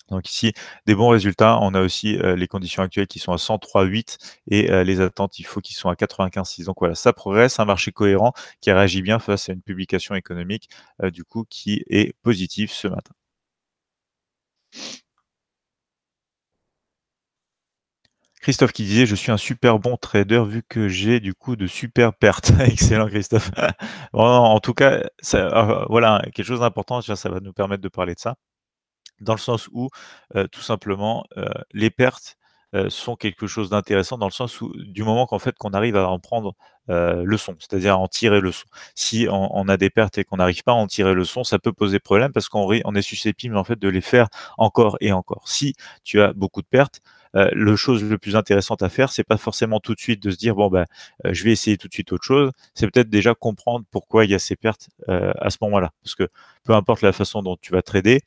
donc ici, des bons résultats. On a aussi euh, les conditions actuelles qui sont à 103,8 et les attentes, il faut qu'ils soient à 95,6. Donc voilà, ça progresse. Un marché cohérent qui réagit bien face à une publication économique du coup qui est positive ce matin. Christophe qui disait Je suis un super bon trader vu que j'ai du coup de super pertes. Excellent, Christophe. en tout cas, euh, voilà quelque chose d'important. Ça va nous permettre de parler de ça. Dans le sens où, euh, tout simplement, euh, les pertes sont quelque chose d'intéressant dans le sens où, du moment qu'en fait, qu'on arrive à en prendre le son, c'est-à-dire à en tirer le son. Si on, a des pertes et qu'on n'arrive pas à en tirer le son, ça peut poser problème parce qu'on est susceptible en fait de les faire encore et encore. Si tu as beaucoup de pertes, euh, le chose le plus intéressante à faire, c'est pas forcément tout de suite de se dire bon ben je vais essayer tout de suite autre chose. C'est peut-être déjà comprendre pourquoi il y a ces pertes euh, à ce moment-là, parce que peu importe la façon dont tu vas trader,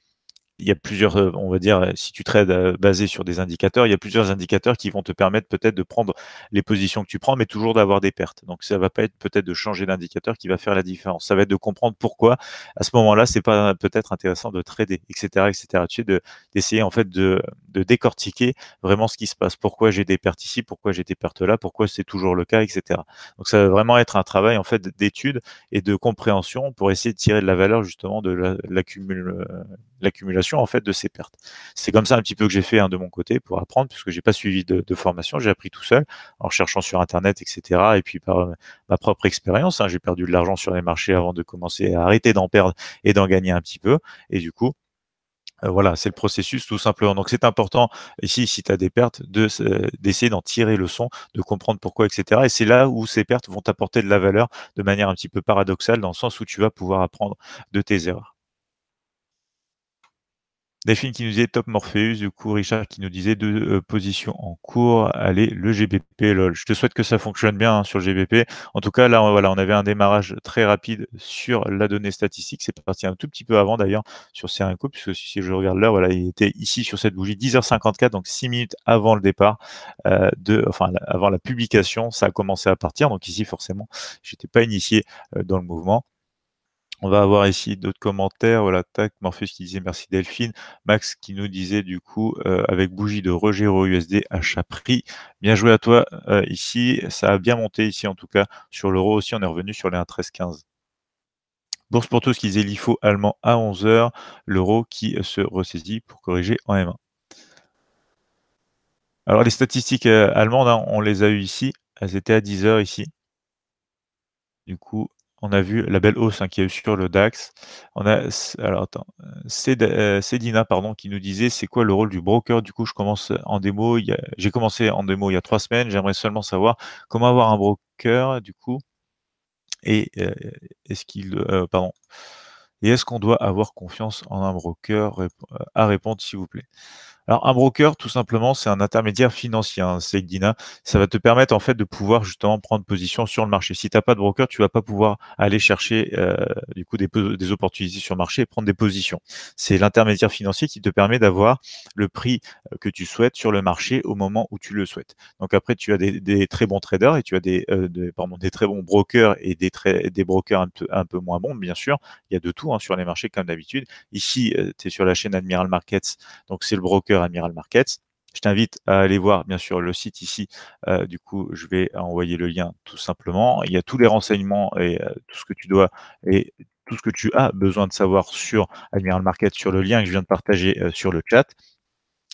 il y a plusieurs, euh, on va dire, euh, si tu trades euh, basé sur des indicateurs, il y a plusieurs indicateurs qui vont te permettre peut-être de prendre les positions que tu prends, mais toujours d'avoir des pertes. Donc ça va pas être peut-être de changer l'indicateur qui va faire la différence. Ça va être de comprendre pourquoi à ce moment-là, c'est pas peut-être intéressant de trader, etc., etc. Tu sais, d'essayer en fait de, de, décortiquer vraiment ce qui se passe. Pourquoi j'ai des pertes ici, pourquoi j'ai des pertes là, pourquoi c'est toujours le cas, etc. Donc ça va vraiment être un travail en fait d'étude et de compréhension pour essayer de tirer de la valeur justement de l'accumulation en fait de ces pertes. C'est comme ça un petit peu que j'ai fait hein, de mon côté pour apprendre, puisque j'ai pas suivi de, formation, j'ai appris tout seul en cherchant sur internet, etc. Et puis par euh, ma propre expérience, hein, j'ai perdu de l'argent sur les marchés avant de commencer à arrêter d'en perdre et d'en gagner un petit peu. Et du coup, euh, voilà, c'est le processus tout simplement. Donc c'est important ici, si tu as des pertes, euh, d'essayer de, d'en tirer le son, de comprendre pourquoi, etc. Et c'est là où ces pertes vont t'apporter de la valeur de manière un petit peu paradoxale, dans le sens où tu vas pouvoir apprendre de tes erreurs. Delphine qui nous disait Top Morpheus, du coup Richard qui nous disait deux euh, positions en cours, allez le GBP lol. Je te souhaite que ça fonctionne bien hein, sur le GBP. En tout cas là on, voilà, on avait un démarrage très rapide sur la donnée statistique. C'est parti un tout petit peu avant d'ailleurs sur c 1 puisque si je regarde l'heure, voilà, il était ici sur cette bougie 10h54 donc 6 minutes avant le départ euh, de enfin avant la publication, ça a commencé à partir donc ici forcément, j'étais pas initié euh, dans le mouvement. On va avoir ici d'autres commentaires. Voilà, tac, Morpheus qui disait merci Delphine. Max qui nous disait du coup euh, avec bougie de Regero USD à chaque prix. Bien joué à toi euh, ici. Ça a bien monté ici en tout cas. Sur l'euro aussi, on est revenu sur les 15 Bourse pour tous qui disait l'IFO allemand à 11h. L'euro qui se ressaisit pour corriger en M1. Alors les statistiques euh, allemandes, hein, on les a eues ici. Elles étaient à 10h ici. Du coup, on a vu la belle hausse hein, a eu sur le DAX. On a alors attends, euh, Cédina pardon qui nous disait c'est quoi le rôle du broker Du coup, je commence en démo. J'ai commencé en démo il y a trois semaines. J'aimerais seulement savoir comment avoir un broker du coup et euh, est-ce qu'il euh, pardon et est-ce qu'on doit avoir confiance en un broker À répondre s'il vous plaît. Alors, un broker, tout simplement, c'est un intermédiaire financier, hein, c'est Dina. Ça va te permettre, en fait, de pouvoir justement prendre position sur le marché. Si tu n'as pas de broker, tu vas pas pouvoir aller chercher, euh, du coup, des, opportunités sur le marché et prendre des positions. C'est l'intermédiaire financier qui te permet d'avoir le prix euh, que tu souhaites sur le marché au moment où tu le souhaites. Donc, après, tu as des, très bons traders et tu as euh, des, pardon, des très bons brokers et des, des brokers un peu, moins bons, bien sûr. Il y a de tout hein, sur les marchés, comme d'habitude. Ici, tu es sur la chaîne Admiral Markets, donc c'est le broker admiral Markets. Je t'invite à aller voir bien sûr le site ici. Euh, du coup, je vais envoyer le lien tout simplement. Il y a tous les renseignements et euh, tout ce que tu dois et tout ce que tu as besoin de savoir sur Admiral markets sur le lien que je viens de partager euh, sur le chat.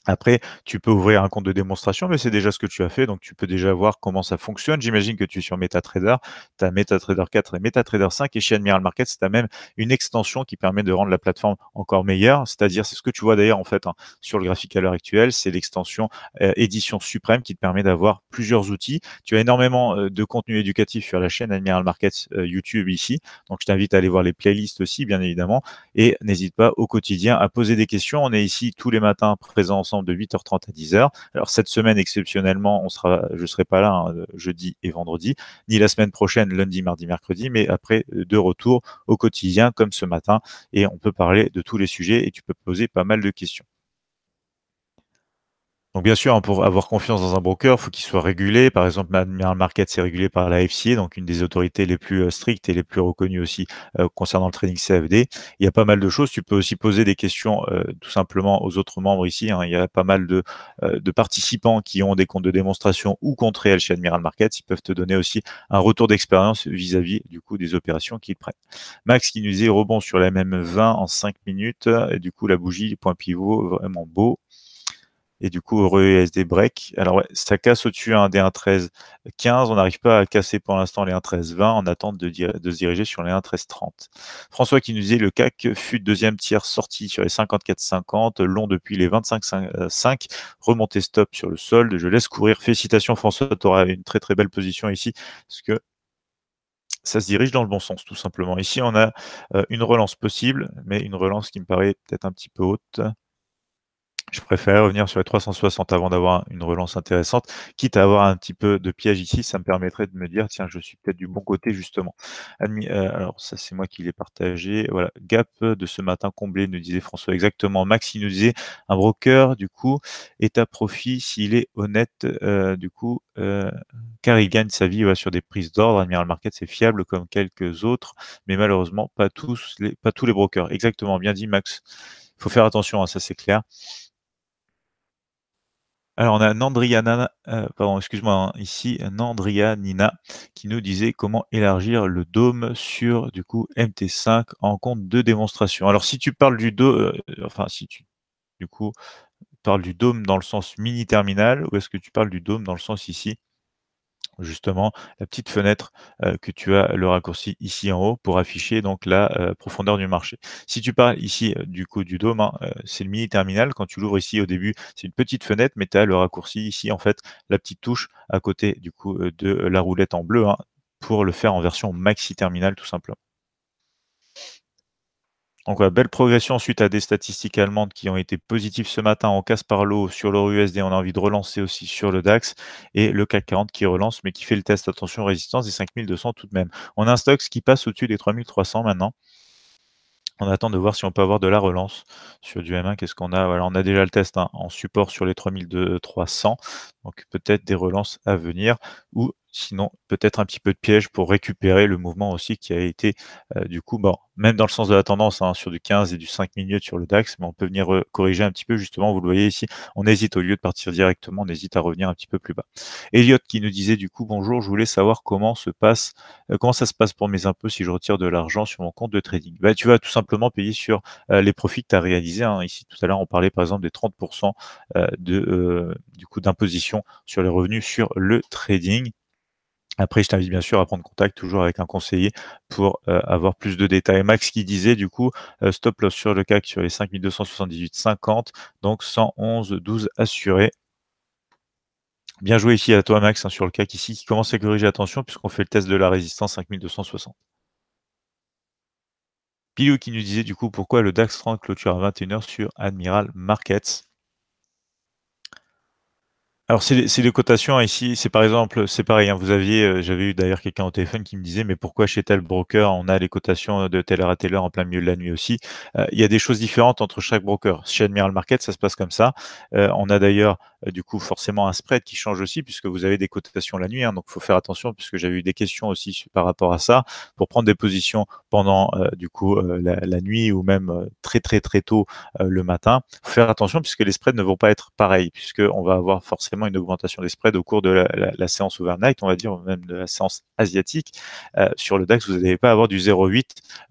Après, tu peux ouvrir un compte de démonstration, mais c'est déjà ce que tu as fait, donc tu peux déjà voir comment ça fonctionne. J'imagine que tu es sur MetaTrader, tu as MetaTrader 4 et MetaTrader 5, et chez Admiral Market, tu as même une extension qui permet de rendre la plateforme encore meilleure, c'est-à-dire, c'est ce que tu vois d'ailleurs en fait hein, sur le graphique à l'heure actuelle, c'est l'extension euh, édition suprême qui te permet d'avoir plusieurs outils. Tu as énormément euh, de contenu éducatif sur la chaîne Admiral Markets euh, YouTube ici, donc je t'invite à aller voir les playlists aussi, bien évidemment, et n'hésite pas au quotidien à poser des questions. On est ici tous les matins présents ensemble de 8h30 à 10h. Alors cette semaine, exceptionnellement, on sera, je ne serai pas là hein, jeudi et vendredi, ni la semaine prochaine, lundi, mardi, mercredi, mais après euh, de retour au quotidien comme ce matin. Et on peut parler de tous les sujets et tu peux poser pas mal de questions. Donc bien sûr, hein, pour avoir confiance dans un broker, faut il faut qu'il soit régulé. Par exemple, Admiral Market, c'est régulé par la FCA, donc une des autorités les plus euh, strictes et les plus reconnues aussi euh, concernant le trading CFD. Il y a pas mal de choses. Tu peux aussi poser des questions euh, tout simplement aux autres membres ici. Hein. Il y a pas mal de, participants qui ont des comptes de démonstration ou comptes réels chez Admiral Market. Ils peuvent te donner aussi un retour d'expérience vis-à-vis du coup des opérations qu'ils prennent. Max qui nous dit rebond sur la MM20 en 5 minutes. Et du coup, la bougie, point pivot, vraiment beau. Et du coup, SD break. Alors, ça casse au-dessus hein, des 1.13.15. On n'arrive pas à casser pour l'instant les 1.13.20 en attente de, se diriger sur les 1.13.30. François qui nous dit le CAC fut deuxième tiers sorti sur les 54.50, long depuis les 25.5, euh, remonté stop sur le solde. Je laisse courir. Félicitations, François. Tu auras une très très belle position ici parce que ça se dirige dans le bon sens, tout simplement. Ici, on a euh, une relance possible, mais une relance qui me paraît peut-être un petit peu haute je préférais revenir sur les 360 avant d'avoir une relance intéressante, quitte à avoir un petit peu de piège ici, ça me permettrait de me dire, tiens, je suis peut-être du bon côté justement. Euh, alors ça c'est moi qui l'ai partagé. Voilà, gap de ce matin comblé, nous disait François exactement. Max, il nous disait, un broker, du coup, est à profit s'il est honnête, euh, du coup, euh, car il gagne sa vie sur des prises d'ordre. Admiral Market, c'est fiable comme quelques autres, mais malheureusement, pas tous les, pas tous les brokers. Exactement, bien dit Max. Il faut faire attention, hein, ça c'est clair. Alors, on a Nandriana, euh, pardon, excuse-moi, hein, Nina qui nous disait comment élargir le dôme sur, du coup, MT5 en compte de démonstration. Alors, si tu parles du dôme, euh, enfin, si tu, du coup, parles du dôme dans le sens mini-terminal, ou est-ce que tu parles du dôme dans le sens ici justement la petite fenêtre que tu as le raccourci ici en haut pour afficher donc la profondeur du marché. Si tu parles ici du coup du dôme, hein, c'est le mini terminal. Quand tu l'ouvres ici au début, c'est une petite fenêtre, mais tu as le raccourci ici en fait, la petite touche à côté du coup de la roulette en bleu hein, pour le faire en version maxi terminal tout simplement. Donc, voilà, belle progression suite à des statistiques allemandes qui ont été positives ce matin en casse par l'eau sur l'euro USD. On a envie de relancer aussi sur le DAX et le CAC 40 qui relance, mais qui fait le test. Attention, résistance des 5200 tout de même. On a un stock qui passe au-dessus des 3300 maintenant. On attend de voir si on peut avoir de la relance sur du M1. Qu'est-ce qu'on a voilà, On a déjà le test hein, en support sur les 3300. Donc peut-être des relances à venir ou sinon peut-être un petit peu de piège pour récupérer le mouvement aussi qui a été euh, du coup bon, même dans le sens de la tendance hein, sur du 15 et du 5 minutes sur le DAX, mais on peut venir euh, corriger un petit peu justement, vous le voyez ici, on hésite au lieu de partir directement, on hésite à revenir un petit peu plus bas. Elliot qui nous disait du coup bonjour, je voulais savoir comment se passe, euh, comment ça se passe pour mes impôts si je retire de l'argent sur mon compte de trading. Bah, tu vas tout simplement payer sur les profits que tu as réalisés. Hein. Ici tout à l'heure on parlait par exemple des 30% de, du coup d'imposition sur les revenus sur le trading. Après, je t'invite bien sûr à prendre contact toujours avec un conseiller pour euh, avoir plus de détails. Max qui disait du coup, euh, stop loss sur le CAC sur les 5278-50, donc 111, 12 assurés. Bien joué ici à toi Max hein, sur le CAC ici qui commence à corriger attention puisqu'on fait le test de la résistance 5260. Pilou qui nous disait du coup pourquoi le DAX 30 clôture à 21h sur Admiral Markets. Alors c'est les cotations ici, c'est par exemple, c'est pareil, hein, vous aviez, euh, j'avais eu d'ailleurs quelqu'un au téléphone qui me disait mais pourquoi chez tel broker on a les cotations de telle heure à telle heure en plein milieu de la nuit aussi euh, Il y a des choses différentes entre chaque broker. Chez Admiral Market, ça se passe comme ça. Euh, on a d'ailleurs du coup forcément un spread qui change aussi puisque vous avez des cotations la nuit, hein, donc il faut faire attention puisque j'avais eu des questions aussi par rapport à ça pour prendre des positions pendant du coup la, nuit ou même très très très tôt le matin. Faut faire attention puisque les spreads ne vont pas être pareils puisque on va avoir forcément une augmentation des spreads au cours de la, séance overnight, on va dire, même de la séance asiatique. Euh, sur le DAX, vous n'allez pas avoir du 0,8,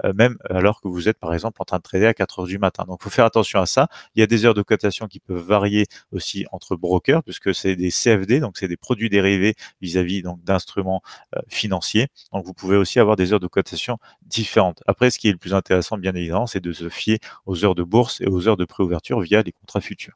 euh, même alors que vous êtes, par exemple, en train de trader à 4 heures du matin. Donc, il faut faire attention à ça. Il y a des heures de cotation qui peuvent varier aussi entre brokers, puisque c'est des CFD, donc c'est des produits dérivés vis-à-vis donc d'instruments euh, financiers. Donc, vous pouvez aussi avoir des heures de cotation différentes. Après, ce qui est le plus intéressant, bien évidemment, c'est de se fier aux heures de bourse et aux heures de préouverture via les contrats futurs.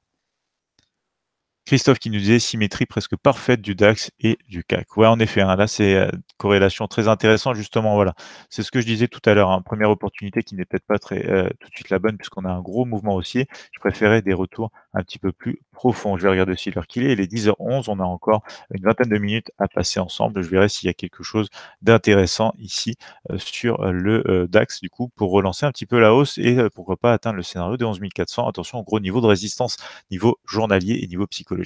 Christophe qui nous disait symétrie presque parfaite du DAX et du CAC. Ouais, en effet, hein, là c'est euh, une corrélation très intéressante justement. Voilà, c'est ce que je disais tout à l'heure. Hein, première opportunité qui n'est peut-être pas très euh, tout de suite la bonne puisqu'on a un gros mouvement haussier. Je préférais des retours un petit peu plus profonds. Je vais regarder aussi l'heure qu'il est. Il est 10h11. On a encore une vingtaine de minutes à passer ensemble. Je verrai s'il y a quelque chose d'intéressant ici euh, sur le DAX du coup pour relancer un petit peu la hausse et pourquoi pas atteindre le scénario de 11 400. Attention, gros niveau de résistance, niveau journalier et niveau psychologique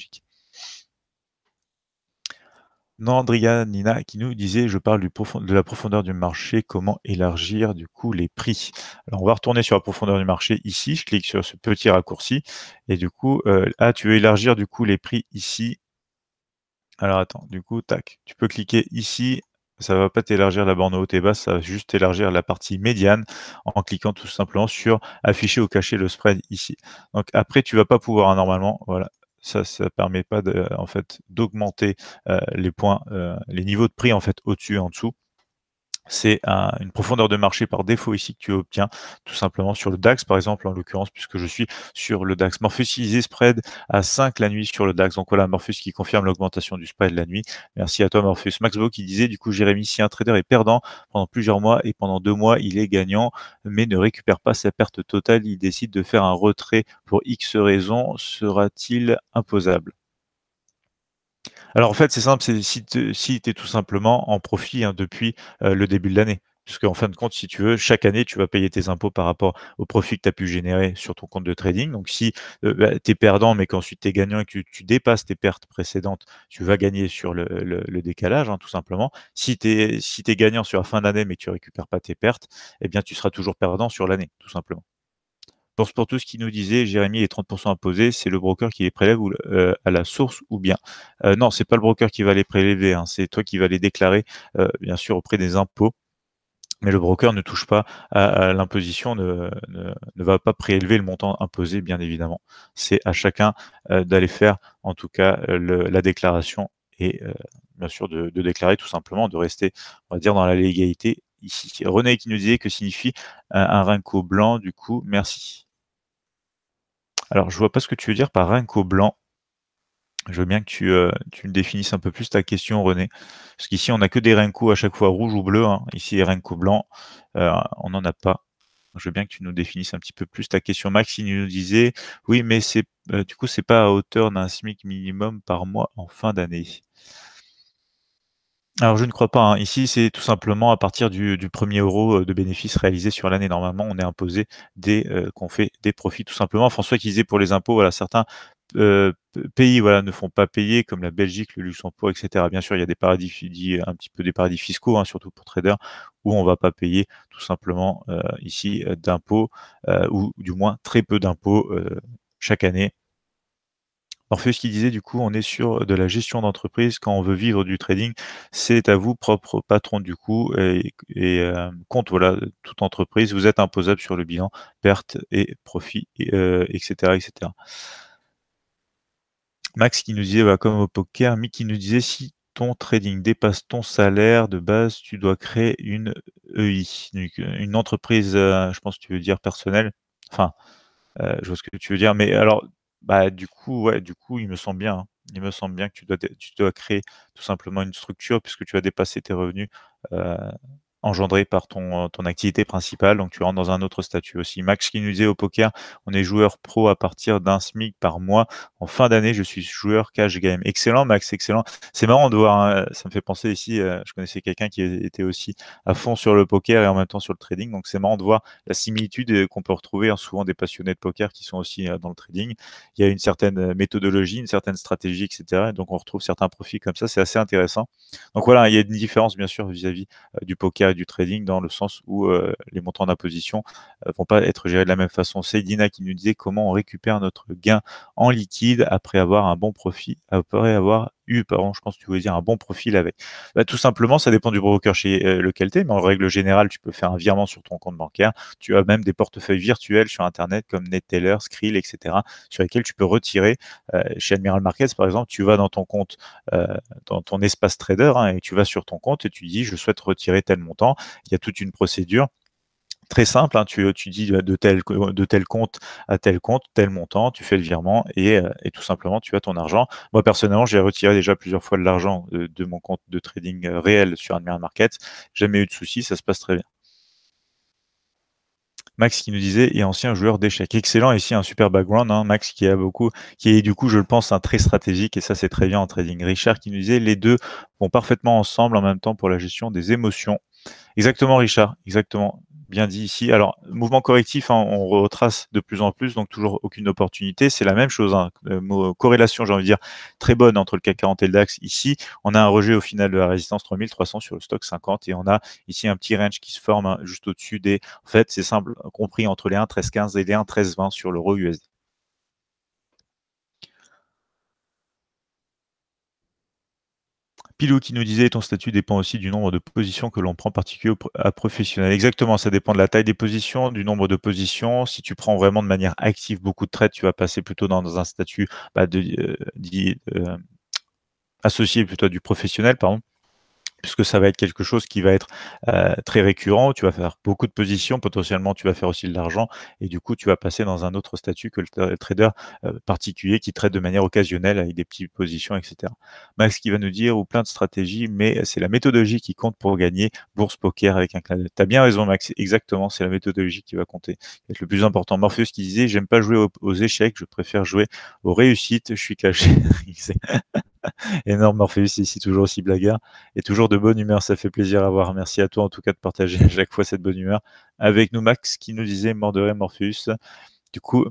non, Nandria Nina qui nous disait je parle du profond, de la profondeur du marché, comment élargir du coup les prix. Alors on va retourner sur la profondeur du marché ici, je clique sur ce petit raccourci et du coup, euh, ah tu veux élargir du coup les prix ici. Alors attends, du coup, tac, tu peux cliquer ici, ça va pas t'élargir la borne haute et basse, ça va juste élargir la partie médiane en cliquant tout simplement sur afficher ou cacher le spread ici. Donc après, tu vas pas pouvoir hein, normalement, voilà, ça ça permet pas de, en fait d'augmenter euh, les points euh, les niveaux de prix en fait au-dessus en dessous c'est une profondeur de marché par défaut ici que tu obtiens tout simplement sur le DAX, par exemple, en l'occurrence, puisque je suis sur le DAX. Morpheus utilisé spread à 5 la nuit sur le DAX. Donc voilà, Morpheus qui confirme l'augmentation du spread la nuit. Merci à toi, Morpheus. Maxbo qui disait, du coup, Jérémy, si un trader est perdant pendant plusieurs mois et pendant deux mois, il est gagnant, mais ne récupère pas sa perte totale, il décide de faire un retrait pour X raisons, sera-t-il imposable alors en fait, c'est simple, c'est si tu es tout simplement en profit hein, depuis le début de l'année. parce qu'en fin de compte, si tu veux, chaque année, tu vas payer tes impôts par rapport au profit que tu as pu générer sur ton compte de trading. Donc si bah, tu es perdant, mais qu'ensuite tu es gagnant et que tu, dépasses tes pertes précédentes, tu vas gagner sur le, décalage, hein, tout simplement. Si tu es, gagnant sur la fin d'année, mais que tu récupères pas tes pertes, eh bien tu seras toujours perdant sur l'année, tout simplement. Pour, tout ce qu'il nous disait, Jérémy, les 30% imposés, c'est le broker qui les prélève euh, à la source ou bien. Non, euh, non, c'est pas le broker qui va les prélever, hein, c'est toi qui vas les déclarer, euh, bien sûr, auprès des impôts. Mais le broker ne touche pas à, l'imposition, ne, va pas prélever le montant imposé, bien évidemment. C'est à chacun d'aller faire, en tout cas, la déclaration et bien sûr de, de, déclarer tout simplement, de rester, on va dire, dans la légalité René qui nous disait que signifie euh, un rinco blanc, du coup, merci. Alors, je vois pas ce que tu veux dire par rinco blanc. Je veux bien que tu, euh, tu, me définisses un peu plus ta question, René. Parce qu'ici, on n'a que des rincos à chaque fois rouge ou bleu. Hein. Ici, RINCO blanc, euh, on n'en a pas. Je veux bien que tu nous définisses un petit peu plus ta question. Max, il nous disait, oui, mais c'est du coup, c'est pas à hauteur d'un SMIC minimum par mois en fin d'année. Alors je ne crois pas. Hein. Ici, c'est tout simplement à partir du, premier euro euh, de bénéfices réalisé sur l'année. Normalement, on est imposé dès euh, qu'on fait des profits, tout simplement. François qui disait pour les impôts, voilà, certains euh, pays voilà, ne font pas payer, comme la Belgique, le Luxembourg, etc. Bien sûr, il y a des paradis, un petit peu des paradis fiscaux, hein, surtout pour traders, où on ne va pas payer tout simplement ici d'impôts, ou du moins très peu d'impôts chaque année ce qui disait, du coup, on est sur euh, de la gestion d'entreprise. Quand on veut vivre du trading, c'est à vous, propre patron, du coup, et, compte, voilà, toute entreprise. Vous êtes imposable sur le bilan, perte et profit, etc., etc. Max qui nous disait, comme au poker, Mick qui nous disait, si ton trading dépasse ton salaire de base, tu dois créer une EI, euh, une entreprise, euh, je pense que tu veux dire personnelle. Enfin, je vois ce que tu veux dire, mais alors bah, du coup, ouais, du coup, il me semble bien. Hein. Il me semble bien que tu dois, tu dois créer tout simplement une structure puisque tu as dépassé tes revenus engendré par ton, euh, ton activité principale. Donc, tu rentres dans un autre statut aussi. Max qui nous disait au poker, on est joueur pro à partir d'un SMIC par mois. En fin d'année, je suis joueur cash game. Excellent, Max, excellent. C'est marrant de voir, hein, ça me fait penser ici, euh, je connaissais quelqu'un qui était aussi à fond sur le poker et en même temps sur le trading. Donc, c'est marrant de voir la similitude euh, qu'on peut retrouver hein, souvent des passionnés de poker qui sont aussi dans le trading. Il y a une certaine méthodologie, une certaine stratégie, etc. donc, on retrouve certains profits comme ça. C'est assez intéressant. Donc, voilà, il y a une différence, bien sûr, vis-à-vis du poker du trading dans le sens où euh, les montants d'imposition ne euh, vont pas être gérés de la même façon. C'est Dina qui nous disait comment on récupère notre gain en liquide après avoir un bon profit, après avoir par pardon, je pense que tu voulais dire un bon profil avec. Bah, tout simplement, ça dépend du broker chez euh, lequel tu es, mais en règle générale, tu peux faire un virement sur ton compte bancaire. Tu as même des portefeuilles virtuels sur Internet comme NetTeller, Skrill, etc., sur lesquels tu peux retirer. Euh, chez Admiral Markets, par exemple, tu vas dans ton compte, euh, dans ton espace trader, hein, et tu vas sur ton compte et tu dis, je souhaite retirer tel montant. Il y a toute une procédure très simple. Hein. Euh, tu, dis bah, euh, de tel, compte à tel compte, tel montant, tu fais le virement euh, et, tout simplement, tu as ton argent. Moi, personnellement, j'ai retiré déjà plusieurs fois de l'argent de, mon compte de trading réel sur Admiral Market. Jamais eu de soucis, ça se passe très bien. Max qui nous disait est ancien joueur d'échecs. Excellent, ici un super background, hein. Max qui a beaucoup, qui est du coup, je le pense, un très stratégique et ça c'est très bien en trading. Richard qui nous disait les deux vont parfaitement ensemble en même temps pour la gestion des émotions. Exactement, Richard, exactement bien dit ici. Alors, mouvement correctif, hein, on retrace de plus en plus, donc toujours aucune opportunité. C'est la même chose. Hein. Euh, corrélation, j'ai envie de dire, très bonne entre le CAC 40 et le DAX. Ici, on a un rejet au final de la résistance 3300 sur le stock 50 et on a ici un petit range qui se forme hein, juste au-dessus des. En fait, c'est simple, compris entre les 1,1315 et les 1,1320 sur l'euro USD. qui nous disait ton statut dépend aussi du nombre de positions que l'on prend particulier à professionnel. Exactement, ça dépend de la taille des positions, du nombre de positions. Si tu prends vraiment de manière active beaucoup de traits, tu vas passer plutôt dans, un statut bah, euh, euh, associé plutôt du professionnel, par exemple puisque ça va être quelque chose qui va être euh, très récurrent, tu vas faire beaucoup de positions, potentiellement tu vas faire aussi de l'argent, et du coup tu vas passer dans un autre statut que le trader euh, particulier qui traite de manière occasionnelle avec des petites positions, etc. Max qui va nous dire, ou plein de stratégies, mais c'est la méthodologie qui compte pour gagner bourse poker avec un clavier. Tu as bien raison Max, exactement, c'est la méthodologie qui va compter, c'est le plus important. Morpheus qui disait, j'aime pas jouer aux échecs, je préfère jouer aux réussites, je suis caché. Énorme Morpheus ici, toujours aussi blagueur et toujours de bonne humeur. Ça fait plaisir à voir. Merci à toi en tout cas de partager à chaque fois cette bonne humeur avec nous, Max, qui nous disait morderait Morpheus. Du coup,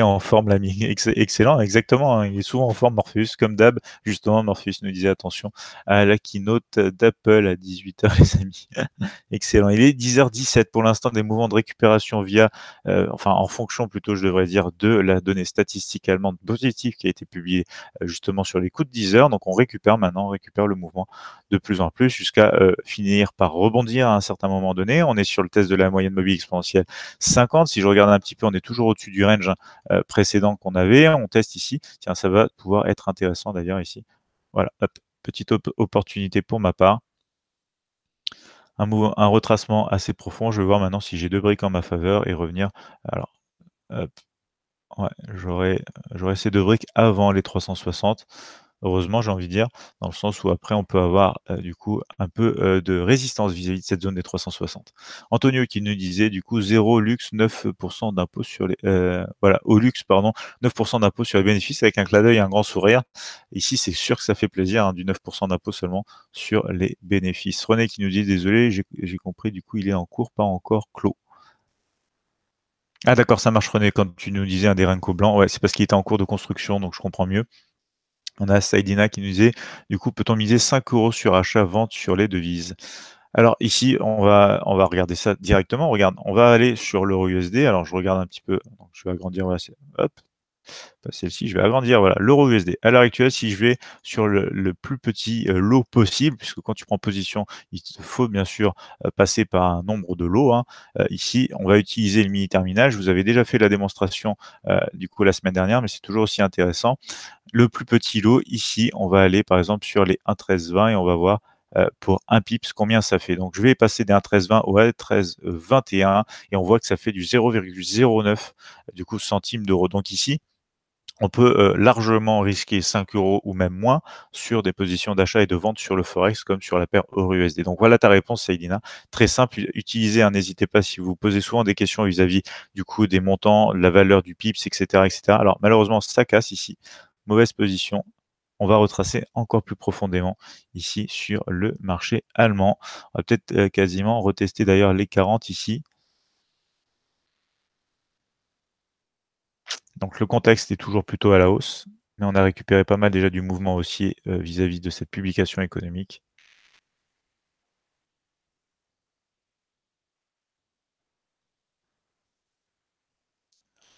en forme, l'ami. excellent, exactement. Hein. Il est souvent en forme, Morpheus, comme d'hab. Justement, Morpheus nous disait attention à la keynote d'Apple à 18h, les amis. excellent. Il est 10h17 pour l'instant des mouvements de récupération via, euh, enfin, en fonction plutôt, je devrais dire, de la donnée statistique allemande positive qui a été publiée euh, justement sur les coups de 10h. Donc, on récupère maintenant, on récupère le mouvement de plus en plus jusqu'à euh, finir par rebondir à un certain moment donné. On est sur le test de la moyenne mobile exponentielle 50. Si je regarde un petit peu, on est toujours au-dessus du range. Hein, euh, précédent qu'on avait. On teste ici. Tiens, ça va pouvoir être intéressant d'ailleurs ici. Voilà, petite opportunité pour ma part. Un, un, retracement assez profond. Je vais voir maintenant si j'ai deux briques en ma faveur et revenir. Alors, ouais, j'aurais ces deux briques avant les 360 heureusement, j'ai envie de dire, dans le sens où après, on peut avoir euh, du coup un peu euh, de résistance vis-à-vis de cette zone des 360. Antonio qui nous disait du coup 0 luxe, 9% d'impôt sur les. Euh, voilà, au luxe, pardon, 9% d'impôt sur les bénéfices avec un clin d'œil et un grand sourire. Ici, c'est sûr que ça fait plaisir, hein, du 9% d'impôt seulement sur les bénéfices. René qui nous dit désolé, j'ai compris, du coup, il est en cours, pas encore clos. Ah d'accord, ça marche René, quand tu nous disais un des blanc, ouais, c'est parce qu'il était en cours de construction, donc je comprends mieux. On a Saïdina qui nous disait, du coup, peut-on miser 5 euros sur achat-vente sur les devises alors ici, on va, on va regarder ça directement. On regarde, on va aller sur l'euro USD. Alors je regarde un petit peu. Donc, je vais agrandir. hop, bah, celle-ci, je vais agrandir, voilà, l'euro USD. À l'heure actuelle, si je vais sur le, plus petit euh, lot possible, puisque quand tu prends position, il te faut bien sûr euh, passer par un nombre de lots. Hein. Euh, ici, on va utiliser le mini terminal. Je vous avais déjà fait la démonstration du coup la semaine dernière, mais c'est toujours aussi intéressant. Le plus petit lot, ici, on va aller par exemple sur les 1,1320 et on va voir pour un pips, combien ça fait. Donc, je vais passer des 1,1320 au 1,1321 et on voit que ça fait du 0,09 du coup centimes d'euros. Donc ici, on peut largement risquer 5 euros ou même moins sur des positions d'achat et de vente sur le Forex comme sur la paire EURUSD. usd Donc voilà ta réponse, Saïdina. Très simple, utilisez, hein, n'hésitez pas si vous posez souvent des questions vis-à-vis du coup des montants, la valeur du PIPS, etc., etc. Alors malheureusement, ça casse ici. Mauvaise position. On va retracer encore plus profondément ici sur le marché allemand. On va peut-être quasiment retester d'ailleurs les 40 ici. Donc le contexte est toujours plutôt à la hausse, mais on a récupéré pas mal déjà du mouvement haussier euh, vis-à-vis de cette publication économique.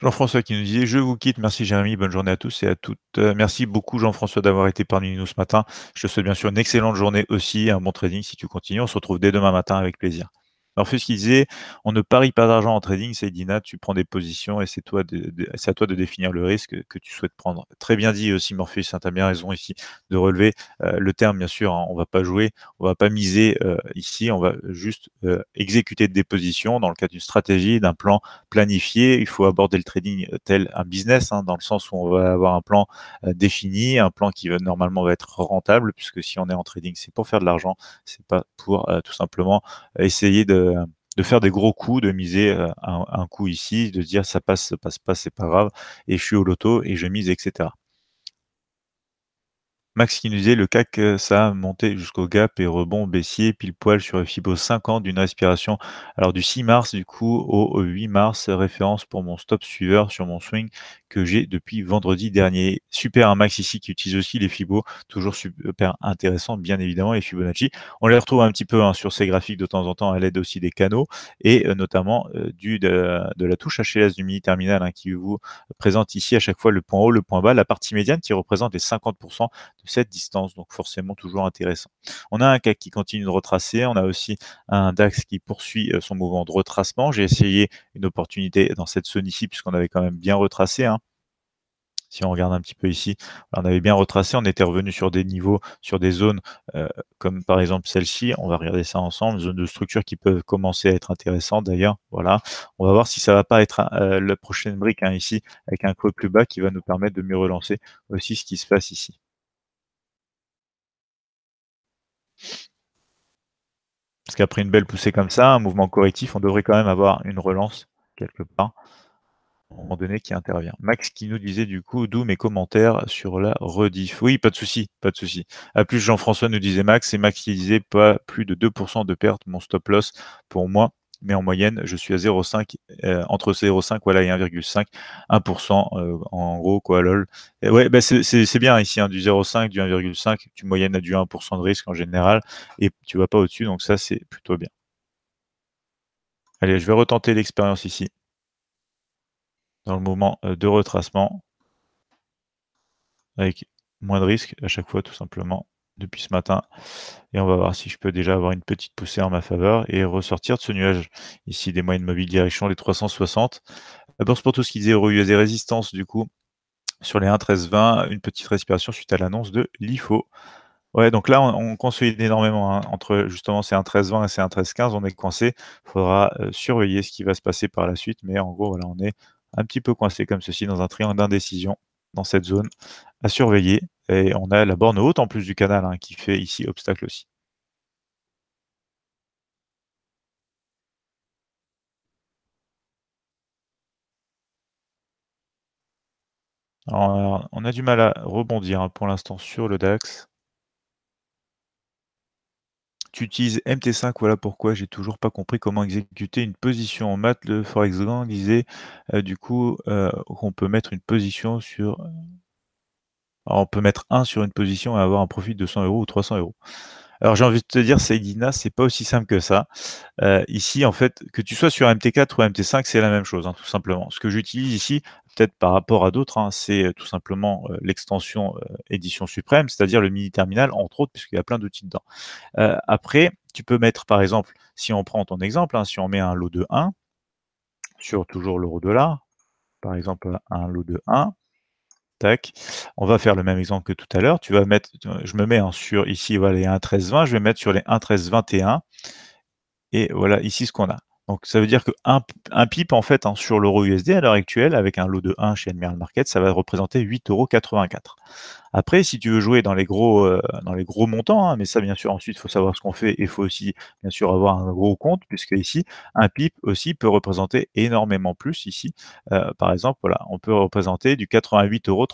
Jean-François qui nous disait Je vous quitte, merci Jérémy, bonne journée à tous et à toutes. Euh, merci beaucoup Jean-François d'avoir été parmi nous ce matin. Je te souhaite bien sûr une excellente journée aussi, un bon trading si tu continues. On se retrouve dès demain matin avec plaisir. Morpheus qui disait on ne parie pas d'argent en trading, c'est Dina, tu prends des positions et c'est toi de, à toi de définir le risque que tu souhaites prendre. Très bien dit aussi euh, Morpheus, hein, tu as bien raison ici de relever euh, le terme, bien sûr, on hein, on va pas jouer, on ne va pas miser euh, ici, on va juste exécuter des positions dans le cadre d'une stratégie, d'un plan planifié. Il faut aborder le trading tel un business, hein, dans le sens où on va avoir un plan défini, un plan qui va, normalement va être rentable, puisque si on est en trading, c'est pour faire de l'argent, c'est pas pour tout simplement essayer de de, faire des gros coups, de miser euh, un, coup ici, de dire ça passe, ça passe pas, c'est pas grave, et je suis au loto et je mise, etc. Max qui nous disait le CAC, euh, ça a monté jusqu'au gap et rebond baissier, pile poil sur les FIBO 50 d'une respiration. Alors du 6 mars du coup au 8 mars, référence pour mon stop suiveur sur mon swing que j'ai depuis vendredi dernier. Super un hein, Max ici qui utilise aussi les FIBO, toujours super intéressant bien évidemment les Fibonacci. On les retrouve un petit peu hein, sur ces graphiques de temps en temps à l'aide aussi des canaux et euh, notamment euh, du, de, la touche HLS du mini terminal hein, qui vous présente ici à chaque fois le point haut, le point bas, la partie médiane qui représente les 50% cette distance, donc forcément toujours intéressant. On a un CAC qui continue de retracer, on a aussi un DAX qui poursuit euh, son mouvement de retracement. J'ai essayé une opportunité dans cette zone ici, puisqu'on avait quand même bien retracé. Hein si on regarde un petit peu ici, on avait bien retracé, on était revenu sur des niveaux, sur des zones euh, comme par exemple celle-ci, on va regarder ça ensemble, zones de structure qui peuvent commencer à être intéressantes d'ailleurs, voilà, on va voir si ça va pas être euh, la prochaine brique hein, ici, avec un creux plus bas qui va nous permettre de mieux relancer aussi ce qui se passe ici. Parce qu'après une belle poussée comme ça, un mouvement correctif, on devrait quand même avoir une relance quelque part, à un moment donné, qui intervient. Max qui nous disait du coup, d'où mes commentaires sur la rediff. Oui, pas de souci, pas de souci. À plus, Jean-François nous disait Max, et Max qui disait pas plus de 2% de perte, mon stop loss pour moi mais en moyenne, je suis à 0,5, euh, entre 0,5 voilà, et 1,5, 1% euh, en gros, quoi, lol. Bah, c'est bien ici, hein, du 0,5, du 1,5, tu moyennes à du 1% de risque en général, et tu vas pas au-dessus, donc ça, c'est plutôt bien. Allez, je vais retenter l'expérience ici, dans le moment euh, de retracement, avec moins de risque à chaque fois, tout simplement depuis ce matin. Et on va voir si je peux déjà avoir une petite poussée en ma faveur et ressortir de ce nuage. Ici, des moyennes mobiles direction les 360. La bourse pour tout ce qui disait eu des résistances, du coup, sur les 1.1320, une petite respiration suite à l'annonce de l'IFO. Ouais, donc là, on, consolide énormément. Hein. Entre justement ces 1.13.20 et ces 1.13.15, on est coincé. Il faudra euh, surveiller ce qui va se passer par la suite. Mais en gros, voilà, on est un petit peu coincé comme ceci dans un triangle d'indécision dans cette zone à surveiller. Et on a la borne haute en plus du canal hein, qui fait ici obstacle aussi. Alors, on a du mal à rebondir hein, pour l'instant sur le DAX. Tu utilises MT5, voilà pourquoi j'ai toujours pas compris comment exécuter une position en maths. Le Forex Gang disait euh, du coup euh, qu'on peut mettre une position sur on peut mettre un sur une position et avoir un profit de 200 euros ou 300 euros. Alors j'ai envie de te dire, ce c'est pas aussi simple que ça. Euh, ici, en fait, que tu sois sur MT4 ou MT5, c'est la même chose, hein, tout simplement. Ce que j'utilise ici, peut-être par rapport à d'autres, hein, c'est euh, tout simplement euh, l'extension édition suprême, c'est-à-dire le mini terminal, entre autres, puisqu'il y a plein d'outils dedans. après, tu peux mettre, par exemple, si on prend ton exemple, hein, si on met un lot de 1 sur toujours l'euro dollar, par exemple un lot de 1, on va faire le même exemple que tout à l'heure. Tu vas mettre, je me mets sur ici, voilà les 1.13.20, je vais mettre sur les 1.13.21, Et voilà ici ce qu'on a. Donc ça veut dire qu'un un, pip en fait hein, sur l'euro USD à l'heure actuelle avec un lot de 1 chez Admiral Market, ça va représenter 8,84 euros. Après, si tu veux jouer dans les gros, euh, dans les gros montants, hein, mais ça, bien sûr, ensuite, il faut savoir ce qu'on fait et il faut aussi, bien sûr, avoir un gros compte, puisque ici, un PIP aussi peut représenter énormément plus. Ici, euh, par exemple, voilà, on peut représenter du 88,34 euros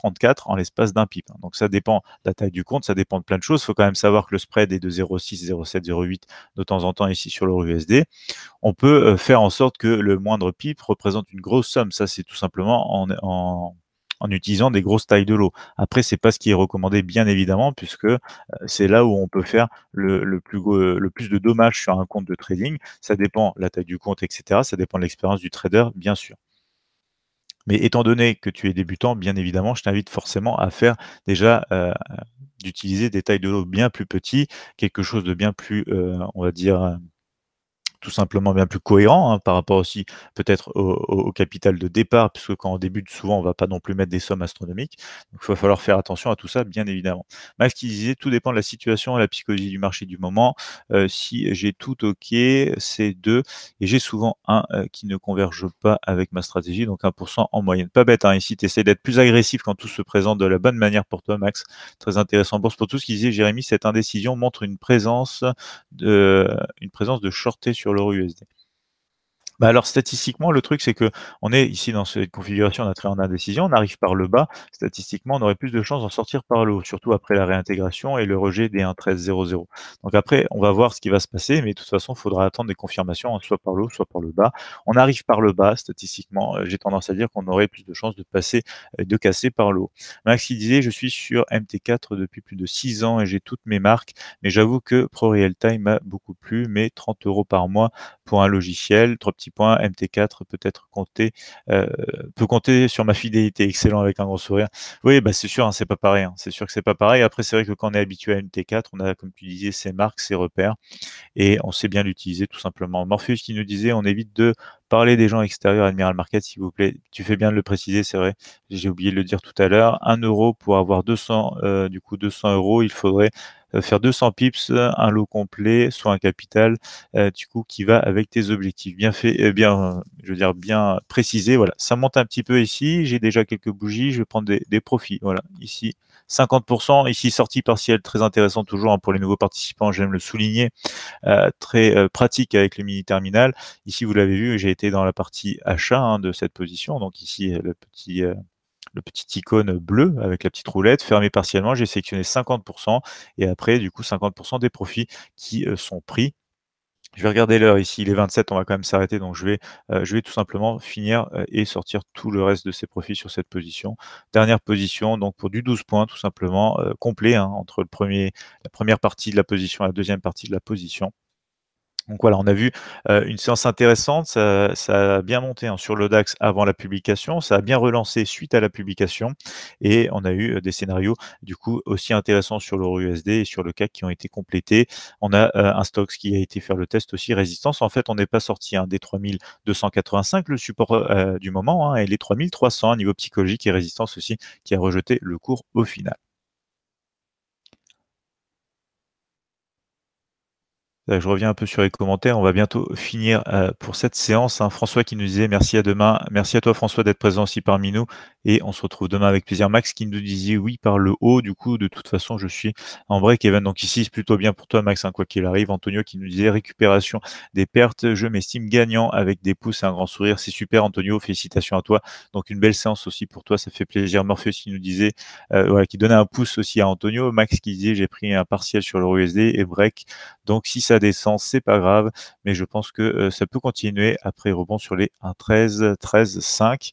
en l'espace d'un PIP. Hein. Donc, ça dépend de la taille du compte, ça dépend de plein de choses. Il faut quand même savoir que le spread est de 0,6, 0,7, 0,8 de temps en temps ici sur l'euro USD. On peut euh, faire en sorte que le moindre PIP représente une grosse somme. Ça, c'est tout simplement en en utilisant des grosses tailles de l'eau. Après, c'est pas ce qui est recommandé, bien évidemment, puisque euh, c'est là où on peut faire le, plus, euh, le plus de dommages sur un compte de trading. Ça dépend la taille du compte, etc. Ça dépend de l'expérience du trader, bien sûr. Mais étant donné que tu es débutant, bien évidemment, je t'invite forcément à faire déjà euh, d'utiliser des tailles de l'eau bien plus petites, quelque chose de bien plus, on va dire, tout simplement bien plus cohérent hein, par rapport aussi peut-être au, capital de départ, puisque quand on débute, souvent, on ne va pas non plus mettre des sommes astronomiques. Donc, il va falloir faire attention à tout ça, bien évidemment. Max qui disait, tout dépend de la situation et la psychologie du marché du moment. Euh, si j'ai tout OK, c'est deux et j'ai souvent un euh, qui ne converge pas avec ma stratégie, donc 1% en moyenne. Pas bête, hein, ici, tu essaies d'être plus agressif quand tout se présente de la bonne manière pour toi, Max. Très intéressant. Bourse pour tout ce qu'il disait, Jérémy, cette indécision montre une présence de, une présence de shorté sur sur USD. Bah alors statistiquement, le truc c'est que on est ici dans cette configuration d'attrait en indécision, on arrive par le bas. Statistiquement, on aurait plus de chances d'en sortir par le haut, surtout après la réintégration et le rejet des 1.13.0.0. Donc après, on va voir ce qui va se passer, mais de toute façon, il faudra attendre des confirmations, hein, soit par le haut, soit par le bas. On arrive par le bas, statistiquement, euh, j'ai tendance à dire qu'on aurait plus de chances de passer, euh, de casser par le haut. Max il disait, je suis sur MT4 depuis plus de 6 ans et j'ai toutes mes marques, mais j'avoue que Pro Real Time m'a beaucoup plu, mais 30 euros par mois un logiciel, trois petits points, MT4 peut-être compter, euh, peut compter sur ma fidélité, excellent avec un gros sourire. Oui, bah, c'est sûr, hein, c'est pas pareil, hein. c'est sûr que c'est pas pareil. Après, c'est vrai que quand on est habitué à MT4, on a, comme tu disais, ses marques, ses repères, et on sait bien l'utiliser tout simplement. Morpheus qui nous disait, on évite de parler des gens extérieurs, Admiral Market, s'il vous plaît. Tu fais bien de le préciser, c'est vrai. J'ai oublié de le dire tout à l'heure. Un euro pour avoir 200, euh, du coup, 200 euros, il faudrait euh, faire 200 pips, euh, un lot complet, soit un capital, euh, du coup, qui va avec tes objectifs. Bien fait, bien, je veux dire, bien précisé. Voilà, ça monte un petit peu ici. J'ai déjà quelques bougies. Je vais prendre des, profits. Voilà, ici, 50%. Ici, sortie partielle, très intéressant toujours hein, pour les nouveaux participants, j'aime le souligner, très pratique avec le mini terminal. Ici, vous l'avez vu, j'ai été dans la partie achat hein, de cette position, donc ici, le petit le petit icône bleu avec la petite roulette, fermée partiellement, j'ai sélectionné 50% et après, du coup, 50% des profits qui euh, sont pris. Je vais regarder l'heure ici, il est 27, on va quand même s'arrêter, donc je vais, euh, je vais tout simplement finir euh, et sortir tout le reste de ces profits sur cette position. Dernière position, donc pour du 12 points, tout simplement, complet, hein, entre le premier, la première partie de la position et la deuxième partie de la position. Donc voilà, on a vu une séance intéressante, ça, a bien monté hein, sur le DAX avant la publication, ça a bien relancé suite à la publication, et on a eu des scénarios du coup aussi intéressants sur l'euro USD et sur le CAC qui ont été complétés. On a un stock qui a été faire le test aussi, résistance. En fait, on n'est pas sorti hein, des 3285, le support du moment, hein, et les 3300, hein, niveau psychologique et résistance aussi, qui a rejeté le cours au final. Euh, je reviens un peu sur les commentaires. On va bientôt finir euh, pour cette séance. Hein. François qui nous disait merci à demain. Merci à toi François d'être présent aussi parmi nous. Et on se retrouve demain avec plaisir. Max qui nous disait oui par le haut. Du coup, de toute façon, je suis en break Donc ici, c'est plutôt bien pour toi Max, hein, quoi qu'il arrive. Antonio qui nous disait récupération des pertes. Je m'estime gagnant avec des pouces et un grand sourire. C'est super Antonio. Félicitations à toi. Donc une belle séance aussi pour toi. Ça fait plaisir. Morpheus qui nous disait, euh, voilà, qui donnait un pouce aussi à Antonio. Max qui disait j'ai pris un partiel sur le USD et break. Donc si ça descend, c'est pas grave, mais je pense que euh, ça peut continuer après rebond sur les 1,13, 13, 5.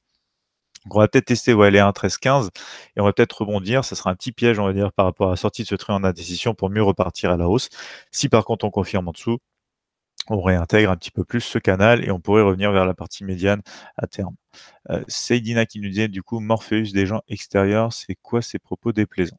on va peut-être tester ouais, les 15 et on va peut-être rebondir. Ça sera un petit piège, on va dire, par rapport à la sortie de ce trait en indécision pour mieux repartir à la hausse. Si par contre on confirme en dessous, on réintègre un petit peu plus ce canal et on pourrait revenir vers la partie médiane à terme. Euh, c'est Dina qui nous disait du coup Morpheus des gens extérieurs, c'est quoi ces propos déplaisants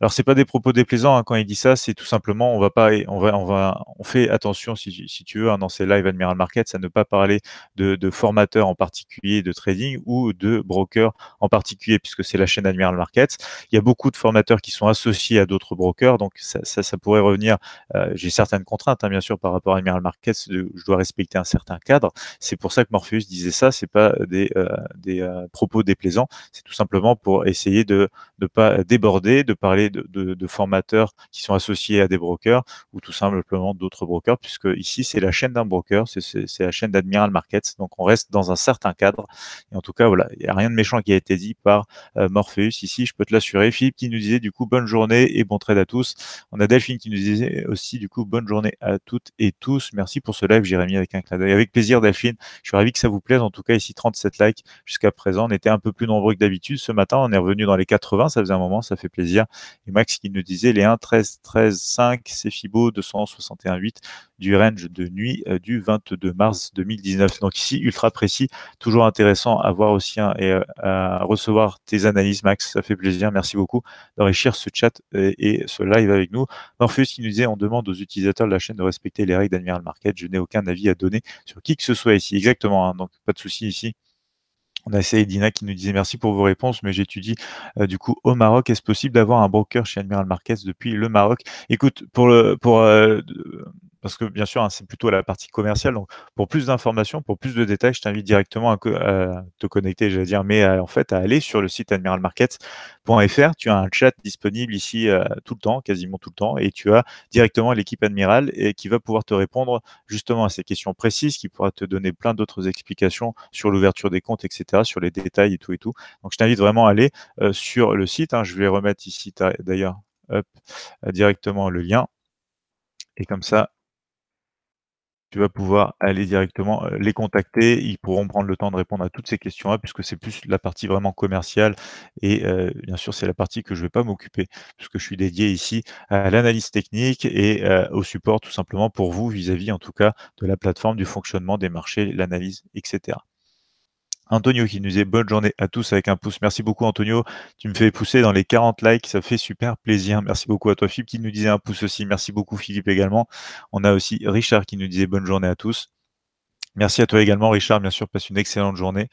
Alors c'est pas des propos déplaisants hein, quand il dit ça, c'est tout simplement on va pas, on va, on fait attention si, tu veux hein, dans ces live Admiral Markets à ne pas parler de, formateurs en particulier de trading ou de brokers en particulier puisque c'est la chaîne Admiral Markets. Il y a beaucoup de formateurs qui sont associés à d'autres brokers, donc ça, pourrait revenir. Euh, j'ai certaines contraintes hein, bien sûr par rapport à Admiral Markets, je dois respecter un certain cadre. C'est pour ça que Morpheus disait ça, c'est pas des euh, euh, des euh, propos déplaisants. C'est tout simplement pour essayer de ne pas déborder, de parler de, formateurs qui sont associés à des brokers ou tout simplement d'autres brokers, puisque ici, c'est la chaîne d'un broker, c'est la chaîne d'Admiral Markets. Donc, on reste dans un certain cadre. Et en tout cas, voilà, il n'y a rien de méchant qui a été dit par euh, Morpheus. Ici, je peux te l'assurer. Philippe qui nous disait, du coup, bonne journée et bon trade à tous. On a Delphine qui nous disait aussi, du coup, bonne journée à toutes et tous. Merci pour ce live, Jérémy, avec un clin Avec plaisir, Delphine. Je suis ravi que ça vous plaise. En tout cas, ici, 37 jusqu'à présent. On était un peu plus nombreux que d'habitude. Ce matin, on est revenu dans les 80. Ça faisait un moment, ça fait plaisir. Et Max qui nous disait les 1, 13, 13, 5, c'est FIBO 261, 8 du range de nuit euh, du 22 mars 2019. Donc ici, ultra précis, toujours intéressant à voir aussi hein, et euh, à recevoir tes analyses, Max. Ça fait plaisir. Merci beaucoup d'enrichir ce chat euh, et, ce live avec nous. Morpheus qui nous disait, on demande aux utilisateurs de la chaîne de respecter les règles d'Admiral Market. Je n'ai aucun avis à donner sur qui que ce soit ici. Exactement. Hein. donc pas de souci ici. On a essayé Dina qui nous disait merci pour vos réponses, mais j'étudie euh, du coup au Maroc. Est-ce possible d'avoir un broker chez Admiral Marquez depuis le Maroc Écoute, pour, le, pour euh, parce que bien sûr, hein, c'est plutôt la partie commerciale. Donc, pour plus d'informations, pour plus de détails, je t'invite directement à, te connecter, j'allais dire, mais en fait, à aller sur le site admiralmarkets.fr. Tu as un chat disponible ici euh, tout le temps, quasiment tout le temps, et tu as directement l'équipe Admiral et qui va pouvoir te répondre justement à ces questions précises, qui pourra te donner plein d'autres explications sur l'ouverture des comptes, etc., sur les détails et tout et tout. Donc, je t'invite vraiment à aller euh, sur le site. Hein. je vais remettre ici d'ailleurs directement le lien. Et comme ça, tu vas pouvoir aller directement euh, les contacter. Ils pourront prendre le temps de répondre à toutes ces questions-là, puisque c'est plus la partie vraiment commerciale. Et euh, bien sûr, c'est la partie que je ne vais pas m'occuper, puisque je suis dédié ici à l'analyse technique et euh, au support, tout simplement, pour vous, vis à -vis, en tout cas, de la plateforme, du fonctionnement des marchés, l'analyse, etc. Antonio qui nous disait bonne journée à tous avec un pouce. Merci beaucoup Antonio. Tu me fais pousser dans les 40 likes, ça fait super plaisir. Merci beaucoup à toi Philippe qui nous disait un pouce aussi. Merci beaucoup Philippe également. On a aussi Richard qui nous disait bonne journée à tous. Merci à toi également, Richard. Bien sûr, passe une excellente journée.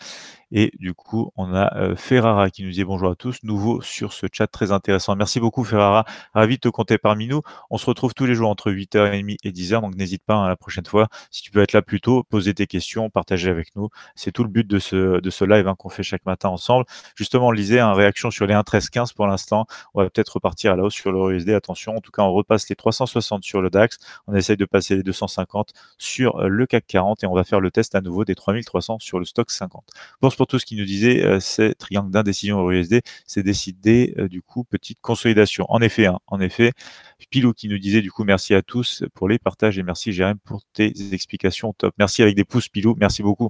Et du coup, on a euh, Ferrara qui nous dit bonjour à tous, nouveau sur ce chat très intéressant. Merci beaucoup, Ferrara. Ravi de te compter parmi nous. On se retrouve tous les jours entre 8h30 et 10h. Donc, n'hésite pas hein, la prochaine fois. Si tu peux être là plus tôt, poser tes questions, partager avec nous. C'est tout le but de ce, de ce live hein, qu'on fait chaque matin ensemble. Justement, on lisait en hein, réaction sur les 1.13.15 pour l'instant. On va peut-être repartir à la hausse sur le USD. Attention, en tout cas, on repasse les 360 sur le DAX. On essaye de passer les 250 sur euh, le CAC 40 et on va faire le test à nouveau des 3300 sur le stock 50. Bourse pour tout ce qui nous disait euh, c'est triangle d'indécision au USD, c'est décidé euh, du coup petite consolidation. En effet, hein, en effet, Pilou qui nous disait du coup merci à tous pour les partages et merci Jérém pour tes explications top. Merci avec des pouces Pilou, merci beaucoup.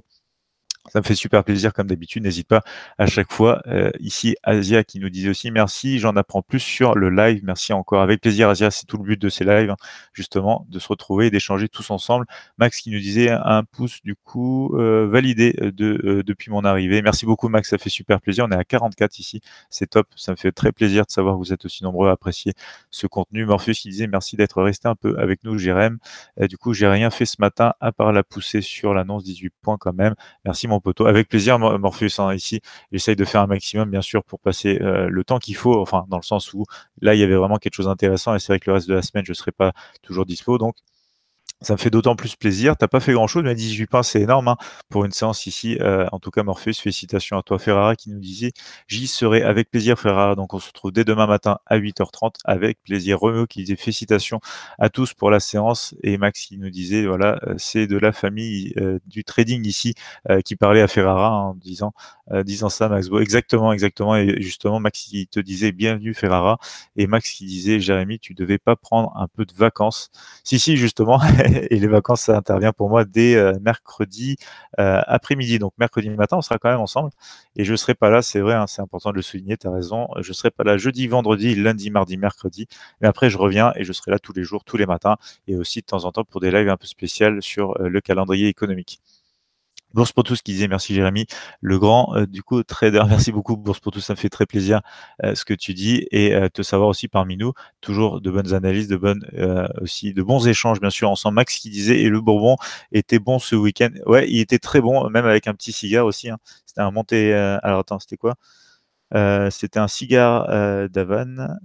Ça me fait super plaisir, comme d'habitude. N'hésite pas à chaque fois. Euh, ici, Asia qui nous disait aussi merci. J'en apprends plus sur le live. Merci encore. Avec plaisir, Asia. C'est tout le but de ces lives, hein, justement, de se retrouver et d'échanger tous ensemble. Max qui nous disait un pouce, du coup, euh, validé euh, depuis mon arrivée. Merci beaucoup, Max. Ça fait super plaisir. On est à 44 ici. C'est top. Ça me fait très plaisir de savoir que vous êtes aussi nombreux à apprécier ce contenu. Morpheus qui disait merci d'être resté un peu avec nous, Jérém. du coup, j'ai rien fait ce matin à part la poussée sur l'annonce 18 points quand même. Merci, mon avec plaisir, Morpheus, hein, ici, j'essaye de faire un maximum, bien sûr, pour passer euh, le temps qu'il faut, enfin, dans le sens où là, il y avait vraiment quelque chose d'intéressant et c'est vrai que le reste de la semaine, je ne serai pas toujours dispo. Donc, ça me fait d'autant plus plaisir. T'as pas fait grand chose, mais 18 points, c'est énorme hein, pour une séance ici. Euh, en tout cas, Morpheus, félicitations à toi, Ferrara, qui nous disait J'y serai avec plaisir, Ferrara. Donc, on se retrouve dès demain matin à 8h30 avec plaisir. Romeo qui disait félicitations à tous pour la séance. Et Max qui nous disait Voilà, euh, c'est de la famille euh, du trading ici qui parlait à Ferrara en disant, disant ça, Max. Exactement, exactement. Et justement, Max qui te disait Bienvenue, Ferrara. Et Max qui disait Jérémy, tu devais pas prendre un peu de vacances. Si, si, justement. et les vacances, ça intervient pour moi dès euh, mercredi euh, après-midi. Donc mercredi matin, on sera quand même ensemble. Et je ne serai pas là, c'est vrai, hein, c'est important de le souligner, tu as raison. Je ne serai pas là jeudi, vendredi, lundi, mardi, mercredi. Mais après, je reviens et je serai là tous les jours, tous les matins, et aussi de temps en temps pour des lives un peu spéciales sur euh, le calendrier économique. Bourse pour tous qui disait merci Jérémy le grand euh, du coup trader, merci beaucoup Bourse pour tous, ça me fait très plaisir euh, ce que tu dis et euh, te savoir aussi parmi nous, toujours de bonnes analyses, de bonnes aussi de bons échanges bien sûr sent Max qui disait et le Bourbon était bon ce week-end, ouais il était très bon même avec un petit cigare aussi, hein. c'était un monté, alors attends c'était quoi C'était un cigare d'Havane,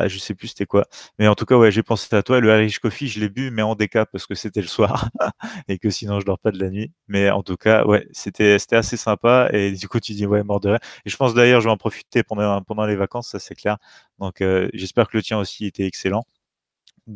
ah, je sais plus c'était quoi. Mais en tout cas, ouais, j'ai pensé à toi. Le Irish Coffee, je l'ai bu, mais en déca parce que c'était le soir et que sinon je dors pas de la nuit. Mais en tout cas, ouais, c'était assez sympa. Et du coup, tu dis ouais, mort de Et je pense d'ailleurs, je vais en profiter pendant pendant les vacances, ça c'est clair. Donc, euh, j'espère que le tien aussi était excellent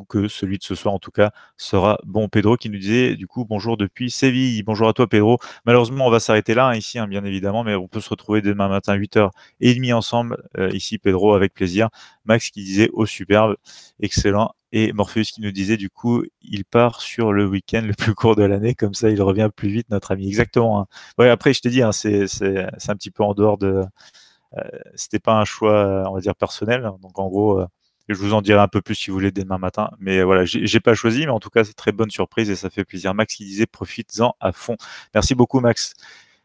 que celui de ce soir en tout cas sera bon. Pedro qui nous disait du coup bonjour depuis Séville. Bonjour à toi Pedro. Malheureusement on va s'arrêter là hein, ici hein, bien évidemment, mais on peut se retrouver demain matin 8h30 ensemble euh, ici Pedro avec plaisir. Max qui disait oh superbe, excellent. Et Morpheus qui nous disait du coup il part sur le week-end le plus court de l'année, comme ça il revient plus vite notre ami. Exactement. Hein. après je te dis c'est un petit peu en dehors de... Euh, c'était pas un choix, on va dire, personnel. Donc en gros, euh, je vous en dirai un peu plus si vous voulez demain matin. Mais euh, voilà, j'ai pas choisi, mais en tout cas, c'est très bonne surprise et ça fait plaisir. Max il disait profites-en à fond. Merci beaucoup, Max.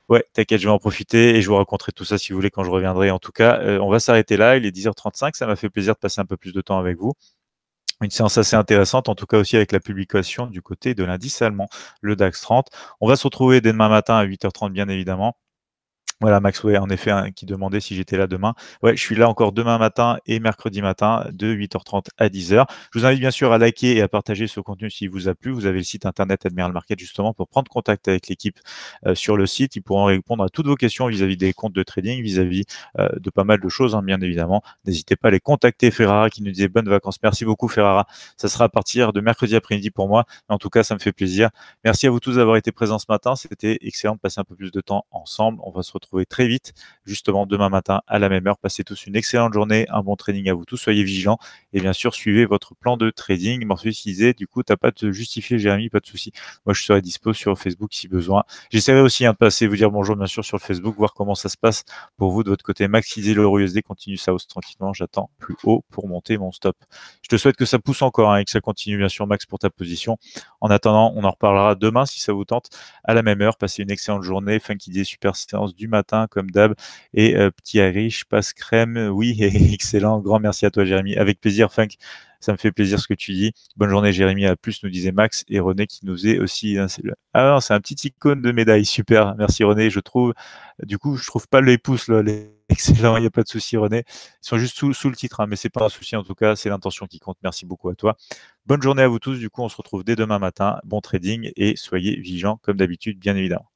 Ouais, t'inquiète, je vais en profiter et je vous raconterai tout ça si vous voulez quand je reviendrai. En tout cas, euh, on va s'arrêter là. Il est 10h35. Ça m'a fait plaisir de passer un peu plus de temps avec vous. Une séance assez intéressante, en tout cas aussi avec la publication du côté de l'indice allemand, le DAX 30. On va se retrouver dès demain matin à 8h30, bien évidemment. Voilà, Maxway, en effet, hein, qui demandait si j'étais là demain. Ouais, je suis là encore demain matin et mercredi matin de 8h30 à 10h. Je vous invite bien sûr à liker et à partager ce contenu s'il vous a plu. Vous avez le site internet Admiral Market justement pour prendre contact avec l'équipe euh, sur le site. Ils pourront répondre à toutes vos questions vis-à-vis des comptes de trading, vis-à-vis euh, de pas mal de choses, hein, bien évidemment. N'hésitez pas à les contacter. Ferrara qui nous disait bonnes vacances. Merci beaucoup, Ferrara. Ça sera à partir de mercredi après-midi pour moi. En tout cas, ça me fait plaisir. Merci à vous tous d'avoir été présents ce matin. C'était excellent de passer un peu plus de temps ensemble. On va se retrouver très vite, justement demain matin à la même heure. Passez tous une excellente journée, un bon training à vous tous, soyez vigilants et bien sûr suivez votre plan de trading. m'en disait, du coup, t'as pas de justifier, Jérémy, pas de souci. Moi, je serai dispo sur Facebook si besoin. J'essaierai aussi un hein, de passer vous dire bonjour, bien sûr, sur Facebook, voir comment ça se passe pour vous de votre côté. maxisez le usd continue ça hausse tranquillement. J'attends plus haut pour monter mon stop. Je te souhaite que ça pousse encore hein, et que ça continue, bien sûr, Max, pour ta position. En attendant, on en reparlera demain si ça vous tente à la même heure. Passez une excellente journée. fin qui dit super séance du matin matin, comme d'hab. Et euh, petit riche passe crème, oui, excellent. Grand merci à toi, Jérémy. Avec plaisir, Funk. Ça me fait plaisir ce que tu dis. Bonne journée, Jérémy. À plus, nous disait Max et René qui nous est aussi. Un... Hein, ah c'est un petit icône de médaille. Super. Merci, René. Je trouve. Du coup, je trouve pas les pouces, là. Les... Excellent, il n'y a pas de souci, René. Ils sont juste sous, le titre, hein, mais c'est pas un souci en tout cas, c'est l'intention qui compte. Merci beaucoup à toi. Bonne journée à vous tous. Du coup, on se retrouve dès demain matin. Bon trading et soyez vigilants comme d'habitude, bien évidemment.